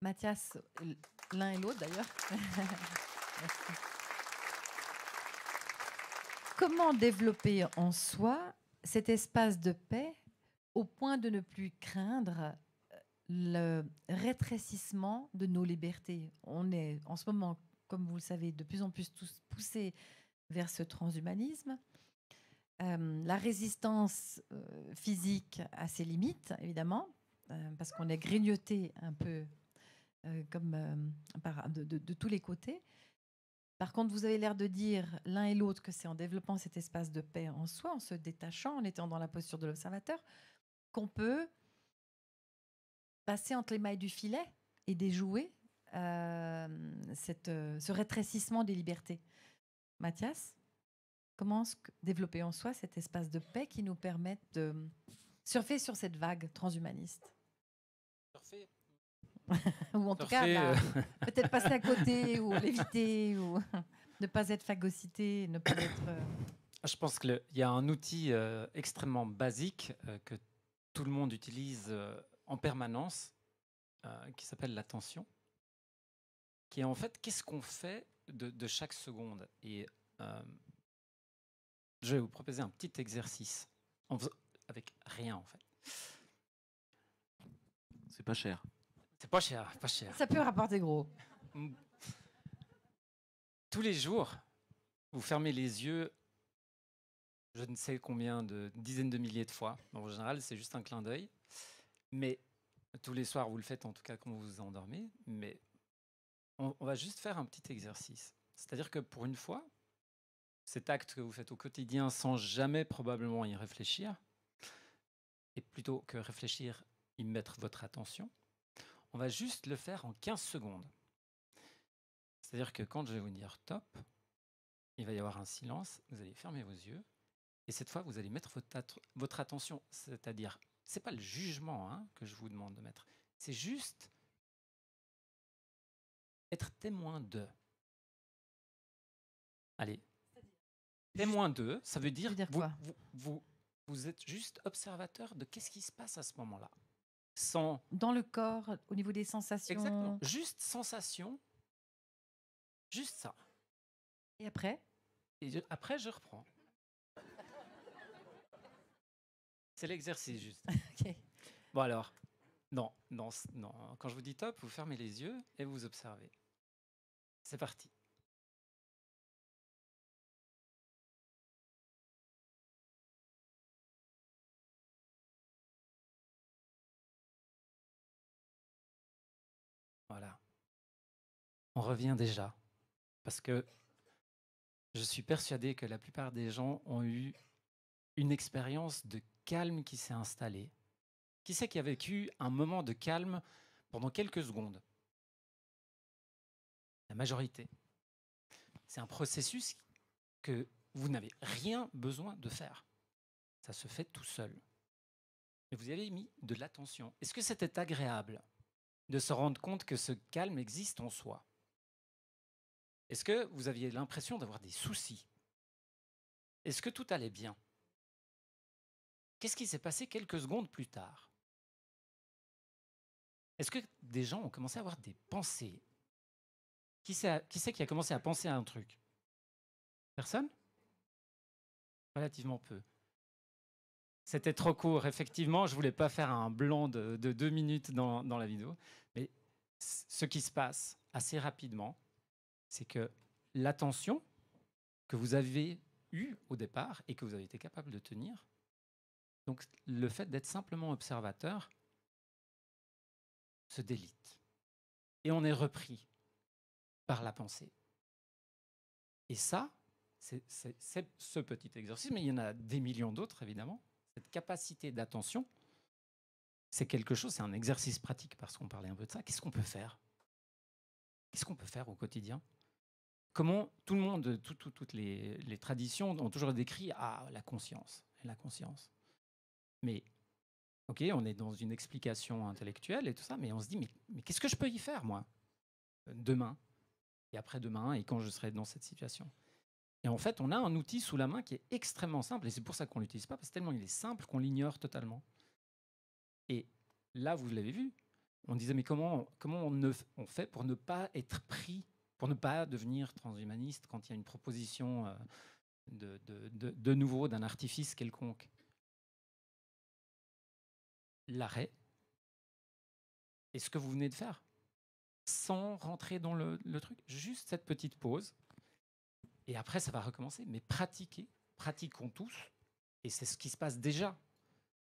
Mathias, l'un et l'autre d'ailleurs. *laughs* Comment développer en soi cet espace de paix au point de ne plus craindre euh, le rétrécissement de nos libertés. On est en ce moment, comme vous le savez, de plus en plus tous poussés vers ce transhumanisme. Euh, la résistance euh, physique a ses limites, évidemment, parce qu'on est grignoté un peu comme, de, tous les côtés. Par contre, vous avez l'air de dire l'un et l'autre que c'est en développant cet espace de paix en soi, en se détachant, en étant dans la posture de l'observateur, qu'on peut passer entre les mailles du filet et déjouer euh, euh, ce rétrécissement des libertés. Mathias, comment développer en soi cet espace de paix qui nous permette de surfer sur cette vague transhumaniste ou en tout cas, bah, euh, peut-être passer à côté *laughs* ou l'éviter ou ne pas être phagocyté, ne pas être. Euh, je pense qu'il y a un outil euh, extrêmement basique que tout le monde utilise en permanence, qui s'appelle l'attention, qui est en fait qu'est-ce qu'on fait de, chaque seconde. Et je vais vous proposer un petit exercice avec rien en fait. C'est pas cher. C'est pas cher, pas cher. Ça peut rapporter gros. Tous les jours, vous fermez les yeux, je ne sais combien de dizaines de milliers de fois. En général, c'est juste un clin d'œil. Mais tous les soirs, vous le faites en tout cas quand vous vous endormez. Mais on, on va juste faire un petit exercice. C'est-à-dire que pour une fois, cet acte que vous faites au quotidien sans jamais probablement y réfléchir, et plutôt que réfléchir, y mettre votre attention, on va juste le faire en 15 secondes. C'est-à-dire que quand je vais vous dire top, il va y avoir un silence, vous allez fermer vos yeux, et cette fois, vous allez mettre votre, attention, c'est-à-dire, c'est pas le jugement hein, que je vous demande de mettre, c'est juste être témoin de. Allez. Témoin de, ça veut dire, quoi vous, vous êtes juste observateur de qu'est-ce qui se passe à ce moment-là. Dans le corps, au niveau des sensations. Exactement. Juste sensation. Juste ça. Et après Et après, je reprends. C'est l'exercice, juste. *laughs* Bon, alors, non, non, non. Quand je vous dis top, vous fermez les yeux et vous observez. C'est parti. on revient déjà. Parce que je suis persuadé que la plupart des gens ont eu une expérience de calme qui s'est installée. Qui c'est qui a vécu un moment de calme pendant quelques secondes La majorité. C'est un processus que vous n'avez rien besoin de faire. Ça se fait tout seul. Mais vous avez mis de l'attention. Est-ce que c'était agréable de se rendre compte que ce calme existe en soi est-ce que vous aviez l'impression d'avoir des soucis Est-ce que tout allait bien Qu'est-ce qui s'est passé quelques secondes plus tard Est-ce que des gens ont commencé à avoir des pensées Qui c'est qui, a commencé à penser à un truc Personne Relativement peu. C'était trop court, effectivement. Je voulais pas faire un blanc de, deux minutes dans la vidéo. Mais ce qui se passe assez rapidement, c'est que l'attention que vous avez eue au départ et que vous avez été capable de tenir, donc le fait d'être simplement observateur se délite. Et on est repris par la pensée. Et ça, c'est ce petit exercice, mais il y en a des millions d'autres, évidemment. Cette capacité d'attention, c'est quelque chose, c'est un exercice pratique, parce qu'on parlait un peu de ça. Qu'est-ce qu'on peut faire Qu'est-ce qu'on peut faire au quotidien comment tout le monde, toutes les, traditions ont toujours décrit ah, la conscience, la conscience. Mais, ok, on est dans une explication intellectuelle et tout ça, mais on se dit, mais, qu'est-ce que je peux y faire, moi, demain et après-demain, et quand je serai dans cette situation Et en fait, on a un outil sous la main qui est extrêmement simple, et c'est pour ça qu'on ne l'utilise pas, parce que tellement il est simple qu'on l'ignore totalement. Et là, vous l'avez vu, on disait, mais comment, comment on fait pour ne pas être pris pour ne pas devenir transhumaniste quand il y a une proposition euh, de, nouveau d'un artifice quelconque. L'arrêt est ce que vous venez de faire, sans rentrer dans le, truc, juste cette petite pause. Et après, ça va recommencer. Mais pratiquez, pratiquons tous. Et c'est ce qui se passe déjà.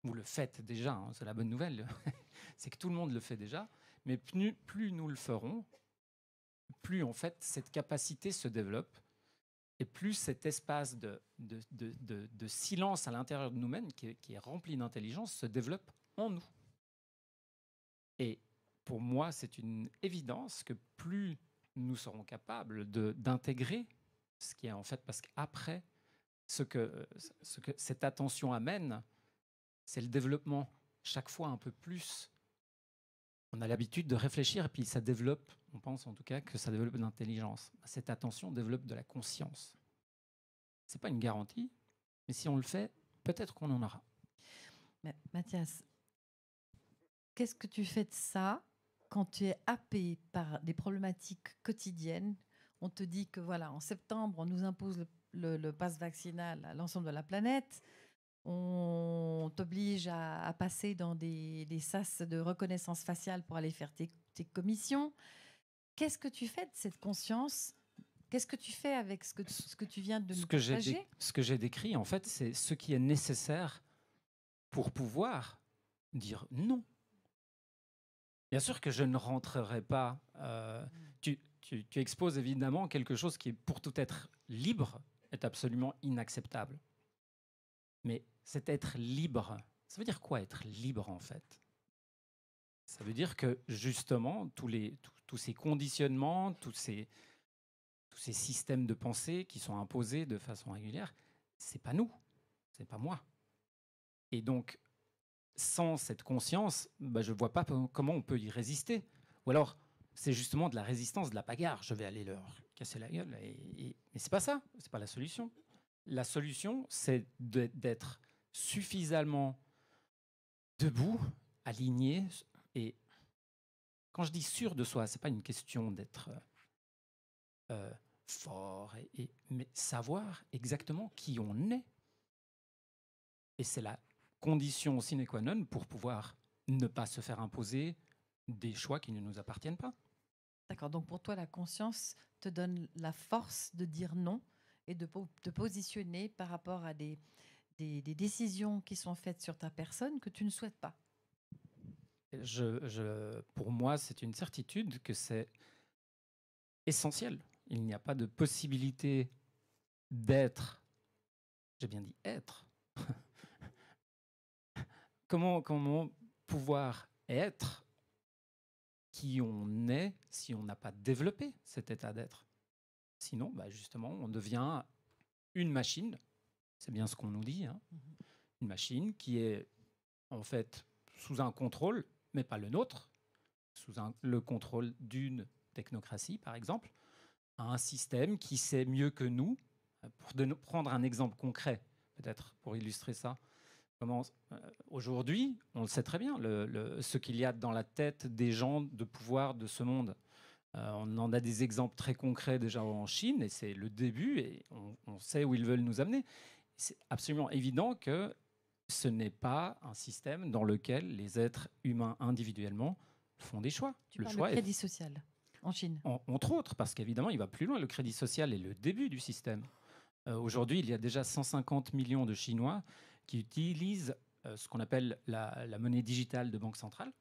Vous le faites déjà, hein, c'est la bonne nouvelle. *laughs* c'est que tout le monde le fait déjà. Mais plus nous le ferons, plus en fait cette capacité se développe et plus cet espace de, silence à l'intérieur de nous-mêmes, qui, qui, est rempli d'intelligence, se développe en nous. Et pour moi, c'est une évidence que plus nous serons capables d'intégrer ce qui est en fait, parce qu'après, ce que, ce que cette attention amène, c'est le développement chaque fois un peu plus on a l'habitude de réfléchir et puis ça développe, on pense en tout cas que ça développe de l'intelligence. Cette attention développe de la conscience. Ce n'est pas une garantie, mais si on le fait, peut-être qu'on en aura. Mais Mathias, qu'est-ce que tu fais de ça quand tu es happé par des problématiques quotidiennes On te dit que voilà, en septembre, on nous impose le, pass le passe vaccinal à l'ensemble de la planète on t'oblige à, passer dans des, des, sas de reconnaissance faciale pour aller faire tes, commissions. Qu'est-ce que tu fais de cette conscience Qu'est-ce que tu fais avec ce que, tu viens de ce que Ce que j'ai décrit, en fait, c'est ce qui est nécessaire pour pouvoir dire non. Bien sûr que je ne rentrerai pas. Euh, mm. tu, tu exposes évidemment quelque chose qui, pour tout être libre, est absolument inacceptable. Mais cet être libre, ça veut dire quoi être libre en fait Ça veut dire que justement, tous, ces conditionnements, tous ces, systèmes de pensée qui sont imposés de façon régulière, c'est pas nous, c'est pas moi. Et donc, sans cette conscience, bah, je ne vois pas comment on peut y résister. Ou alors, c'est justement de la résistance, de la bagarre. Je vais aller leur casser la gueule. et mais c'est pas ça, c'est pas la solution. La solution, c'est d'être suffisamment debout, aligné et quand je dis sûr de soi, ce n'est pas une question d'être euh, euh, fort, et, mais savoir exactement qui on est. Et c'est la condition sine qua non pour pouvoir ne pas se faire imposer des choix qui ne nous appartiennent pas. D'accord, donc pour toi, la conscience te donne la force de dire non et de te positionner par rapport à des, des, décisions qui sont faites sur ta personne que tu ne souhaites pas je, Pour moi, c'est une certitude que c'est essentiel. Il n'y a pas de possibilité d'être, j'ai bien dit être. *laughs* comment, comment pouvoir être qui on est si on n'a pas développé cet état d'être Sinon, bah, justement, on devient une machine, c'est bien ce qu'on nous dit, hein. mm-hmm. une machine qui est en fait sous un contrôle, mais pas le nôtre, sous le contrôle d'une technocratie, par exemple, un système qui sait mieux que nous. Pour de, prendre un exemple concret, peut-être pour illustrer ça, euh, aujourd'hui, on le sait très bien, ce qu'il y a dans la tête des gens de pouvoir de ce monde. Euh, on en a des exemples très concrets déjà en Chine, et c'est le début, et on, sait où ils veulent nous amener. C'est absolument évident que ce n'est pas un système dans lequel les êtres humains individuellement font des choix. le choix crédit social en Chine Entre autres, parce qu'évidemment, il va plus loin. Le crédit social est le début du système. Euh, aujourd'hui, il y a déjà 150 millions de Chinois qui utilisent euh, ce qu'on appelle la, monnaie digitale de banque centrale.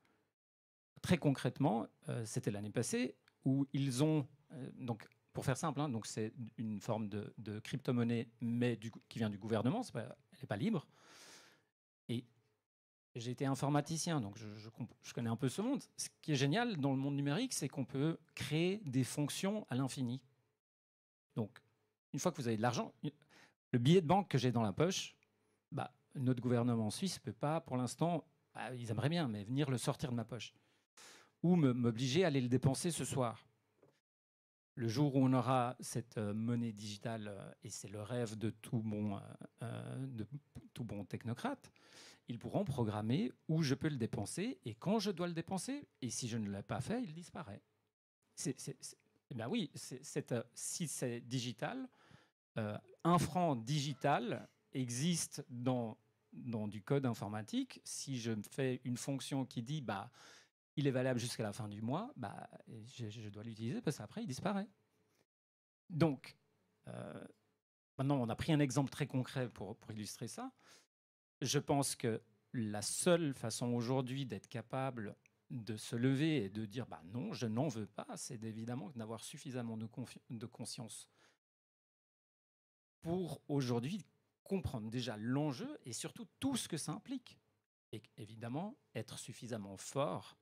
Très concrètement, c'était l'année passée, où ils ont, euh, donc pour faire simple, hein, donc c'est une forme de, crypto-monnaie, mais du, qui vient du gouvernement, elle n'est pas libre. Et j'ai été informaticien, donc je, je, connais un peu ce monde. Ce qui est génial dans le monde numérique, c'est qu'on peut créer des fonctions à l'infini. Donc, une fois que vous avez de l'argent, le billet de banque que j'ai dans la poche, bah, notre gouvernement suisse ne peut pas, pour l'instant, bah, ils aimeraient bien, mais venir le sortir de ma poche ou m'obliger à aller le dépenser ce soir. Le jour où on aura cette euh, monnaie digitale, euh, et c'est le rêve euh, de tout bon, technocrate, ils pourront programmer où je peux le dépenser et quand je dois le dépenser. Et si je ne l'ai pas fait, il disparaît. C'est, eh ben oui, si c'est digital, un franc digital existe dans, du code informatique. Si je fais une fonction qui dit bah, il est valable jusqu'à la fin du mois, bah, je, dois l'utiliser parce qu'après, il disparaît. Donc, euh, maintenant, on a pris un exemple très concret pour, illustrer ça. Je pense que la seule façon aujourd'hui d'être capable de se lever et de dire bah non, je n'en veux pas, c'est évidemment d'avoir suffisamment de, de, conscience pour aujourd'hui comprendre déjà l'enjeu et surtout tout ce que ça implique. Et évidemment, être suffisamment fort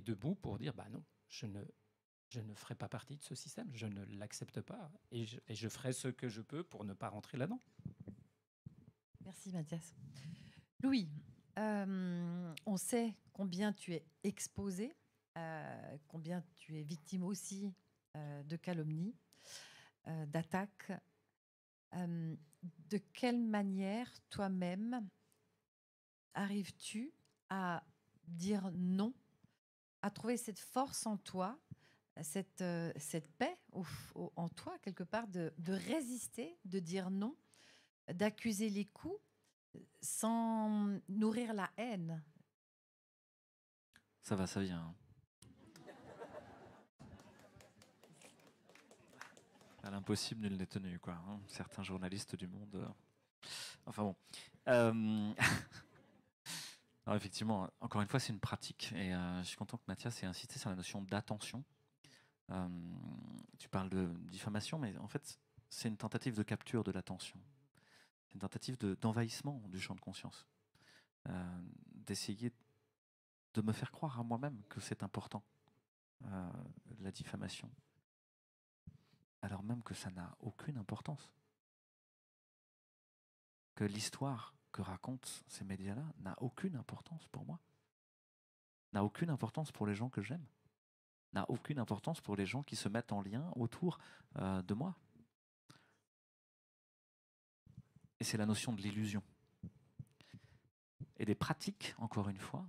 debout pour dire bah non, je ne, je ne ferai pas partie de ce système, je ne l'accepte pas et je, ferai ce que je peux pour ne pas rentrer là-dedans. Merci Mathias. Louis, euh, on sait combien tu es exposé, euh, combien tu es victime aussi euh, de calomnies, d'attaques. de quelle manière toi-même arrives-tu à dire non trouver cette force en toi, cette, euh, cette paix en toi, quelque part, de, de résister, de dire non, d'accuser les coups sans nourrir la haine. Ça va, ça vient. Hein. À l'impossible, nul n'est tenu, quoi. Hein. Certains journalistes du monde. Euh, enfin bon. Euh... *laughs* effectivement, hein. encore une fois, c'est une pratique. Et euh, je suis content que Mathias ait insisté sur la notion d'attention. Euh, tu parles de diffamation, mais en fait, c'est une tentative de capture de l'attention. C'est une tentative d'envahissement du champ de conscience. Euh, d'essayer de me faire croire à moi-même que c'est important, la diffamation. Alors même que ça n'a aucune importance. Que l'histoire que racontent ces médias-là n'a aucune importance pour moi, n'a aucune importance pour les gens que j'aime, n'a aucune importance pour les gens qui se mettent en lien autour euh, de moi. Et c'est la notion de l'illusion. Et des pratiques, encore une fois,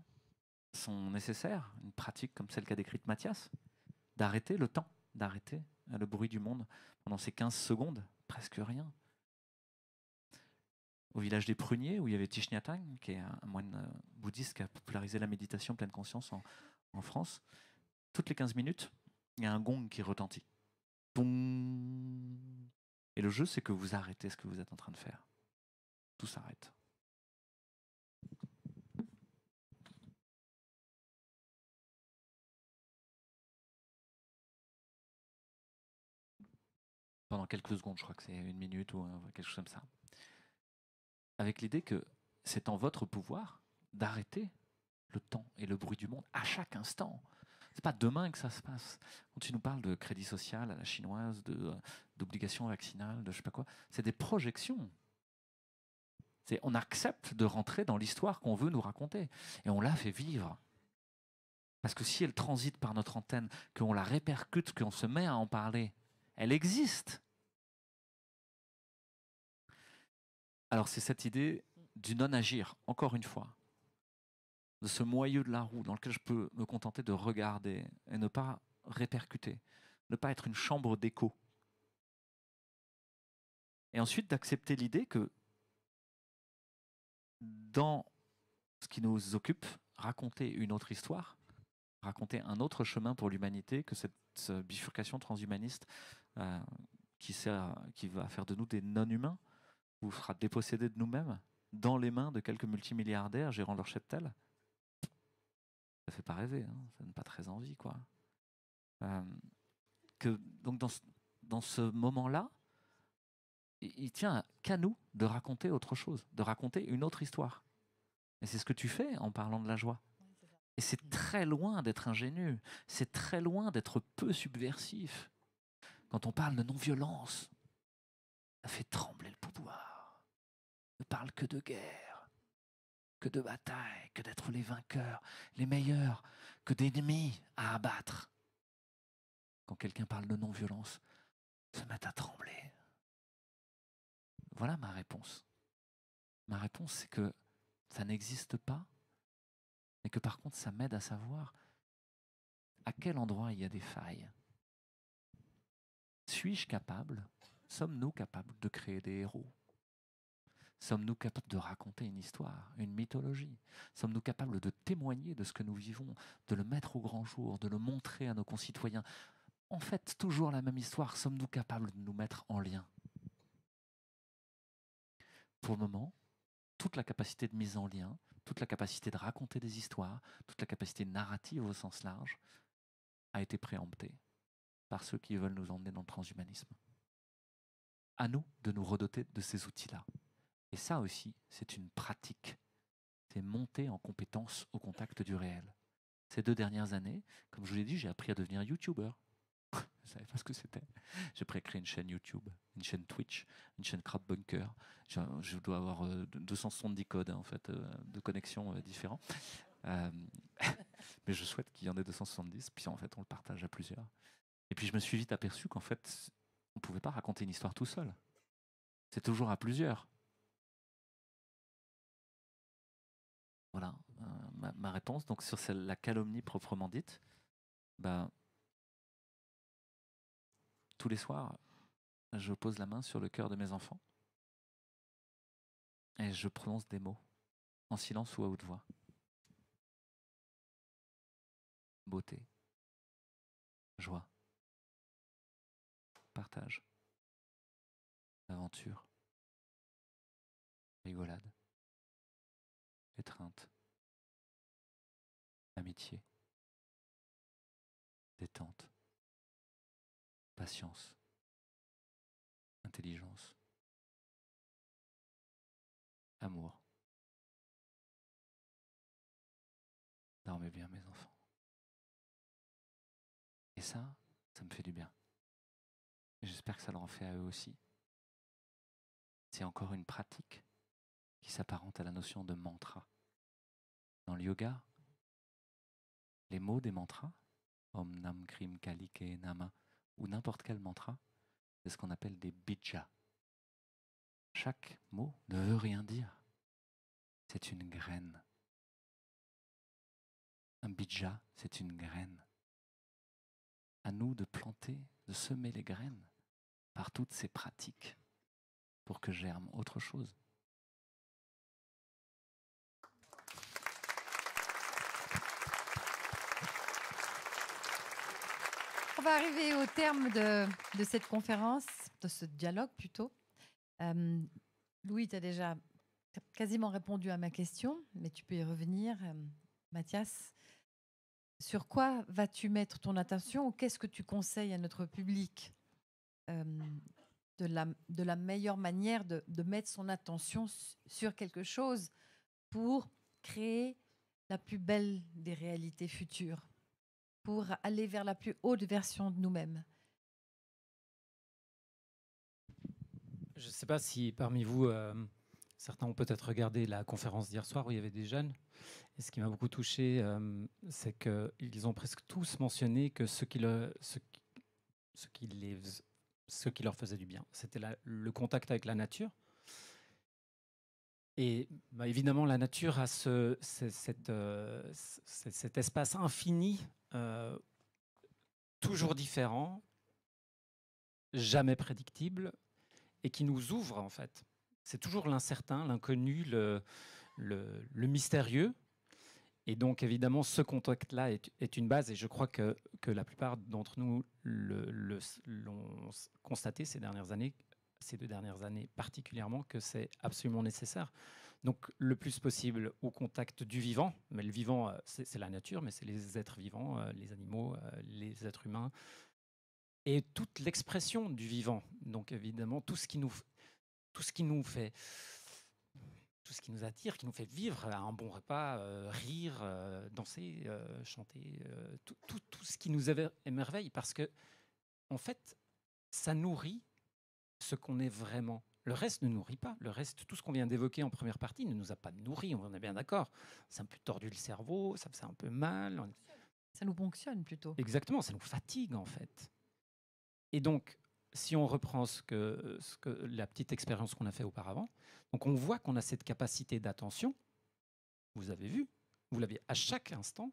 sont nécessaires, une pratique comme celle qu'a décrite Mathias, d'arrêter le temps, d'arrêter le bruit du monde pendant ces 15 secondes, presque rien, au village des Pruniers, où il y avait Tishniatang, qui est un moine euh, bouddhiste qui a popularisé la méditation pleine conscience en, France, toutes les 15 minutes, il y a un gong qui retentit. Boum Et le jeu, c'est que vous arrêtez ce que vous êtes en train de faire. Tout s'arrête. Pendant quelques secondes, je crois que c'est une minute ou euh, quelque chose comme ça avec l'idée que c'est en votre pouvoir d'arrêter le temps et le bruit du monde à chaque instant. C'est pas demain que ça se passe. Quand tu nous parles de crédit social à la chinoise, d'obligation vaccinale, de je sais pas quoi, c'est des projections. C'est on accepte de rentrer dans l'histoire qu'on veut nous raconter et on la fait vivre. Parce que si elle transite par notre antenne, qu'on la répercute, qu'on se met à en parler, elle existe. Alors c'est cette idée du non-agir, encore une fois, de ce moyeu de la roue dans lequel je peux me contenter de regarder et ne pas répercuter, ne pas être une chambre d'écho. Et ensuite d'accepter l'idée que dans ce qui nous occupe, raconter une autre histoire, raconter un autre chemin pour l'humanité que cette bifurcation transhumaniste euh, qui va faire de nous des non-humains, vous fera déposséder de nous-mêmes dans les mains de quelques multimilliardaires gérant leur cheptel Ça fait pas rêver, hein. ça donne pas très envie. quoi. Euh, que, donc dans ce, moment-là, il, tient qu'à nous de raconter autre chose, de raconter une autre histoire. Et c'est ce que tu fais en parlant de la joie. Et c'est très loin d'être ingénu, c'est très loin d'être peu subversif. Quand on parle de non-violence, ça fait trembler le pouvoir, ne parle que de guerre, que de bataille, que d'être les vainqueurs, les meilleurs, que d'ennemis à abattre. Quand quelqu'un parle de non-violence, se met à trembler. Voilà ma réponse. Ma réponse, c'est que ça n'existe pas, mais que par contre, ça m'aide à savoir à quel endroit il y a des failles. Suis-je capable sommes-nous capables de créer des héros Sommes-nous capables de raconter une histoire, une mythologie Sommes-nous capables de témoigner de ce que nous vivons, de le mettre au grand jour, de le montrer à nos concitoyens En fait, toujours la même histoire, sommes-nous capables de nous mettre en lien Pour le moment, toute la capacité de mise en lien, toute la capacité de raconter des histoires, toute la capacité narrative au sens large, a été préemptée par ceux qui veulent nous emmener dans le transhumanisme à nous de nous redoter de ces outils-là. Et ça aussi, c'est une pratique. C'est monter en compétence au contact du réel. Ces deux dernières années, comme je vous l'ai dit, j'ai appris à devenir YouTuber. je *laughs* savais pas ce que c'était. J'ai précréé une chaîne YouTube, une chaîne Twitch, une chaîne crap Bunker. Je, dois avoir 270 euh, codes, hein, en fait, euh, de connexion euh, différents. *laughs* mais je souhaite qu'il y en ait 270, puis en fait, on le partage à plusieurs. Et puis, je me suis vite aperçu qu'en fait, on ne pouvait pas raconter une histoire tout seul. C'est toujours à plusieurs. Voilà euh, ma, réponse. Donc sur la calomnie proprement dite, bah, tous les soirs, je pose la main sur le cœur de mes enfants et je prononce des mots en silence ou à haute voix. Beauté, joie, partage, aventure, rigolade, étreinte, amitié, détente, patience, intelligence, amour. Dormez bien mes enfants. Et ça, ça me fait du bien que ça leur en fait à eux aussi. C'est encore une pratique qui s'apparente à la notion de mantra. Dans le yoga, les mots des mantras, Om Nam Krim Kalike Nama, ou n'importe quel mantra, c'est ce qu'on appelle des bija. Chaque mot ne veut rien dire. C'est une graine. Un bija, c'est une graine. À nous de planter, de semer les graines par toutes ces pratiques pour que germe autre chose. On va arriver au terme de, de cette conférence, de ce dialogue plutôt. Euh, Louis, tu as déjà quasiment répondu à ma question, mais tu peux y revenir. Euh, Mathias, sur quoi vas-tu mettre ton attention ou qu'est-ce que tu conseilles à notre public euh, de, la, meilleure manière de, mettre son attention sur quelque chose pour créer la plus belle des réalités futures, pour aller vers la plus haute version de nous-mêmes. Je ne sais pas si parmi vous, euh, certains ont peut-être regardé la conférence d'hier soir où il y avait des jeunes. Et ce qui m'a beaucoup touché, euh, c'est qu'ils ont presque tous mentionné que ce qui, ce qui les ce qui leur faisait du bien. C'était le contact avec la nature. Et bah, évidemment, la nature a euh, cet espace infini, euh, toujours différent, jamais prédictible, et qui nous ouvre en fait. C'est toujours l'incertain, l'inconnu, le mystérieux, et donc, évidemment, ce contact-là est, une base, et je crois que, la plupart d'entre nous l'ont constaté ces dernières années, ces deux dernières années particulièrement, que c'est absolument nécessaire. Donc, le plus possible au contact du vivant, mais le vivant, euh, c'est la nature, mais c'est les êtres vivants, euh, les animaux, euh, les êtres humains, et toute l'expression du vivant. Donc, évidemment, tout ce qui nous, tout ce qui nous fait tout ce qui nous attire, qui nous fait vivre un bon repas, euh, rire, euh, danser, euh, chanter, tout, tout, tout, ce qui nous émerveille, parce que, en fait, ça nourrit ce qu'on est vraiment. Le reste ne nourrit pas. Le reste, tout ce qu'on vient d'évoquer en première partie ne nous a pas nourri, on est bien d'accord. Ça a un peu tordu le cerveau, ça fait un peu mal. Ça nous ponctionne plutôt. Exactement, ça nous fatigue en fait. Et donc, si on reprend ce que, la petite expérience qu'on a fait auparavant, donc on voit qu'on a cette capacité d'attention. Vous avez vu, vous l'avez à chaque instant.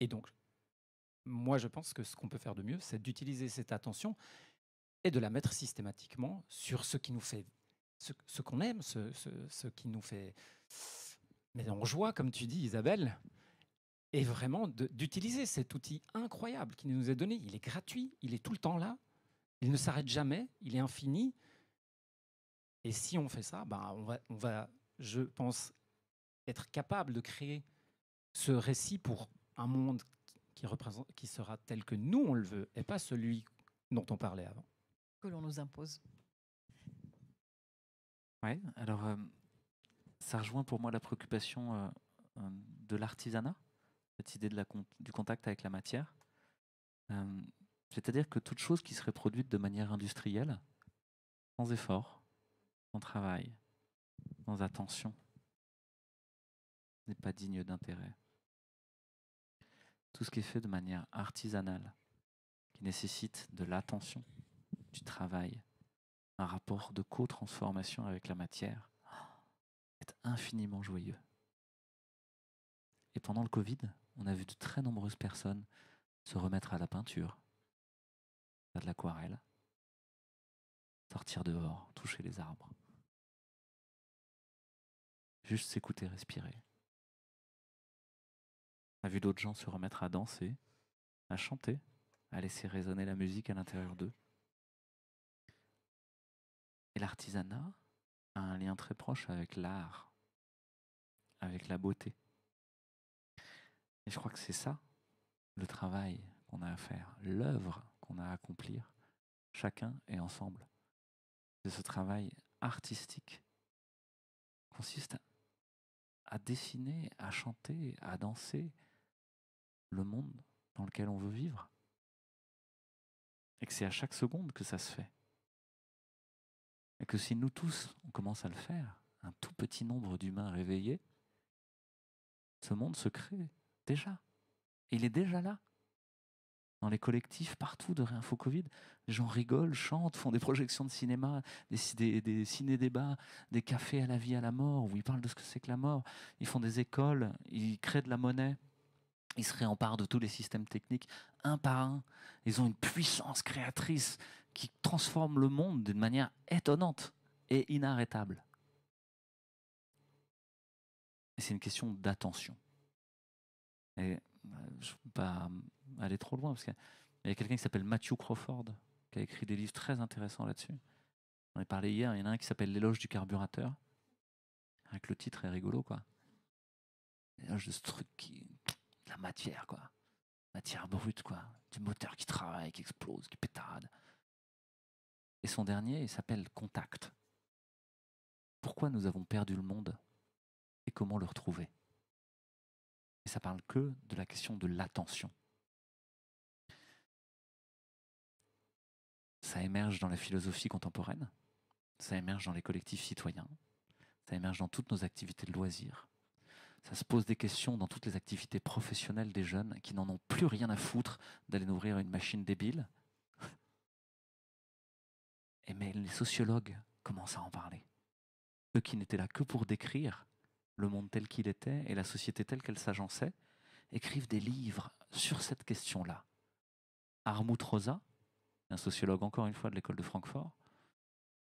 Et donc, moi, je pense que ce qu'on peut faire de mieux, c'est d'utiliser cette attention et de la mettre systématiquement sur ce qui nous fait, ce, qu'on aime, ce, ce, qui nous fait, mais en joie, comme tu dis, Isabelle. Et vraiment d'utiliser cet outil incroyable qui nous est donné. Il est gratuit, il est tout le temps là. Il ne s'arrête jamais, il est infini. Et si on fait ça, bah on, va, on va, je pense, être capable de créer ce récit pour un monde qui, qui sera tel que nous on le veut, et pas celui dont on parlait avant. Que l'on nous impose. Oui, alors euh, ça rejoint pour moi la préoccupation euh, euh, de l'artisanat, cette idée de la, du contact avec la matière. C'est-à-dire que toute chose qui serait produite de manière industrielle, sans effort, sans travail, sans attention, n'est pas digne d'intérêt. Tout ce qui est fait de manière artisanale, qui nécessite de l'attention, du travail, un rapport de co-transformation avec la matière, est infiniment joyeux. Et pendant le Covid, on a vu de très nombreuses personnes se remettre à la peinture, faire de l'aquarelle, sortir dehors, toucher les arbres. Juste s'écouter respirer. On a vu d'autres gens se remettre à danser, à chanter, à laisser résonner la musique à l'intérieur d'eux. Et l'artisanat a un lien très proche avec l'art, avec la beauté. Et je crois que c'est ça le travail qu'on a à faire, l'œuvre qu'on a à accomplir, chacun et ensemble. C'est ce travail artistique consiste à dessiner, à chanter, à danser le monde dans lequel on veut vivre. Et que c'est à chaque seconde que ça se fait. Et que si nous tous, on commence à le faire, un tout petit nombre d'humains réveillés, ce monde se crée déjà. Il est déjà là dans les collectifs, partout de RéinfoCovid, Les gens rigolent, chantent, font des projections de cinéma, des, ciné-débats, des cafés à la vie, à la mort, où ils parlent de ce que c'est que la mort. Ils font des écoles, ils créent de la monnaie. Ils se réemparent de tous les systèmes techniques un par un. Ils ont une puissance créatrice qui transforme le monde d'une manière étonnante et inarrêtable. c'est une question d'attention. Et euh, je ne pas aller trop loin, parce qu'il y a quelqu'un qui s'appelle Matthew Crawford, qui a écrit des livres très intéressants là-dessus. On en a parlé hier, il y en a un qui s'appelle L'éloge du carburateur. Avec le titre est rigolo, quoi. L'éloge de ce truc qui. La matière, quoi. Matière brute, quoi. Du moteur qui travaille, qui explose, qui pétarde. Et son dernier, il s'appelle Contact. Pourquoi nous avons perdu le monde et comment le retrouver Et ça parle que de la question de l'attention. ça émerge dans la philosophie contemporaine, ça émerge dans les collectifs citoyens, ça émerge dans toutes nos activités de loisirs, ça se pose des questions dans toutes les activités professionnelles des jeunes qui n'en ont plus rien à foutre d'aller nourrir une machine débile. *laughs* Et mais les sociologues commencent à en parler. Eux qui n'étaient là que pour décrire le monde tel qu'il était et la société telle qu'elle s'agençait, écrivent des livres sur cette question-là. Armut Rosa, un sociologue encore une fois de l'école de Francfort,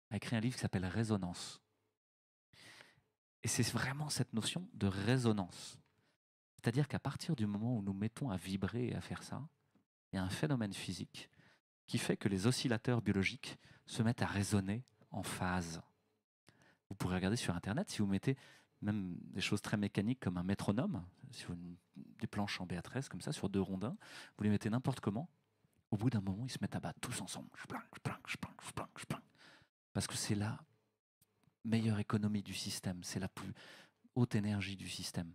a écrit un livre qui s'appelle Résonance. Et c'est vraiment cette notion de résonance. C'est-à-dire qu'à partir du moment où nous mettons à vibrer et à faire ça, il y a un phénomène physique qui fait que les oscillateurs biologiques se mettent à résonner en phase. Vous pourrez regarder sur Internet, si vous mettez même des choses très mécaniques comme un métronome, des planches en Béatrice comme ça, sur deux rondins, vous les mettez n'importe comment, au bout d'un moment, ils se mettent à battre tous ensemble. Parce que c'est la meilleure économie du système, c'est la plus haute énergie du système.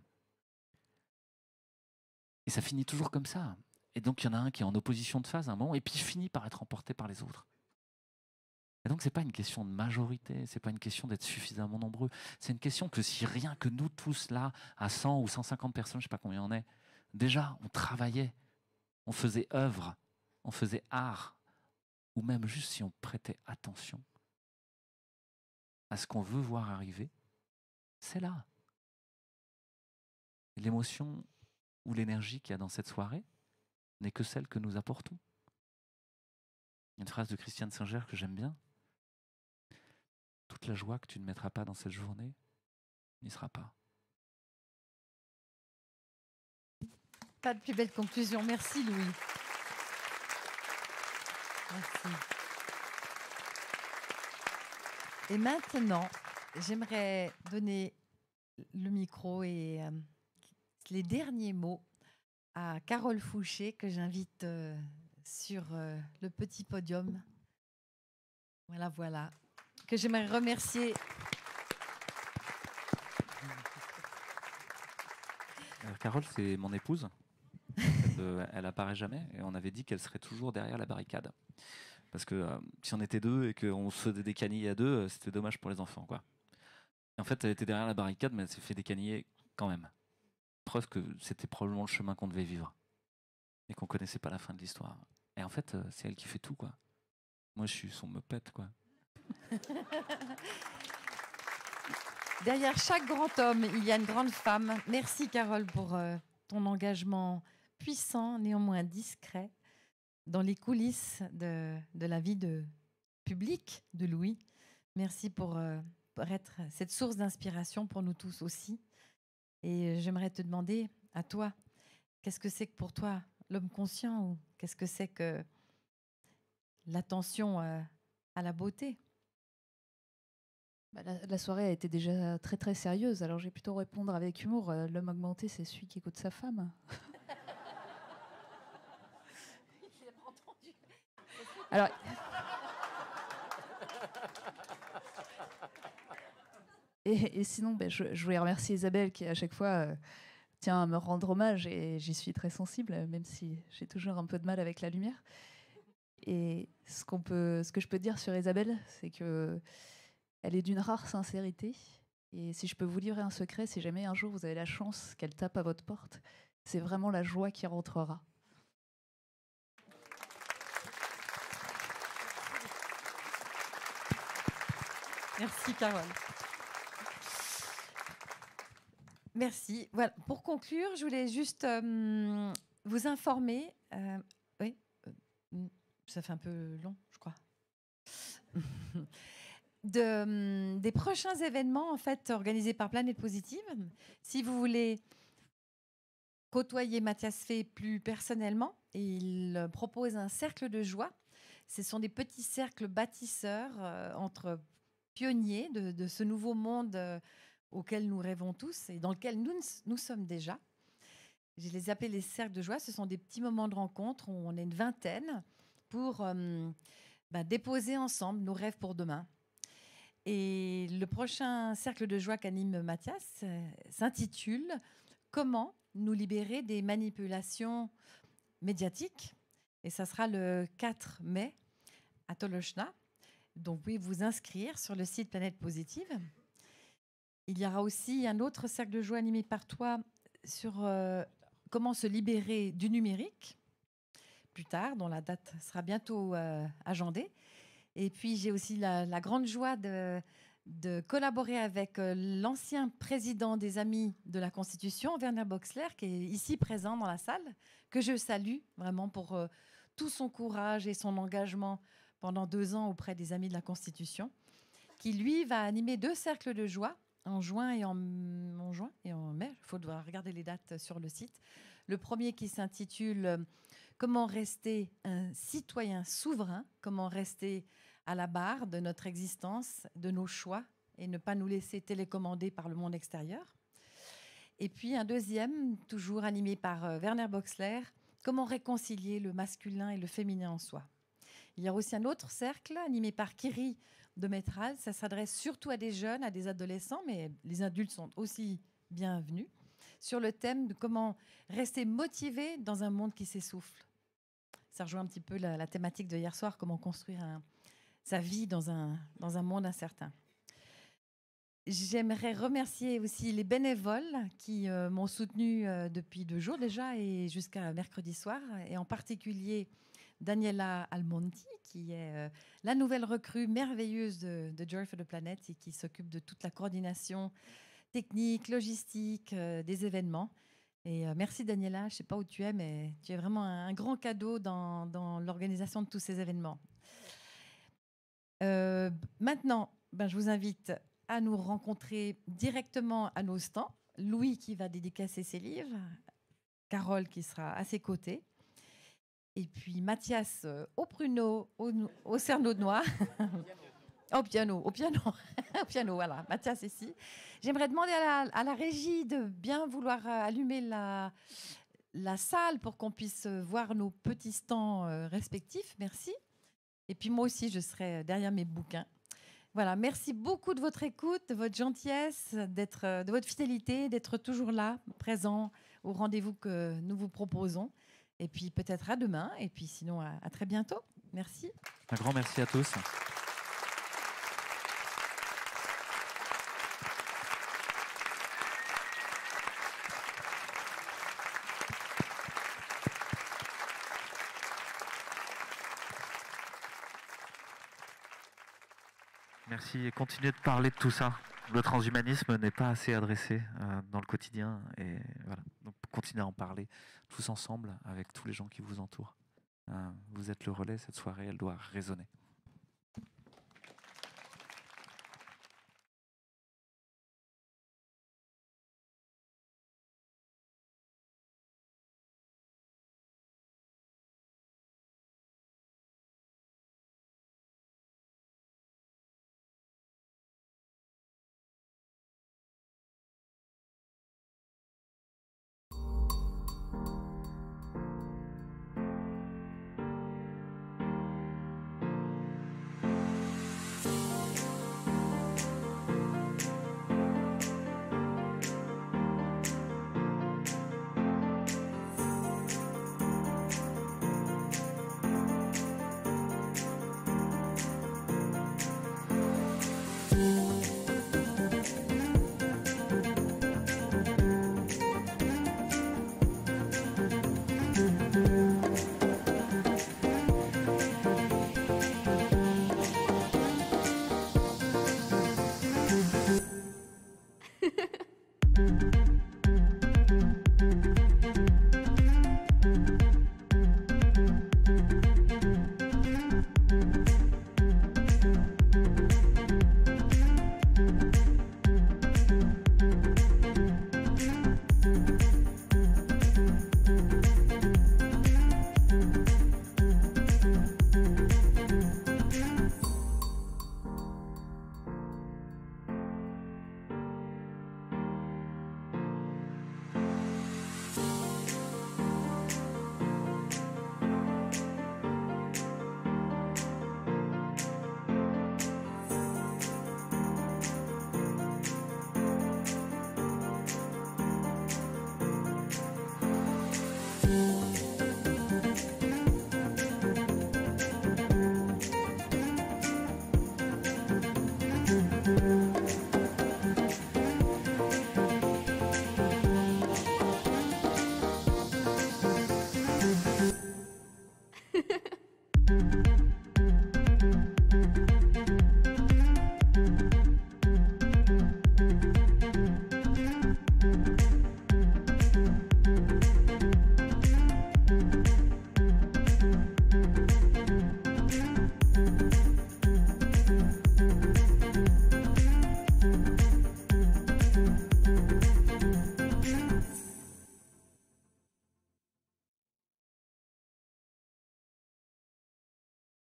Et ça finit toujours comme ça. Et donc il y en a un qui est en opposition de phase à un moment, et puis il finit par être emporté par les autres. Et donc ce n'est pas une question de majorité, c'est pas une question d'être suffisamment nombreux, c'est une question que si rien que nous tous là, à 100 ou 150 personnes, je sais pas combien en est, déjà on travaillait, on faisait œuvre, on faisait art, ou même juste si on prêtait attention à ce qu'on veut voir arriver, c'est là. L'émotion ou l'énergie qu'il y a dans cette soirée n'est que celle que nous apportons. Une phrase de Christiane Singer que j'aime bien. Toute la joie que tu ne mettras pas dans cette journée n'y sera pas. Pas de plus belle conclusion. Merci Louis. Et maintenant, j'aimerais donner le micro et euh, les derniers mots à Carole Fouché que j'invite euh, sur euh, le petit podium. Voilà, voilà. Que j'aimerais remercier. Carole, c'est mon épouse elle apparaît jamais. Et on avait dit qu'elle serait toujours derrière la barricade. Parce que euh, si on était deux et qu'on se faisait à deux, euh, c'était dommage pour les enfants. Quoi. en fait, elle était derrière la barricade, mais elle s'est fait décaniller quand même. Preuve que c'était probablement le chemin qu'on devait vivre. Et qu'on connaissait pas la fin de l'histoire. Et en fait, euh, c'est elle qui fait tout, quoi. Moi, je suis son meupette, quoi. Derrière chaque grand homme, il y a une grande femme. Merci, Carole, pour ton engagement puissant, néanmoins discret, dans les coulisses de, de la vie de publique de Louis. Merci pour, euh, pour être cette source d'inspiration pour nous tous aussi. Et j'aimerais te demander, à toi, qu'est-ce que c'est que pour toi l'homme conscient ou qu'est-ce que c'est que l'attention euh, à la beauté bah, la, la, soirée a été déjà très très sérieuse, alors j'ai plutôt répondre avec humour. Euh, l'homme augmenté, c'est celui qui écoute sa femme. *laughs* *laughs* Et, sinon, ben, je, voulais remercier Isabelle qui, à chaque fois, euh, tient à me rendre hommage et j'y suis très sensible, même si j'ai toujours un peu de mal avec la lumière. Et ce, ce que je peux dire sur Isabelle, c'est qu'elle est d'une rare sincérité. Et si je peux vous livrer un secret, si jamais un jour vous avez la chance qu'elle tape à votre porte, c'est vraiment la joie qui rentrera. Merci, Carole. Merci. Voilà. Pour conclure, je voulais juste euh, vous informer. Euh, oui, euh, ça fait un peu long, je crois. *laughs* De, des prochains événements en fait organisés par Planète Positive. Si vous voulez côtoyer Mathias Fay plus personnellement, il propose un cercle de joie. Ce sont des petits cercles bâtisseurs entre pionniers de, ce nouveau monde euh, auquel nous rêvons tous et dans lequel nous, nous sommes déjà. Je les appelle les cercles de joie. Ce sont des petits moments de rencontre. Où on est une vingtaine pour euh, ben, déposer ensemble nos rêves pour demain. Et le prochain cercle de joie qu'anime Mathias euh, s'intitule Comment nous libérer des manipulations médiatiques Et ça sera le 4 mai à Tolochna. Donc vous pouvez vous inscrire sur le site Planète Positive. Il y aura aussi un autre cercle de joie animé par toi sur euh, comment se libérer du numérique plus tard, dont la date sera bientôt euh, agendée. Et puis j'ai aussi la, grande joie de, collaborer avec euh, l'ancien président des Amis de la Constitution, Werner Boxler, qui est ici présent dans la salle, que je salue vraiment pour tout son courage et son engagement pendant deux ans auprès des Amis de la Constitution, qui lui va animer deux cercles de joie en juin et en, juin et en mai. Il faut devoir regarder les dates sur le site. Le premier qui s'intitule euh, Comment rester un citoyen souverain Comment rester à la barre de notre existence, de nos choix et ne pas nous laisser télécommander par le monde extérieur. Et puis un deuxième, toujours animé par euh, Werner Boxler, Comment réconcilier le masculin et le féminin en soi il y a aussi un autre cercle animé par Kiri de Métral. Ça s'adresse surtout à des jeunes, à des adolescents, mais les adultes sont aussi bienvenus, sur le thème de comment rester motivé dans un monde qui s'essouffle. Ça rejoint un petit peu la, thématique de hier soir, comment construire sa vie dans un, dans un monde incertain. J'aimerais remercier aussi les bénévoles qui euh, m'ont soutenu euh, depuis deux jours déjà et jusqu'à mercredi soir, et en particulier Daniela Almonti, qui est euh, la nouvelle recrue merveilleuse de, de, Joy for the Planet et qui s'occupe de toute la coordination technique, logistique euh, des événements. Et euh, merci Daniela, je ne sais pas où tu es, mais tu es vraiment un, grand cadeau dans, l'organisation de tous ces événements. maintenant, ben, je vous invite à nous rencontrer directement à nos stands. Louis qui va dédicacer ses livres, Carole qui sera à ses côtés. Et puis Mathias euh, au pruneau, au, au cerneau de noix. *laughs* Au piano, au piano, *laughs* au piano, voilà, Mathias ici. J'aimerais demander à la, régie de bien vouloir euh, allumer la, salle pour qu'on puisse euh, voir nos petits stands respectifs. Merci. Et puis moi aussi, je serai derrière mes bouquins. Voilà, merci beaucoup de votre écoute, de votre gentillesse, de votre fidélité, d'être toujours là, présent au rendez-vous que nous vous proposons. Et puis peut-être à demain, et puis sinon à, très bientôt. Merci. Un grand merci à tous. Merci et continuez de parler de tout ça. Le transhumanisme n'est pas assez adressé euh, dans le quotidien et voilà continuez à en parler tous ensemble avec tous les gens qui vous entourent. Euh, vous êtes le relais, cette soirée, elle doit résonner.